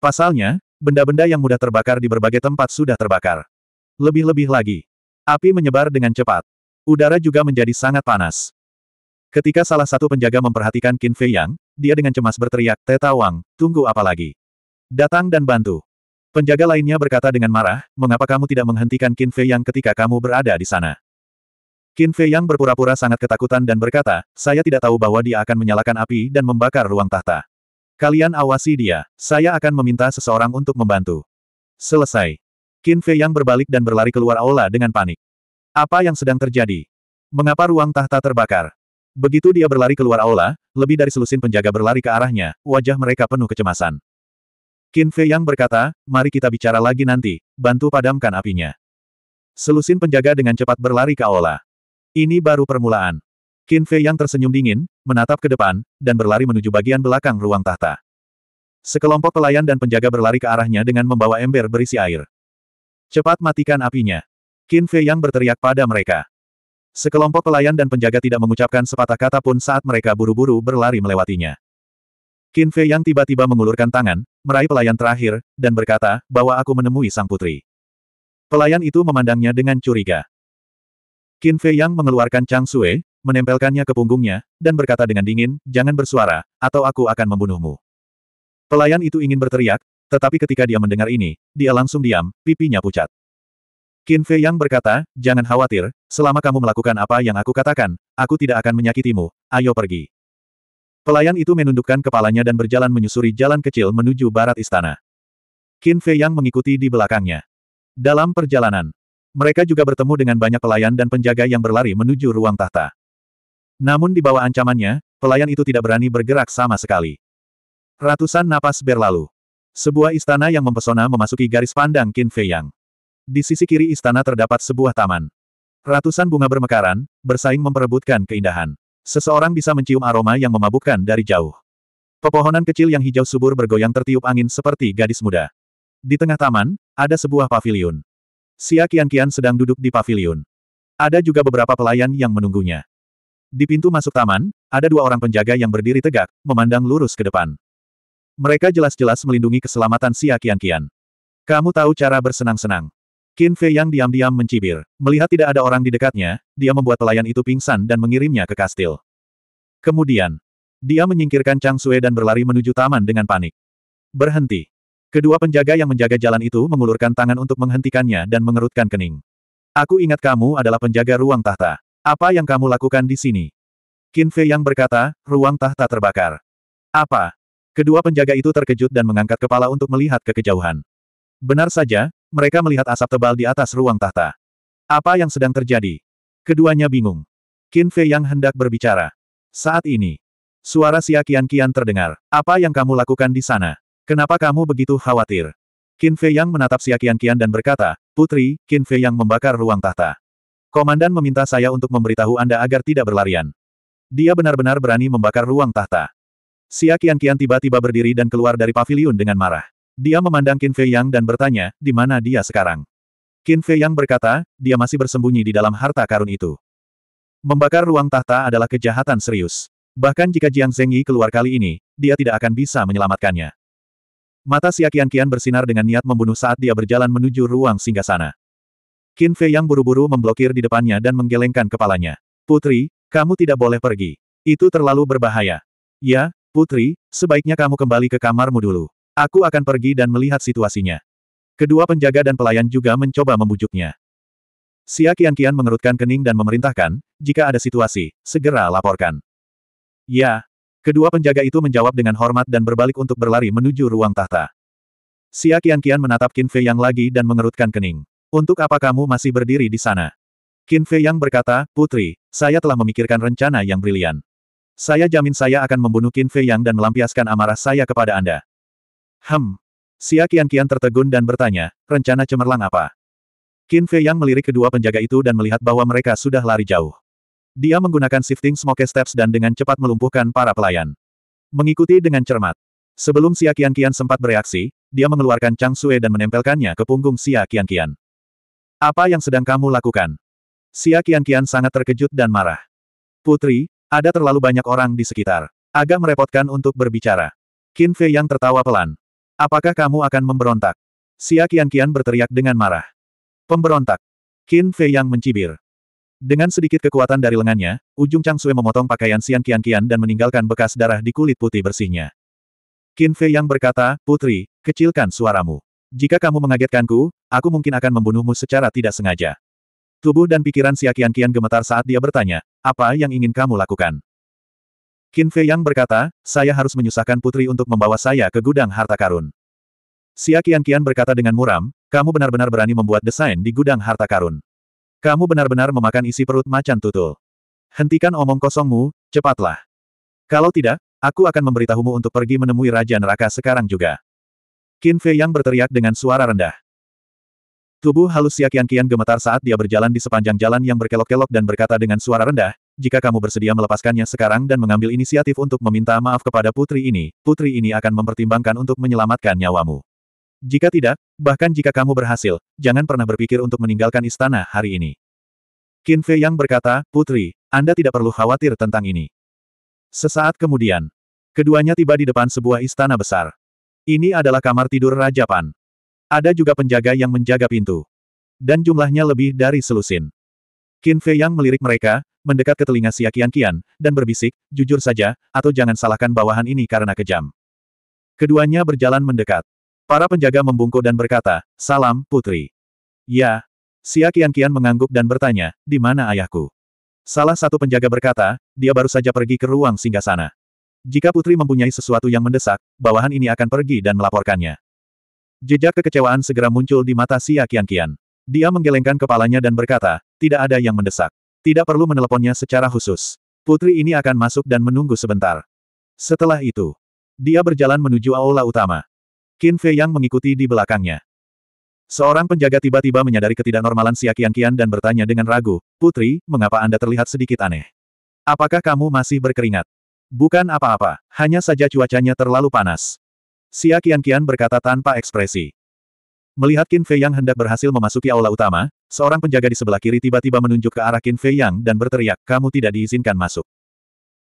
Pasalnya, benda-benda yang mudah terbakar di berbagai tempat sudah terbakar. Lebih-lebih lagi, api menyebar dengan cepat. Udara juga menjadi sangat panas. Ketika salah satu penjaga memperhatikan Qin Fei Yang, dia dengan cemas berteriak, Teta Wang, tunggu apa lagi? Datang dan bantu. Penjaga lainnya berkata dengan marah, mengapa kamu tidak menghentikan Qin Fei Yang ketika kamu berada di sana? Qin Fei Yang berpura-pura sangat ketakutan dan berkata, saya tidak tahu bahwa dia akan menyalakan api dan membakar ruang tahta. Kalian awasi dia, saya akan meminta seseorang untuk membantu. Selesai. Qin Fei yang berbalik dan berlari keluar aula dengan panik. Apa yang sedang terjadi? Mengapa ruang tahta terbakar? Begitu dia berlari keluar aula, lebih dari selusin penjaga berlari ke arahnya, wajah mereka penuh kecemasan. Qin Fei yang berkata, mari kita bicara lagi nanti, bantu padamkan apinya. Selusin penjaga dengan cepat berlari ke aula. Ini baru permulaan. Qin Fei yang tersenyum dingin, menatap ke depan, dan berlari menuju bagian belakang ruang tahta. Sekelompok pelayan dan penjaga berlari ke arahnya dengan membawa ember berisi air. Cepat matikan apinya. Qin Fei yang berteriak pada mereka. Sekelompok pelayan dan penjaga tidak mengucapkan sepatah kata pun saat mereka buru-buru berlari melewatinya. Qin Fei yang tiba-tiba mengulurkan tangan, meraih pelayan terakhir, dan berkata, bahwa aku menemui sang putri. Pelayan itu memandangnya dengan curiga. Qin Fei yang mengeluarkan Chang Sue, menempelkannya ke punggungnya, dan berkata dengan dingin, jangan bersuara, atau aku akan membunuhmu. Pelayan itu ingin berteriak, tetapi ketika dia mendengar ini, dia langsung diam, pipinya pucat. Qin Fei Yang berkata, jangan khawatir, selama kamu melakukan apa yang aku katakan, aku tidak akan menyakitimu, ayo pergi. Pelayan itu menundukkan kepalanya dan berjalan menyusuri jalan kecil menuju barat istana. Qin Fei Yang mengikuti di belakangnya. Dalam perjalanan, mereka juga bertemu dengan banyak pelayan dan penjaga yang berlari menuju ruang tahta. Namun di bawah ancamannya, pelayan itu tidak berani bergerak sama sekali. Ratusan napas berlalu. Sebuah istana yang mempesona memasuki garis pandang Qin Fei Yang. Di sisi kiri istana terdapat sebuah taman. Ratusan bunga bermekaran, bersaing memperebutkan keindahan. Seseorang bisa mencium aroma yang memabukkan dari jauh. Pepohonan kecil yang hijau subur bergoyang tertiup angin seperti gadis muda. Di tengah taman, ada sebuah pavilion. Sia Qian sedang duduk di pavilion. Ada juga beberapa pelayan yang menunggunya. Di pintu masuk taman, ada dua orang penjaga yang berdiri tegak, memandang lurus ke depan. Mereka jelas-jelas melindungi keselamatan Xia kian Kamu tahu cara bersenang-senang. Qin Fei yang diam-diam mencibir. Melihat tidak ada orang di dekatnya, dia membuat pelayan itu pingsan dan mengirimnya ke kastil. Kemudian, dia menyingkirkan Chang Sue dan berlari menuju taman dengan panik. Berhenti. Kedua penjaga yang menjaga jalan itu mengulurkan tangan untuk menghentikannya dan mengerutkan kening. Aku ingat kamu adalah penjaga ruang tahta. Apa yang kamu lakukan di sini? Qin Fei yang berkata, ruang tahta terbakar. Apa? Kedua penjaga itu terkejut dan mengangkat kepala untuk melihat ke kejauhan. Benar saja, mereka melihat asap tebal di atas ruang tahta. Apa yang sedang terjadi? Keduanya bingung. Qin Fei yang hendak berbicara. Saat ini, suara Xia Qian Qian terdengar. Apa yang kamu lakukan di sana? Kenapa kamu begitu khawatir? Qin Fei yang menatap Xia Qian Qian dan berkata, Putri, Qin Fei yang membakar ruang tahta. Komandan meminta saya untuk memberitahu Anda agar tidak berlarian. Dia benar-benar berani membakar ruang tahta. Xia kian tiba-tiba berdiri dan keluar dari paviliun dengan marah. Dia memandang Qin Fei Yang dan bertanya, di mana dia sekarang? Qin Fei Yang berkata, dia masih bersembunyi di dalam harta karun itu. Membakar ruang tahta adalah kejahatan serius. Bahkan jika Jiang Zengyi keluar kali ini, dia tidak akan bisa menyelamatkannya. Mata Xia kian bersinar dengan niat membunuh saat dia berjalan menuju ruang singgasana. Qin Fei yang buru-buru memblokir di depannya dan menggelengkan kepalanya. Putri, kamu tidak boleh pergi. Itu terlalu berbahaya. Ya, Putri, sebaiknya kamu kembali ke kamarmu dulu. Aku akan pergi dan melihat situasinya. Kedua penjaga dan pelayan juga mencoba membujuknya. Xia kian mengerutkan kening dan memerintahkan, jika ada situasi, segera laporkan. Ya. Kedua penjaga itu menjawab dengan hormat dan berbalik untuk berlari menuju ruang tahta. Xia kian menatap Qin Fei yang lagi dan mengerutkan kening. Untuk apa kamu masih berdiri di sana? Qin Fei Yang berkata, Putri, saya telah memikirkan rencana yang brilian. Saya jamin saya akan membunuh Qin Fei Yang dan melampiaskan amarah saya kepada Anda. Hem. Xia Qian-Qian tertegun dan bertanya, rencana cemerlang apa? Qin Fei Yang melirik kedua penjaga itu dan melihat bahwa mereka sudah lari jauh. Dia menggunakan shifting smoke steps dan dengan cepat melumpuhkan para pelayan. Mengikuti dengan cermat. Sebelum Xia Qian-Qian sempat bereaksi, dia mengeluarkan Chang Sue dan menempelkannya ke punggung Xia Qian-Qian. Apa yang sedang kamu lakukan? Xia kian sangat terkejut dan marah. Putri, ada terlalu banyak orang di sekitar. Agak merepotkan untuk berbicara. Qin Fei yang tertawa pelan. Apakah kamu akan memberontak? Xia kian berteriak dengan marah. Pemberontak. Qin Fei yang mencibir. Dengan sedikit kekuatan dari lengannya, ujung Chang Sui memotong pakaian Xian kian dan meninggalkan bekas darah di kulit putih bersihnya. Qin Fei yang berkata, Putri, kecilkan suaramu. Jika kamu mengagetkanku, aku mungkin akan membunuhmu secara tidak sengaja. Tubuh dan pikiran Siakian kian gemetar saat dia bertanya, apa yang ingin kamu lakukan? Qin Fei Yang berkata, saya harus menyusahkan putri untuk membawa saya ke gudang harta karun. Siakian kian berkata dengan muram, kamu benar-benar berani membuat desain di gudang harta karun. Kamu benar-benar memakan isi perut macan tutul. Hentikan omong kosongmu, cepatlah. Kalau tidak, aku akan memberitahumu untuk pergi menemui Raja Neraka sekarang juga. Qin Fei yang berteriak dengan suara rendah. Tubuh halus Xia Qianqian gemetar saat dia berjalan di sepanjang jalan yang berkelok-kelok dan berkata dengan suara rendah, jika kamu bersedia melepaskannya sekarang dan mengambil inisiatif untuk meminta maaf kepada putri ini, putri ini akan mempertimbangkan untuk menyelamatkan nyawamu. Jika tidak, bahkan jika kamu berhasil, jangan pernah berpikir untuk meninggalkan istana hari ini. Qin Fei yang berkata, Putri, Anda tidak perlu khawatir tentang ini. Sesaat kemudian, keduanya tiba di depan sebuah istana besar. Ini adalah kamar tidur Raja Pan. Ada juga penjaga yang menjaga pintu. Dan jumlahnya lebih dari selusin. Qin Fei yang melirik mereka, mendekat ke telinga Xia Qian Qian, dan berbisik, jujur saja, atau jangan salahkan bawahan ini karena kejam. Keduanya berjalan mendekat. Para penjaga membungkuk dan berkata, Salam, Putri. Ya. Xia Qian Qian mengangguk dan bertanya, di mana ayahku? Salah satu penjaga berkata, dia baru saja pergi ke ruang singgah sana. Jika putri mempunyai sesuatu yang mendesak, bawahan ini akan pergi dan melaporkannya. Jejak kekecewaan segera muncul di mata Akian Kian. Dia menggelengkan kepalanya dan berkata, tidak ada yang mendesak. Tidak perlu meneleponnya secara khusus. Putri ini akan masuk dan menunggu sebentar. Setelah itu, dia berjalan menuju aula utama. Qin Fei Yang mengikuti di belakangnya. Seorang penjaga tiba-tiba menyadari ketidaknormalan Akian Kian dan bertanya dengan ragu, Putri, mengapa Anda terlihat sedikit aneh? Apakah kamu masih berkeringat? Bukan apa-apa, hanya saja cuacanya terlalu panas. Xia kian berkata tanpa ekspresi. Melihat Qin Fei yang hendak berhasil memasuki aula utama, seorang penjaga di sebelah kiri tiba-tiba menunjuk ke arah Qin Fei yang dan berteriak, kamu tidak diizinkan masuk.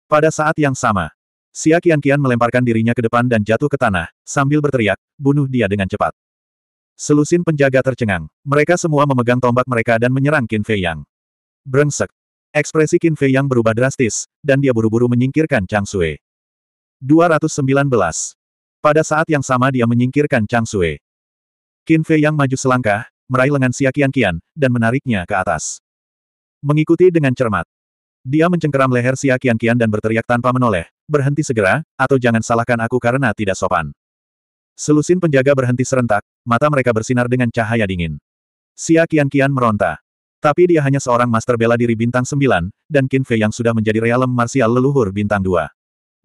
Pada saat yang sama, Xia kian melemparkan dirinya ke depan dan jatuh ke tanah, sambil berteriak, bunuh dia dengan cepat. Selusin penjaga tercengang. Mereka semua memegang tombak mereka dan menyerang Qin Fei Yang. Brengsek. Ekspresi Qin Fei yang berubah drastis, dan dia buru-buru menyingkirkan Chang Sui. 219. Pada saat yang sama dia menyingkirkan Chang Sui. Qin Fei yang maju selangkah, meraih lengan Xia Qian Qian, dan menariknya ke atas. Mengikuti dengan cermat. Dia mencengkeram leher Xia Qian Qian dan berteriak tanpa menoleh, berhenti segera, atau jangan salahkan aku karena tidak sopan. Selusin penjaga berhenti serentak, mata mereka bersinar dengan cahaya dingin. Xia Qian Qian meronta. Tapi dia hanya seorang master bela diri bintang 9, dan Qin Fei yang sudah menjadi realem marsial leluhur bintang 2.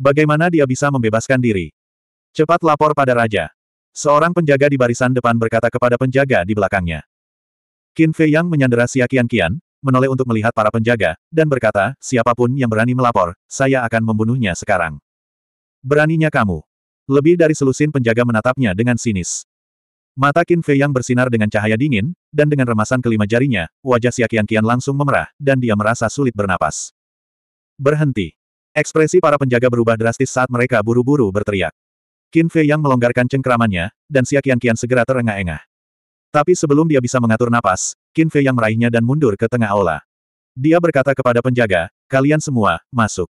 Bagaimana dia bisa membebaskan diri? Cepat lapor pada raja. Seorang penjaga di barisan depan berkata kepada penjaga di belakangnya. Qin Fei yang menyandera Xia Qian Qian, menoleh untuk melihat para penjaga, dan berkata, siapapun yang berani melapor, saya akan membunuhnya sekarang. Beraninya kamu. Lebih dari selusin penjaga menatapnya dengan sinis. Mata Qin Fei yang bersinar dengan cahaya dingin, dan dengan remasan kelima jarinya, wajah Xia Qian langsung memerah, dan dia merasa sulit bernapas. Berhenti. Ekspresi para penjaga berubah drastis saat mereka buru-buru berteriak. Qin Fei yang melonggarkan cengkeramannya, dan Xia Qian segera terengah-engah. Tapi sebelum dia bisa mengatur napas, Qin Fei yang meraihnya dan mundur ke tengah aula. Dia berkata kepada penjaga, kalian semua, masuk.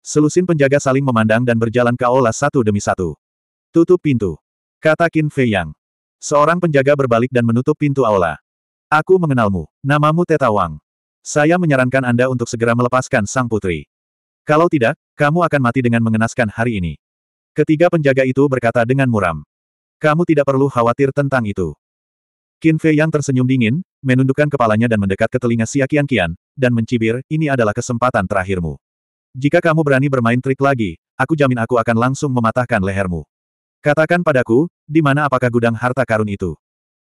Selusin penjaga saling memandang dan berjalan ke aula satu demi satu. Tutup pintu. Kata Qin Fei Yang. Seorang penjaga berbalik dan menutup pintu aula. Aku mengenalmu. Namamu Teta Wang. Saya menyarankan Anda untuk segera melepaskan sang putri. Kalau tidak, kamu akan mati dengan mengenaskan hari ini. Ketiga penjaga itu berkata dengan muram. Kamu tidak perlu khawatir tentang itu. Qin Fei yang tersenyum dingin, menundukkan kepalanya dan mendekat ke telinga Xia Qian dan mencibir, ini adalah kesempatan terakhirmu. Jika kamu berani bermain trik lagi, aku jamin aku akan langsung mematahkan lehermu. Katakan padaku, di mana apakah gudang harta karun itu?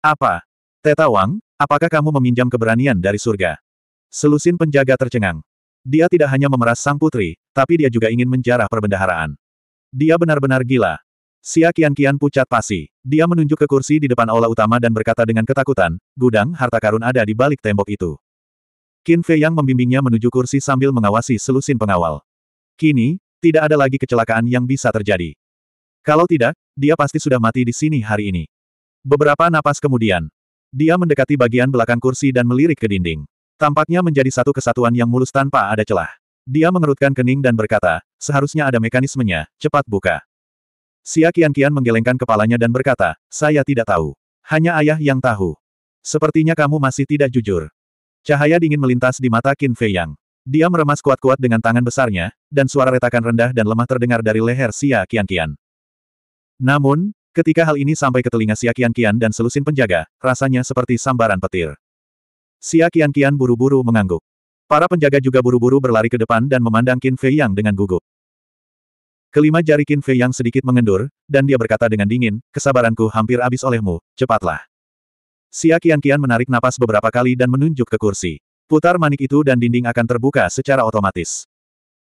Apa? Teta Wang, apakah kamu meminjam keberanian dari surga? Selusin penjaga tercengang. Dia tidak hanya memeras sang putri, tapi dia juga ingin menjarah perbendaharaan. Dia benar-benar gila. Sia kian-kian pucat pasi. Dia menunjuk ke kursi di depan aula utama dan berkata dengan ketakutan, gudang harta karun ada di balik tembok itu. Qin Fei yang membimbingnya menuju kursi sambil mengawasi selusin pengawal. Kini, tidak ada lagi kecelakaan yang bisa terjadi. Kalau tidak, dia pasti sudah mati di sini hari ini. Beberapa napas kemudian, dia mendekati bagian belakang kursi dan melirik ke dinding. Tampaknya menjadi satu kesatuan yang mulus tanpa ada celah. Dia mengerutkan kening dan berkata, seharusnya ada mekanismenya, cepat buka. Sia kian menggelengkan kepalanya dan berkata, saya tidak tahu. Hanya ayah yang tahu. Sepertinya kamu masih tidak jujur. Cahaya dingin melintas di mata Qin Fei Yang. Dia meremas kuat-kuat dengan tangan besarnya, dan suara retakan rendah dan lemah terdengar dari leher Sia Kian-Kian. Namun, ketika hal ini sampai ke telinga Xia Kian dan selusin penjaga, rasanya seperti sambaran petir. Xia Kian buru-buru mengangguk. Para penjaga juga buru-buru berlari ke depan dan memandang Qin Fei Yang dengan gugup. Kelima jari Qin Fei Yang sedikit mengendur, dan dia berkata dengan dingin, kesabaranku hampir habis olehmu, cepatlah. Xia Kian menarik napas beberapa kali dan menunjuk ke kursi. Putar manik itu dan dinding akan terbuka secara otomatis.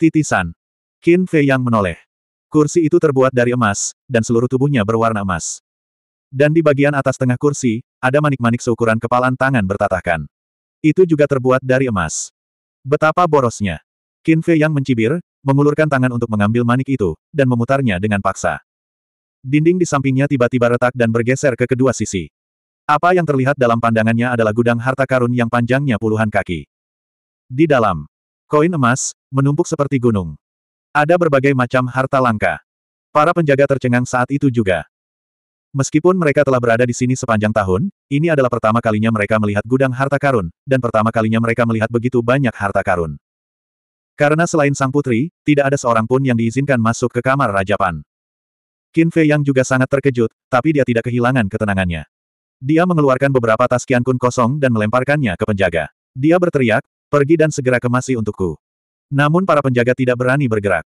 Titisan. Qin Fei Yang menoleh. Kursi itu terbuat dari emas, dan seluruh tubuhnya berwarna emas. Dan di bagian atas tengah kursi, ada manik-manik seukuran kepalan tangan bertatahkan. Itu juga terbuat dari emas. Betapa borosnya. Qin Fei yang mencibir, mengulurkan tangan untuk mengambil manik itu, dan memutarnya dengan paksa. Dinding di sampingnya tiba-tiba retak dan bergeser ke kedua sisi. Apa yang terlihat dalam pandangannya adalah gudang harta karun yang panjangnya puluhan kaki. Di dalam, koin emas, menumpuk seperti gunung. Ada berbagai macam harta langka. Para penjaga tercengang saat itu juga. Meskipun mereka telah berada di sini sepanjang tahun, ini adalah pertama kalinya mereka melihat gudang harta karun, dan pertama kalinya mereka melihat begitu banyak harta karun. Karena selain sang putri, tidak ada seorang pun yang diizinkan masuk ke kamar Raja Pan. Qin Fei yang juga sangat terkejut, tapi dia tidak kehilangan ketenangannya. Dia mengeluarkan beberapa tas kian kun kosong dan melemparkannya ke penjaga. Dia berteriak, pergi dan segera kemasi untukku. Namun para penjaga tidak berani bergerak.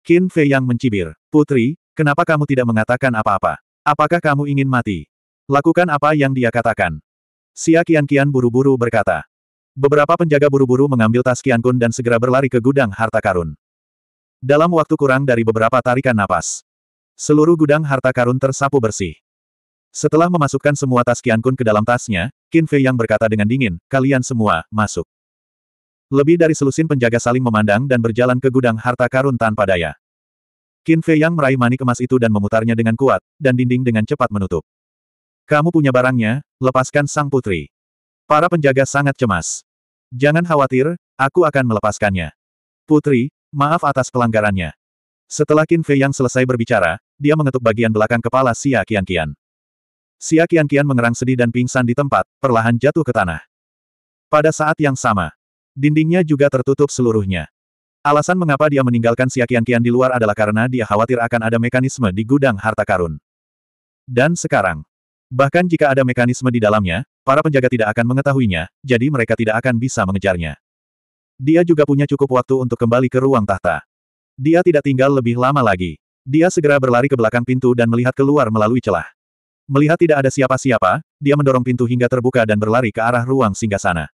Qin Fei yang mencibir. Putri, kenapa kamu tidak mengatakan apa-apa? Apakah kamu ingin mati? Lakukan apa yang dia katakan. Xia Qian-Qian buru-buru berkata. Beberapa penjaga buru-buru mengambil tas Qian Kun dan segera berlari ke gudang harta karun. Dalam waktu kurang dari beberapa tarikan napas, seluruh gudang harta karun tersapu bersih. Setelah memasukkan semua tas Qian Kun ke dalam tasnya, Qin Fei yang berkata dengan dingin, kalian semua, masuk. Lebih dari selusin penjaga saling memandang dan berjalan ke gudang harta karun tanpa daya. Qin Fei Yang meraih manik emas itu dan memutarnya dengan kuat, dan dinding dengan cepat menutup. Kamu punya barangnya, lepaskan sang putri. Para penjaga sangat cemas. Jangan khawatir, aku akan melepaskannya. Putri, maaf atas pelanggarannya. Setelah Qin Fei Yang selesai berbicara, dia mengetuk bagian belakang kepala Xia Qian. Xia Qian mengerang sedih dan pingsan di tempat, perlahan jatuh ke tanah. Pada saat yang sama, Dindingnya juga tertutup seluruhnya. Alasan mengapa dia meninggalkan siakian-kian di luar adalah karena dia khawatir akan ada mekanisme di gudang harta karun. Dan sekarang, bahkan jika ada mekanisme di dalamnya, para penjaga tidak akan mengetahuinya, jadi mereka tidak akan bisa mengejarnya. Dia juga punya cukup waktu untuk kembali ke ruang tahta. Dia tidak tinggal lebih lama lagi. Dia segera berlari ke belakang pintu dan melihat keluar melalui celah. Melihat tidak ada siapa-siapa, dia mendorong pintu hingga terbuka dan berlari ke arah ruang singgasana.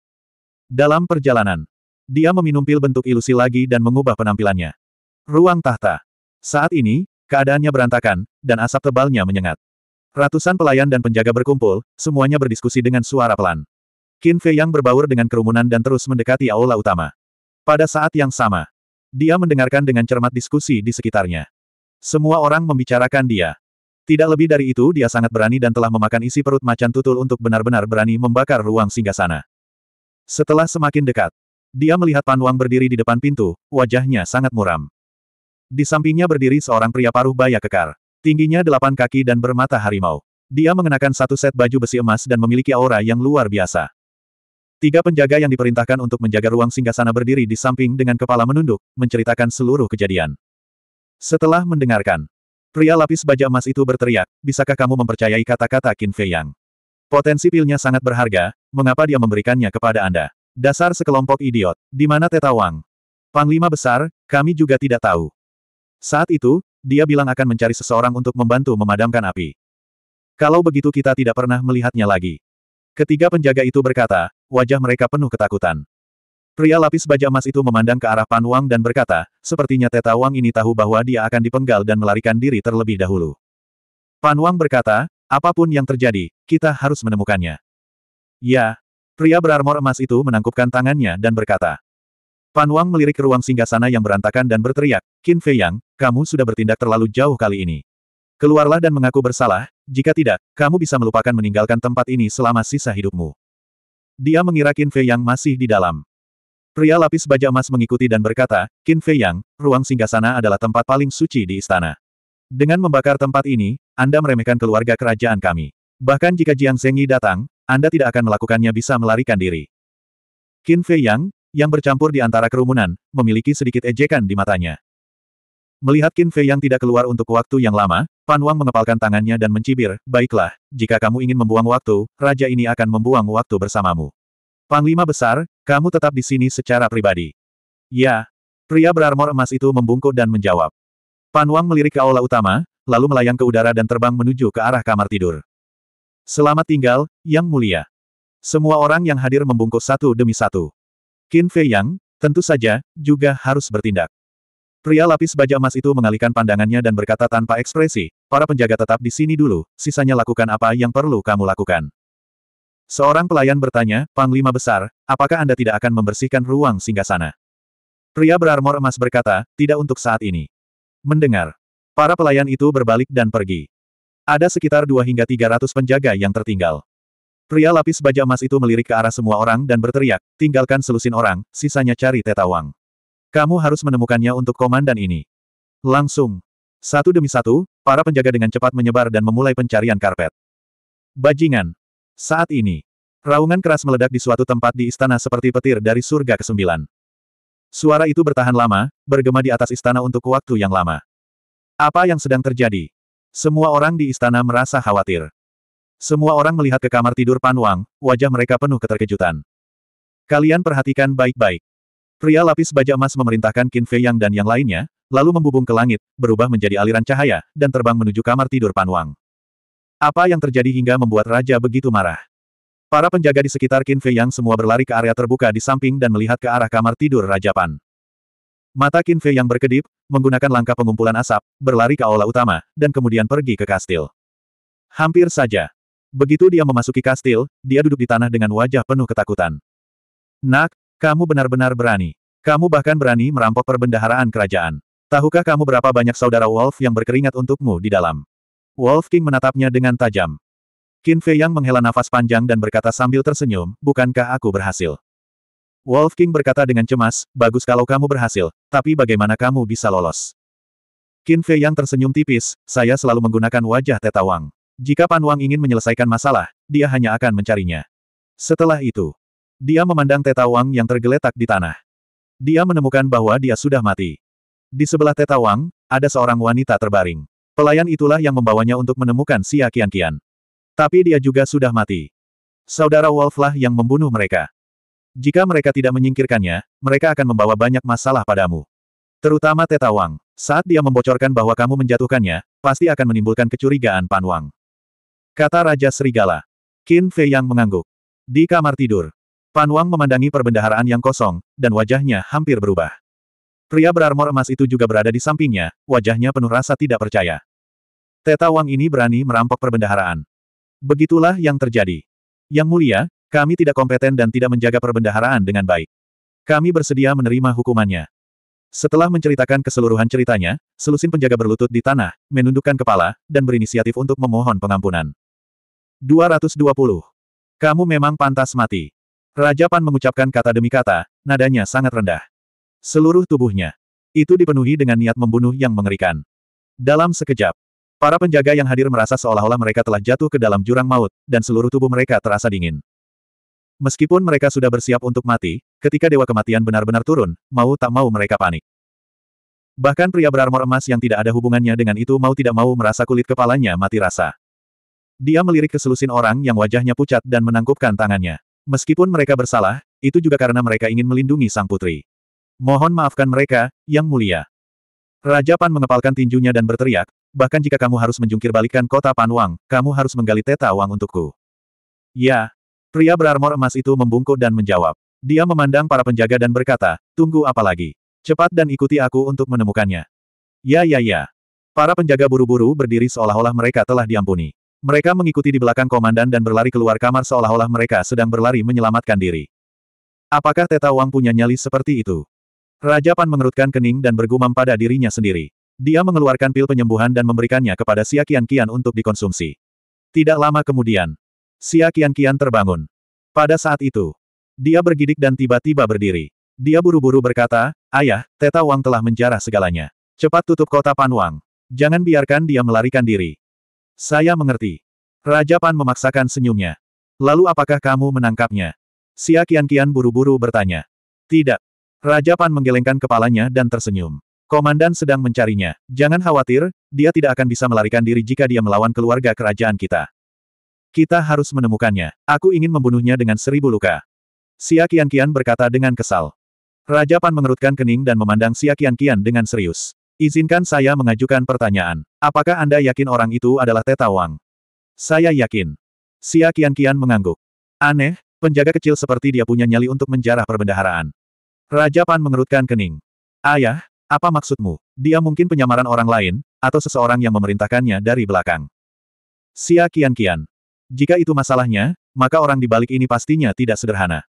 Dalam perjalanan, dia meminum pil bentuk ilusi lagi dan mengubah penampilannya. Ruang tahta. Saat ini, keadaannya berantakan, dan asap tebalnya menyengat. Ratusan pelayan dan penjaga berkumpul, semuanya berdiskusi dengan suara pelan. Qin Fei yang berbaur dengan kerumunan dan terus mendekati aula utama. Pada saat yang sama, dia mendengarkan dengan cermat diskusi di sekitarnya. Semua orang membicarakan dia. Tidak lebih dari itu dia sangat berani dan telah memakan isi perut macan tutul untuk benar-benar berani membakar ruang singgasana. sana. Setelah semakin dekat, dia melihat Pan Wang berdiri di depan pintu, wajahnya sangat muram. Di sampingnya berdiri seorang pria paruh baya kekar. Tingginya delapan kaki dan bermata harimau. Dia mengenakan satu set baju besi emas dan memiliki aura yang luar biasa. Tiga penjaga yang diperintahkan untuk menjaga ruang singgasana berdiri di samping dengan kepala menunduk, menceritakan seluruh kejadian. Setelah mendengarkan, pria lapis baja emas itu berteriak, bisakah kamu mempercayai kata-kata Qin Fei Yang? Potensi pilnya sangat berharga, mengapa dia memberikannya kepada Anda? Dasar sekelompok idiot. Di mana Teta Wang? Panglima besar, kami juga tidak tahu. Saat itu, dia bilang akan mencari seseorang untuk membantu memadamkan api. Kalau begitu kita tidak pernah melihatnya lagi. Ketiga penjaga itu berkata, wajah mereka penuh ketakutan. Pria lapis baja emas itu memandang ke arah Pan Wang dan berkata, sepertinya Teta Wang ini tahu bahwa dia akan dipenggal dan melarikan diri terlebih dahulu. Pan Wang berkata, Apapun yang terjadi, kita harus menemukannya. Ya, pria berarmor emas itu menangkupkan tangannya dan berkata. Pan Wang melirik ke ruang singgasana yang berantakan dan berteriak, Qin Fei Yang, kamu sudah bertindak terlalu jauh kali ini. Keluarlah dan mengaku bersalah, jika tidak, kamu bisa melupakan meninggalkan tempat ini selama sisa hidupmu. Dia mengira Qin Fei Yang masih di dalam. Pria lapis baja emas mengikuti dan berkata, Qin Fei Yang, ruang singgasana adalah tempat paling suci di istana. Dengan membakar tempat ini, anda meremehkan keluarga kerajaan kami. Bahkan jika Jiang Zengyi datang, Anda tidak akan melakukannya bisa melarikan diri. Qin Fei Yang, yang bercampur di antara kerumunan, memiliki sedikit ejekan di matanya. Melihat Qin Fei Yang tidak keluar untuk waktu yang lama, Pan Wang mengepalkan tangannya dan mencibir, baiklah, jika kamu ingin membuang waktu, raja ini akan membuang waktu bersamamu. Panglima besar, kamu tetap di sini secara pribadi. Ya. Pria berarmor emas itu membungkuk dan menjawab. Pan Wang melirik ke aula utama, lalu melayang ke udara dan terbang menuju ke arah kamar tidur. Selamat tinggal, Yang Mulia. Semua orang yang hadir membungkuk satu demi satu. Qin Fei Yang, tentu saja, juga harus bertindak. Pria lapis baja emas itu mengalihkan pandangannya dan berkata tanpa ekspresi, para penjaga tetap di sini dulu, sisanya lakukan apa yang perlu kamu lakukan. Seorang pelayan bertanya, Panglima Besar, apakah Anda tidak akan membersihkan ruang singgasana? Pria berarmor emas berkata, tidak untuk saat ini. Mendengar, Para pelayan itu berbalik dan pergi. Ada sekitar dua hingga tiga ratus penjaga yang tertinggal. Pria lapis baja emas itu melirik ke arah semua orang dan berteriak, tinggalkan selusin orang, sisanya cari tetawang. Kamu harus menemukannya untuk komandan ini. Langsung. Satu demi satu, para penjaga dengan cepat menyebar dan memulai pencarian karpet. Bajingan. Saat ini, raungan keras meledak di suatu tempat di istana seperti petir dari surga ke-9. Suara itu bertahan lama, bergema di atas istana untuk waktu yang lama. Apa yang sedang terjadi? Semua orang di istana merasa khawatir. Semua orang melihat ke kamar tidur Pan Wang, wajah mereka penuh keterkejutan. Kalian perhatikan baik-baik. Pria lapis baja emas memerintahkan Qin Fei Yang dan yang lainnya, lalu membubung ke langit, berubah menjadi aliran cahaya, dan terbang menuju kamar tidur Pan Wang. Apa yang terjadi hingga membuat raja begitu marah? Para penjaga di sekitar Qin Fei Yang semua berlari ke area terbuka di samping dan melihat ke arah kamar tidur Raja Pan. Mata Qin yang berkedip, menggunakan langkah pengumpulan asap, berlari ke aula utama, dan kemudian pergi ke kastil. Hampir saja. Begitu dia memasuki kastil, dia duduk di tanah dengan wajah penuh ketakutan. Nak, kamu benar-benar berani. Kamu bahkan berani merampok perbendaharaan kerajaan. Tahukah kamu berapa banyak saudara Wolf yang berkeringat untukmu di dalam? Wolf King menatapnya dengan tajam. Qin Fei yang menghela nafas panjang dan berkata sambil tersenyum, bukankah aku berhasil? Wolf King berkata dengan cemas, bagus kalau kamu berhasil, tapi bagaimana kamu bisa lolos? Qin Fei yang tersenyum tipis, saya selalu menggunakan wajah Teta Wang. Jika Pan Wang ingin menyelesaikan masalah, dia hanya akan mencarinya. Setelah itu, dia memandang Teta Wang yang tergeletak di tanah. Dia menemukan bahwa dia sudah mati. Di sebelah Teta Wang, ada seorang wanita terbaring. Pelayan itulah yang membawanya untuk menemukan siakian Qian Qian. Tapi dia juga sudah mati. Saudara Wolf lah yang membunuh mereka. Jika mereka tidak menyingkirkannya, mereka akan membawa banyak masalah padamu. Terutama Teta Wang. Saat dia membocorkan bahwa kamu menjatuhkannya, pasti akan menimbulkan kecurigaan Pan Wang. Kata Raja Serigala. Qin Fei yang mengangguk. Di kamar tidur. Pan Wang memandangi perbendaharaan yang kosong, dan wajahnya hampir berubah. Pria berarmor emas itu juga berada di sampingnya, wajahnya penuh rasa tidak percaya. Teta Wang ini berani merampok perbendaharaan. Begitulah yang terjadi. Yang mulia, kami tidak kompeten dan tidak menjaga perbendaharaan dengan baik. Kami bersedia menerima hukumannya. Setelah menceritakan keseluruhan ceritanya, selusin penjaga berlutut di tanah, menundukkan kepala, dan berinisiatif untuk memohon pengampunan. 220. Kamu memang pantas mati. Raja Pan mengucapkan kata demi kata, nadanya sangat rendah. Seluruh tubuhnya. Itu dipenuhi dengan niat membunuh yang mengerikan. Dalam sekejap, para penjaga yang hadir merasa seolah-olah mereka telah jatuh ke dalam jurang maut, dan seluruh tubuh mereka terasa dingin. Meskipun mereka sudah bersiap untuk mati, ketika Dewa Kematian benar-benar turun, mau tak mau mereka panik. Bahkan pria berarmor emas yang tidak ada hubungannya dengan itu mau tidak mau merasa kulit kepalanya mati rasa. Dia melirik ke selusin orang yang wajahnya pucat dan menangkupkan tangannya. Meskipun mereka bersalah, itu juga karena mereka ingin melindungi sang putri. Mohon maafkan mereka, yang mulia. Raja Pan mengepalkan tinjunya dan berteriak, bahkan jika kamu harus menjungkir balikan kota Panwang, kamu harus menggali teta Wang untukku. Ya, Pria berarmor emas itu membungkuk dan menjawab. Dia memandang para penjaga dan berkata, tunggu apa lagi? Cepat dan ikuti aku untuk menemukannya. Ya ya ya. Para penjaga buru-buru berdiri seolah-olah mereka telah diampuni. Mereka mengikuti di belakang komandan dan berlari keluar kamar seolah-olah mereka sedang berlari menyelamatkan diri. Apakah Teta Wang punya nyali seperti itu? Raja Pan mengerutkan kening dan bergumam pada dirinya sendiri. Dia mengeluarkan pil penyembuhan dan memberikannya kepada Siakian Qian untuk dikonsumsi. Tidak lama kemudian, Xia kian terbangun. Pada saat itu, dia bergidik dan tiba-tiba berdiri. Dia buru-buru berkata, Ayah, Teta Wang telah menjarah segalanya. Cepat tutup kota Pan Wang. Jangan biarkan dia melarikan diri. Saya mengerti. Raja Pan memaksakan senyumnya. Lalu apakah kamu menangkapnya? Xia Qianqian buru-buru bertanya. Tidak. Raja Pan menggelengkan kepalanya dan tersenyum. Komandan sedang mencarinya. Jangan khawatir, dia tidak akan bisa melarikan diri jika dia melawan keluarga kerajaan kita. Kita harus menemukannya. Aku ingin membunuhnya dengan seribu luka. Xia kian berkata dengan kesal. Raja Pan mengerutkan kening dan memandang Xia kian dengan serius. Izinkan saya mengajukan pertanyaan. Apakah Anda yakin orang itu adalah Teta Wang? Saya yakin. Xia kian mengangguk. Aneh, penjaga kecil seperti dia punya nyali untuk menjarah perbendaharaan. Raja Pan mengerutkan kening. Ayah, apa maksudmu? Dia mungkin penyamaran orang lain, atau seseorang yang memerintahkannya dari belakang. Xia kian. Jika itu masalahnya, maka orang di balik ini pastinya tidak sederhana.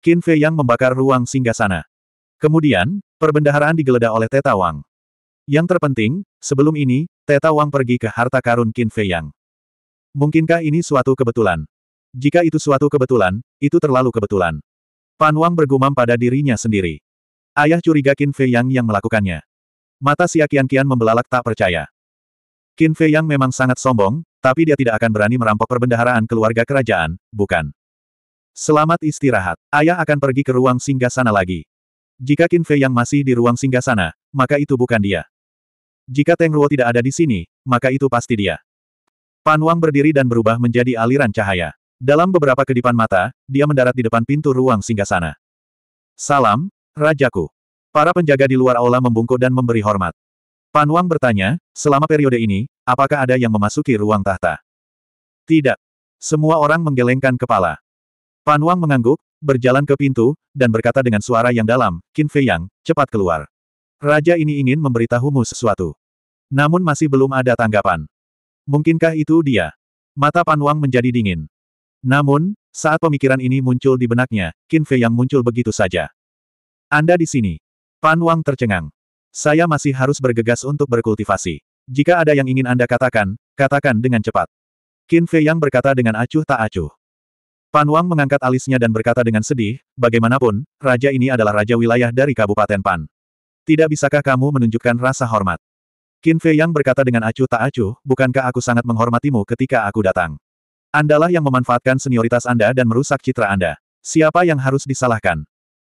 Qin Fei yang membakar ruang singgah sana. Kemudian, perbendaharaan digeledah oleh Teta Wang. Yang terpenting, sebelum ini, Teta Wang pergi ke harta karun Qin Fei Yang. Mungkinkah ini suatu kebetulan? Jika itu suatu kebetulan, itu terlalu kebetulan. Pan Wang bergumam pada dirinya sendiri. Ayah curiga Qin Fei Yang yang melakukannya. Mata siakian Qian Qian membelalak tak percaya. Qin Fei Yang memang sangat sombong, tapi dia tidak akan berani merampok perbendaharaan keluarga kerajaan, bukan? Selamat istirahat. Ayah akan pergi ke ruang singgah sana lagi. Jika Qin Fei Yang masih di ruang singgah sana, maka itu bukan dia. Jika Teng Ruo tidak ada di sini, maka itu pasti dia. Pan Wang berdiri dan berubah menjadi aliran cahaya. Dalam beberapa kedipan mata, dia mendarat di depan pintu ruang singgah sana. Salam, Rajaku. Para penjaga di luar aula membungkuk dan memberi hormat. Pan Wang bertanya, selama periode ini, apakah ada yang memasuki ruang tahta? Tidak. Semua orang menggelengkan kepala. Pan Wang mengangguk, berjalan ke pintu, dan berkata dengan suara yang dalam, Qin Fei Yang, cepat keluar. Raja ini ingin memberitahumu sesuatu. Namun masih belum ada tanggapan. Mungkinkah itu dia? Mata Pan Wang menjadi dingin. Namun, saat pemikiran ini muncul di benaknya, Qin Fei Yang muncul begitu saja. Anda di sini. Pan Wang tercengang. Saya masih harus bergegas untuk berkultivasi. Jika ada yang ingin Anda katakan, katakan dengan cepat. Qin Fei Yang berkata dengan acuh tak acuh. Pan Wang mengangkat alisnya dan berkata dengan sedih, bagaimanapun, raja ini adalah raja wilayah dari Kabupaten Pan. Tidak bisakah kamu menunjukkan rasa hormat? Qin Fei Yang berkata dengan acuh tak acuh, bukankah aku sangat menghormatimu ketika aku datang? Andalah yang memanfaatkan senioritas Anda dan merusak citra Anda. Siapa yang harus disalahkan?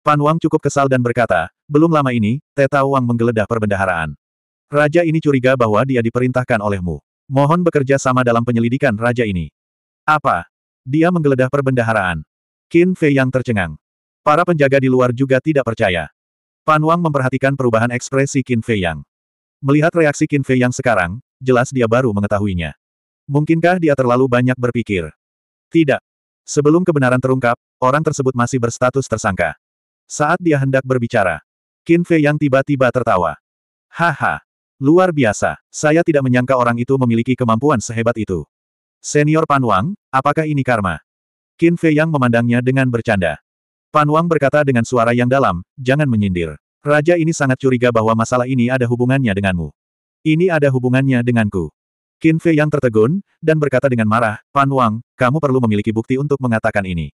Pan Wang cukup kesal dan berkata, belum lama ini, Teta Wang menggeledah perbendaharaan. Raja ini curiga bahwa dia diperintahkan olehmu. Mohon bekerja sama dalam penyelidikan raja ini. Apa? Dia menggeledah perbendaharaan. Qin Fei yang tercengang. Para penjaga di luar juga tidak percaya. Pan Wang memperhatikan perubahan ekspresi Qin Fei Yang. Melihat reaksi Qin Fei Yang sekarang, jelas dia baru mengetahuinya. Mungkinkah dia terlalu banyak berpikir? Tidak. Sebelum kebenaran terungkap, orang tersebut masih berstatus tersangka. Saat dia hendak berbicara, Qin Fei yang tiba-tiba tertawa. Haha, luar biasa, saya tidak menyangka orang itu memiliki kemampuan sehebat itu. Senior Pan Wang, apakah ini karma? Qin Fei yang memandangnya dengan bercanda. Pan Wang berkata dengan suara yang dalam, jangan menyindir. Raja ini sangat curiga bahwa masalah ini ada hubungannya denganmu. Ini ada hubungannya denganku. Qin Fei yang tertegun, dan berkata dengan marah, Pan Wang, kamu perlu memiliki bukti untuk mengatakan ini.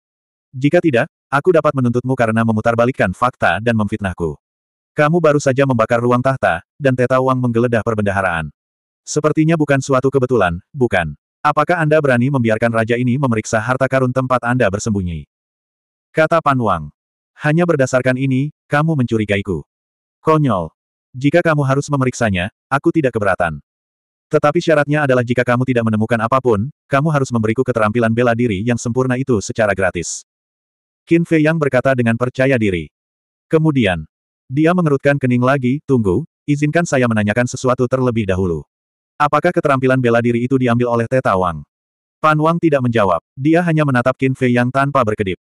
Jika tidak, aku dapat menuntutmu karena memutarbalikkan fakta dan memfitnahku. Kamu baru saja membakar ruang tahta, dan Teta Wang menggeledah perbendaharaan. Sepertinya bukan suatu kebetulan, bukan. Apakah Anda berani membiarkan raja ini memeriksa harta karun tempat Anda bersembunyi? Kata Pan Wang. Hanya berdasarkan ini, kamu mencurigaiku. Konyol. Jika kamu harus memeriksanya, aku tidak keberatan. Tetapi syaratnya adalah jika kamu tidak menemukan apapun, kamu harus memberiku keterampilan bela diri yang sempurna itu secara gratis. Qin Fei Yang berkata dengan percaya diri. Kemudian, dia mengerutkan kening lagi, tunggu, izinkan saya menanyakan sesuatu terlebih dahulu. Apakah keterampilan bela diri itu diambil oleh Teta Wang? Pan Wang tidak menjawab, dia hanya menatap Qin Fei Yang tanpa berkedip.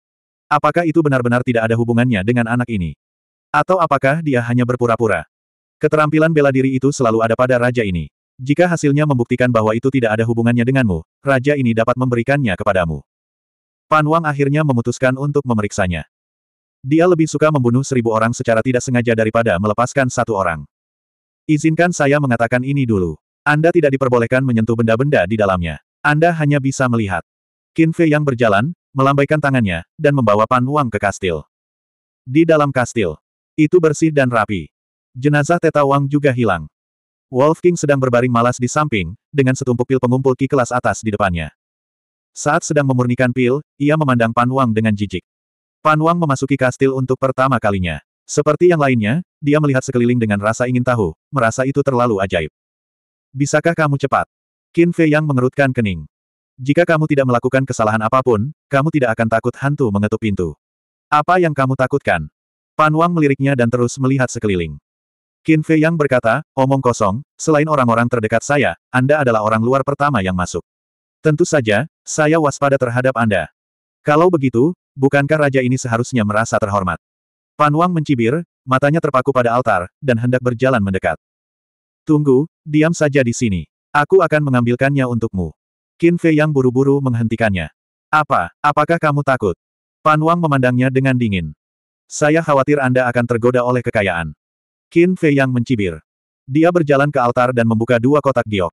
Apakah itu benar-benar tidak ada hubungannya dengan anak ini? Atau apakah dia hanya berpura-pura? Keterampilan bela diri itu selalu ada pada raja ini. Jika hasilnya membuktikan bahwa itu tidak ada hubungannya denganmu, raja ini dapat memberikannya kepadamu. Pan Wang akhirnya memutuskan untuk memeriksanya. Dia lebih suka membunuh seribu orang secara tidak sengaja daripada melepaskan satu orang. Izinkan saya mengatakan ini dulu. Anda tidak diperbolehkan menyentuh benda-benda di dalamnya. Anda hanya bisa melihat. Qin Fei yang berjalan, melambaikan tangannya, dan membawa Pan Wang ke kastil. Di dalam kastil. Itu bersih dan rapi. Jenazah Teta Wang juga hilang. Wolf King sedang berbaring malas di samping, dengan setumpuk pil pengumpul ki kelas atas di depannya. Saat sedang memurnikan pil, ia memandang Pan Wang dengan jijik. Pan Wang memasuki kastil untuk pertama kalinya. Seperti yang lainnya, dia melihat sekeliling dengan rasa ingin tahu, merasa itu terlalu ajaib. Bisakah kamu cepat? Qin Fei Yang mengerutkan kening. Jika kamu tidak melakukan kesalahan apapun, kamu tidak akan takut hantu mengetuk pintu. Apa yang kamu takutkan? Pan Wang meliriknya dan terus melihat sekeliling. Qin Fei Yang berkata, omong kosong, selain orang-orang terdekat saya, Anda adalah orang luar pertama yang masuk. Tentu saja, saya waspada terhadap Anda. Kalau begitu, bukankah raja ini seharusnya merasa terhormat? Pan Wang mencibir, matanya terpaku pada altar, dan hendak berjalan mendekat. Tunggu, diam saja di sini. Aku akan mengambilkannya untukmu. Qin Fei yang buru-buru menghentikannya. Apa, apakah kamu takut? Pan Wang memandangnya dengan dingin. Saya khawatir Anda akan tergoda oleh kekayaan. Qin Fei yang mencibir. Dia berjalan ke altar dan membuka dua kotak giok.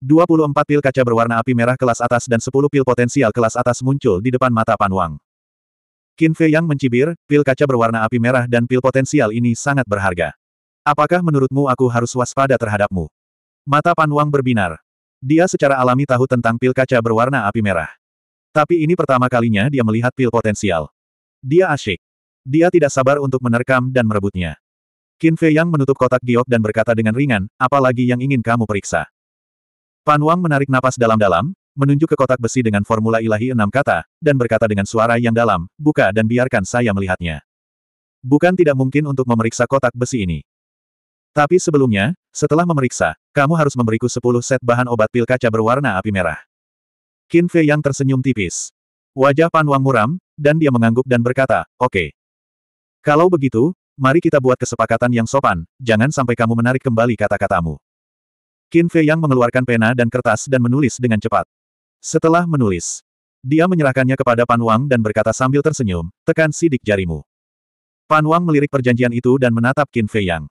24 pil kaca berwarna api merah kelas atas dan 10 pil potensial kelas atas muncul di depan mata Pan Wang. Qin Fei yang mencibir, pil kaca berwarna api merah dan pil potensial ini sangat berharga. Apakah menurutmu aku harus waspada terhadapmu? Mata Pan Wang berbinar. Dia secara alami tahu tentang pil kaca berwarna api merah. Tapi ini pertama kalinya dia melihat pil potensial. Dia asyik. Dia tidak sabar untuk menerkam dan merebutnya. Qin Fei yang menutup kotak giok dan berkata dengan ringan, apalagi yang ingin kamu periksa. Pan Wang menarik napas dalam-dalam, menunjuk ke kotak besi dengan formula ilahi enam kata, dan berkata dengan suara yang dalam, buka dan biarkan saya melihatnya. Bukan tidak mungkin untuk memeriksa kotak besi ini. Tapi sebelumnya, setelah memeriksa, kamu harus memberiku sepuluh set bahan obat pil kaca berwarna api merah. Qin Fei yang tersenyum tipis. Wajah Pan Wang muram, dan dia mengangguk dan berkata, oke. Okay. Kalau begitu, mari kita buat kesepakatan yang sopan, jangan sampai kamu menarik kembali kata-katamu. Qin Fei Yang mengeluarkan pena dan kertas dan menulis dengan cepat. Setelah menulis, dia menyerahkannya kepada Pan Wang dan berkata sambil tersenyum, tekan sidik jarimu. Pan Wang melirik perjanjian itu dan menatap Qin Fei Yang.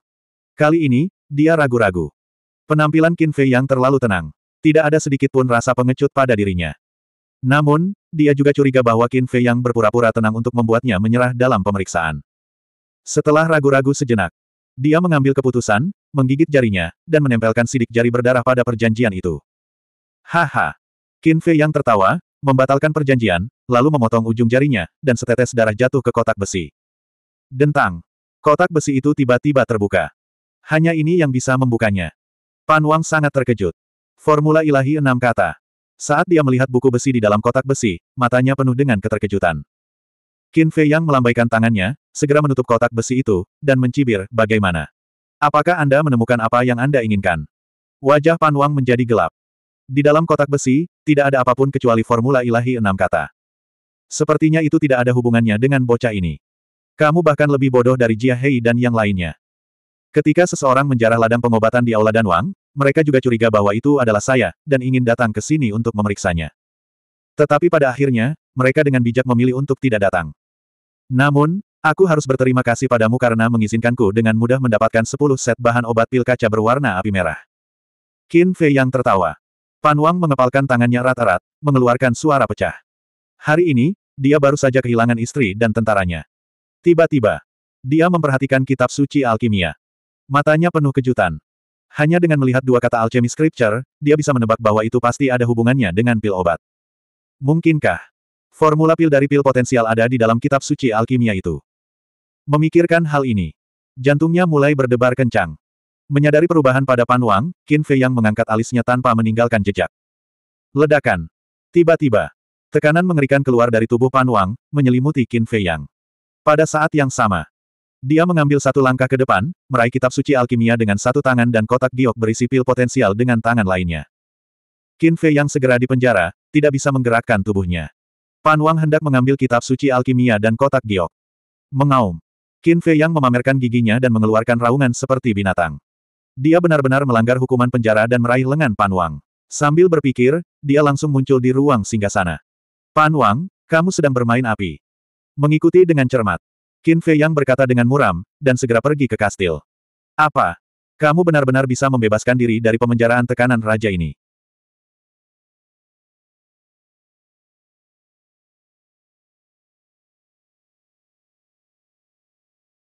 Kali ini, dia ragu-ragu. Penampilan Qin Fei Yang terlalu tenang. Tidak ada sedikit pun rasa pengecut pada dirinya. Namun, dia juga curiga bahwa Qin Fei Yang berpura-pura tenang untuk membuatnya menyerah dalam pemeriksaan. Setelah ragu-ragu sejenak, dia mengambil keputusan, menggigit jarinya, dan menempelkan sidik jari berdarah pada perjanjian itu. Haha! Qin Fei yang tertawa, membatalkan perjanjian, lalu memotong ujung jarinya, dan setetes darah jatuh ke kotak besi. Dentang! Kotak besi itu tiba-tiba terbuka. Hanya ini yang bisa membukanya. Pan Wang sangat terkejut. Formula ilahi enam kata. Saat dia melihat buku besi di dalam kotak besi, matanya penuh dengan keterkejutan. Qin Fei Yang melambaikan tangannya, segera menutup kotak besi itu, dan mencibir, bagaimana? Apakah Anda menemukan apa yang Anda inginkan? Wajah Pan Wang menjadi gelap. Di dalam kotak besi, tidak ada apapun kecuali formula ilahi enam kata. Sepertinya itu tidak ada hubungannya dengan bocah ini. Kamu bahkan lebih bodoh dari Jia Hei dan yang lainnya. Ketika seseorang menjarah ladang pengobatan di Aula wang mereka juga curiga bahwa itu adalah saya, dan ingin datang ke sini untuk memeriksanya. Tetapi pada akhirnya, mereka dengan bijak memilih untuk tidak datang. Namun, Aku harus berterima kasih padamu karena mengizinkanku dengan mudah mendapatkan 10 set bahan obat pil kaca berwarna api merah. Qin Fei yang tertawa. Pan Wang mengepalkan tangannya rata rata mengeluarkan suara pecah. Hari ini, dia baru saja kehilangan istri dan tentaranya. Tiba-tiba, dia memperhatikan kitab suci alkimia. Matanya penuh kejutan. Hanya dengan melihat dua kata alchemy scripture, dia bisa menebak bahwa itu pasti ada hubungannya dengan pil obat. Mungkinkah? Formula pil dari pil potensial ada di dalam kitab suci alkimia itu. Memikirkan hal ini, jantungnya mulai berdebar kencang. Menyadari perubahan pada Pan Wang, Qin Fei yang mengangkat alisnya tanpa meninggalkan jejak. Ledakan. Tiba-tiba, tekanan mengerikan keluar dari tubuh Pan Wang, menyelimuti Qin Fei yang. Pada saat yang sama, dia mengambil satu langkah ke depan, meraih kitab suci alkimia dengan satu tangan dan kotak giok berisi pil potensial dengan tangan lainnya. Qin Fei yang segera dipenjara, tidak bisa menggerakkan tubuhnya. Pan Wang hendak mengambil kitab suci alkimia dan kotak giok. Mengaum. Qin Fei Yang memamerkan giginya dan mengeluarkan raungan seperti binatang. Dia benar-benar melanggar hukuman penjara dan meraih lengan Pan Wang. Sambil berpikir, dia langsung muncul di ruang singgasana. Pan Wang, kamu sedang bermain api. Mengikuti dengan cermat. Qin Fei Yang berkata dengan muram, dan segera pergi ke kastil. Apa? Kamu benar-benar bisa membebaskan diri dari pemenjaraan tekanan raja ini.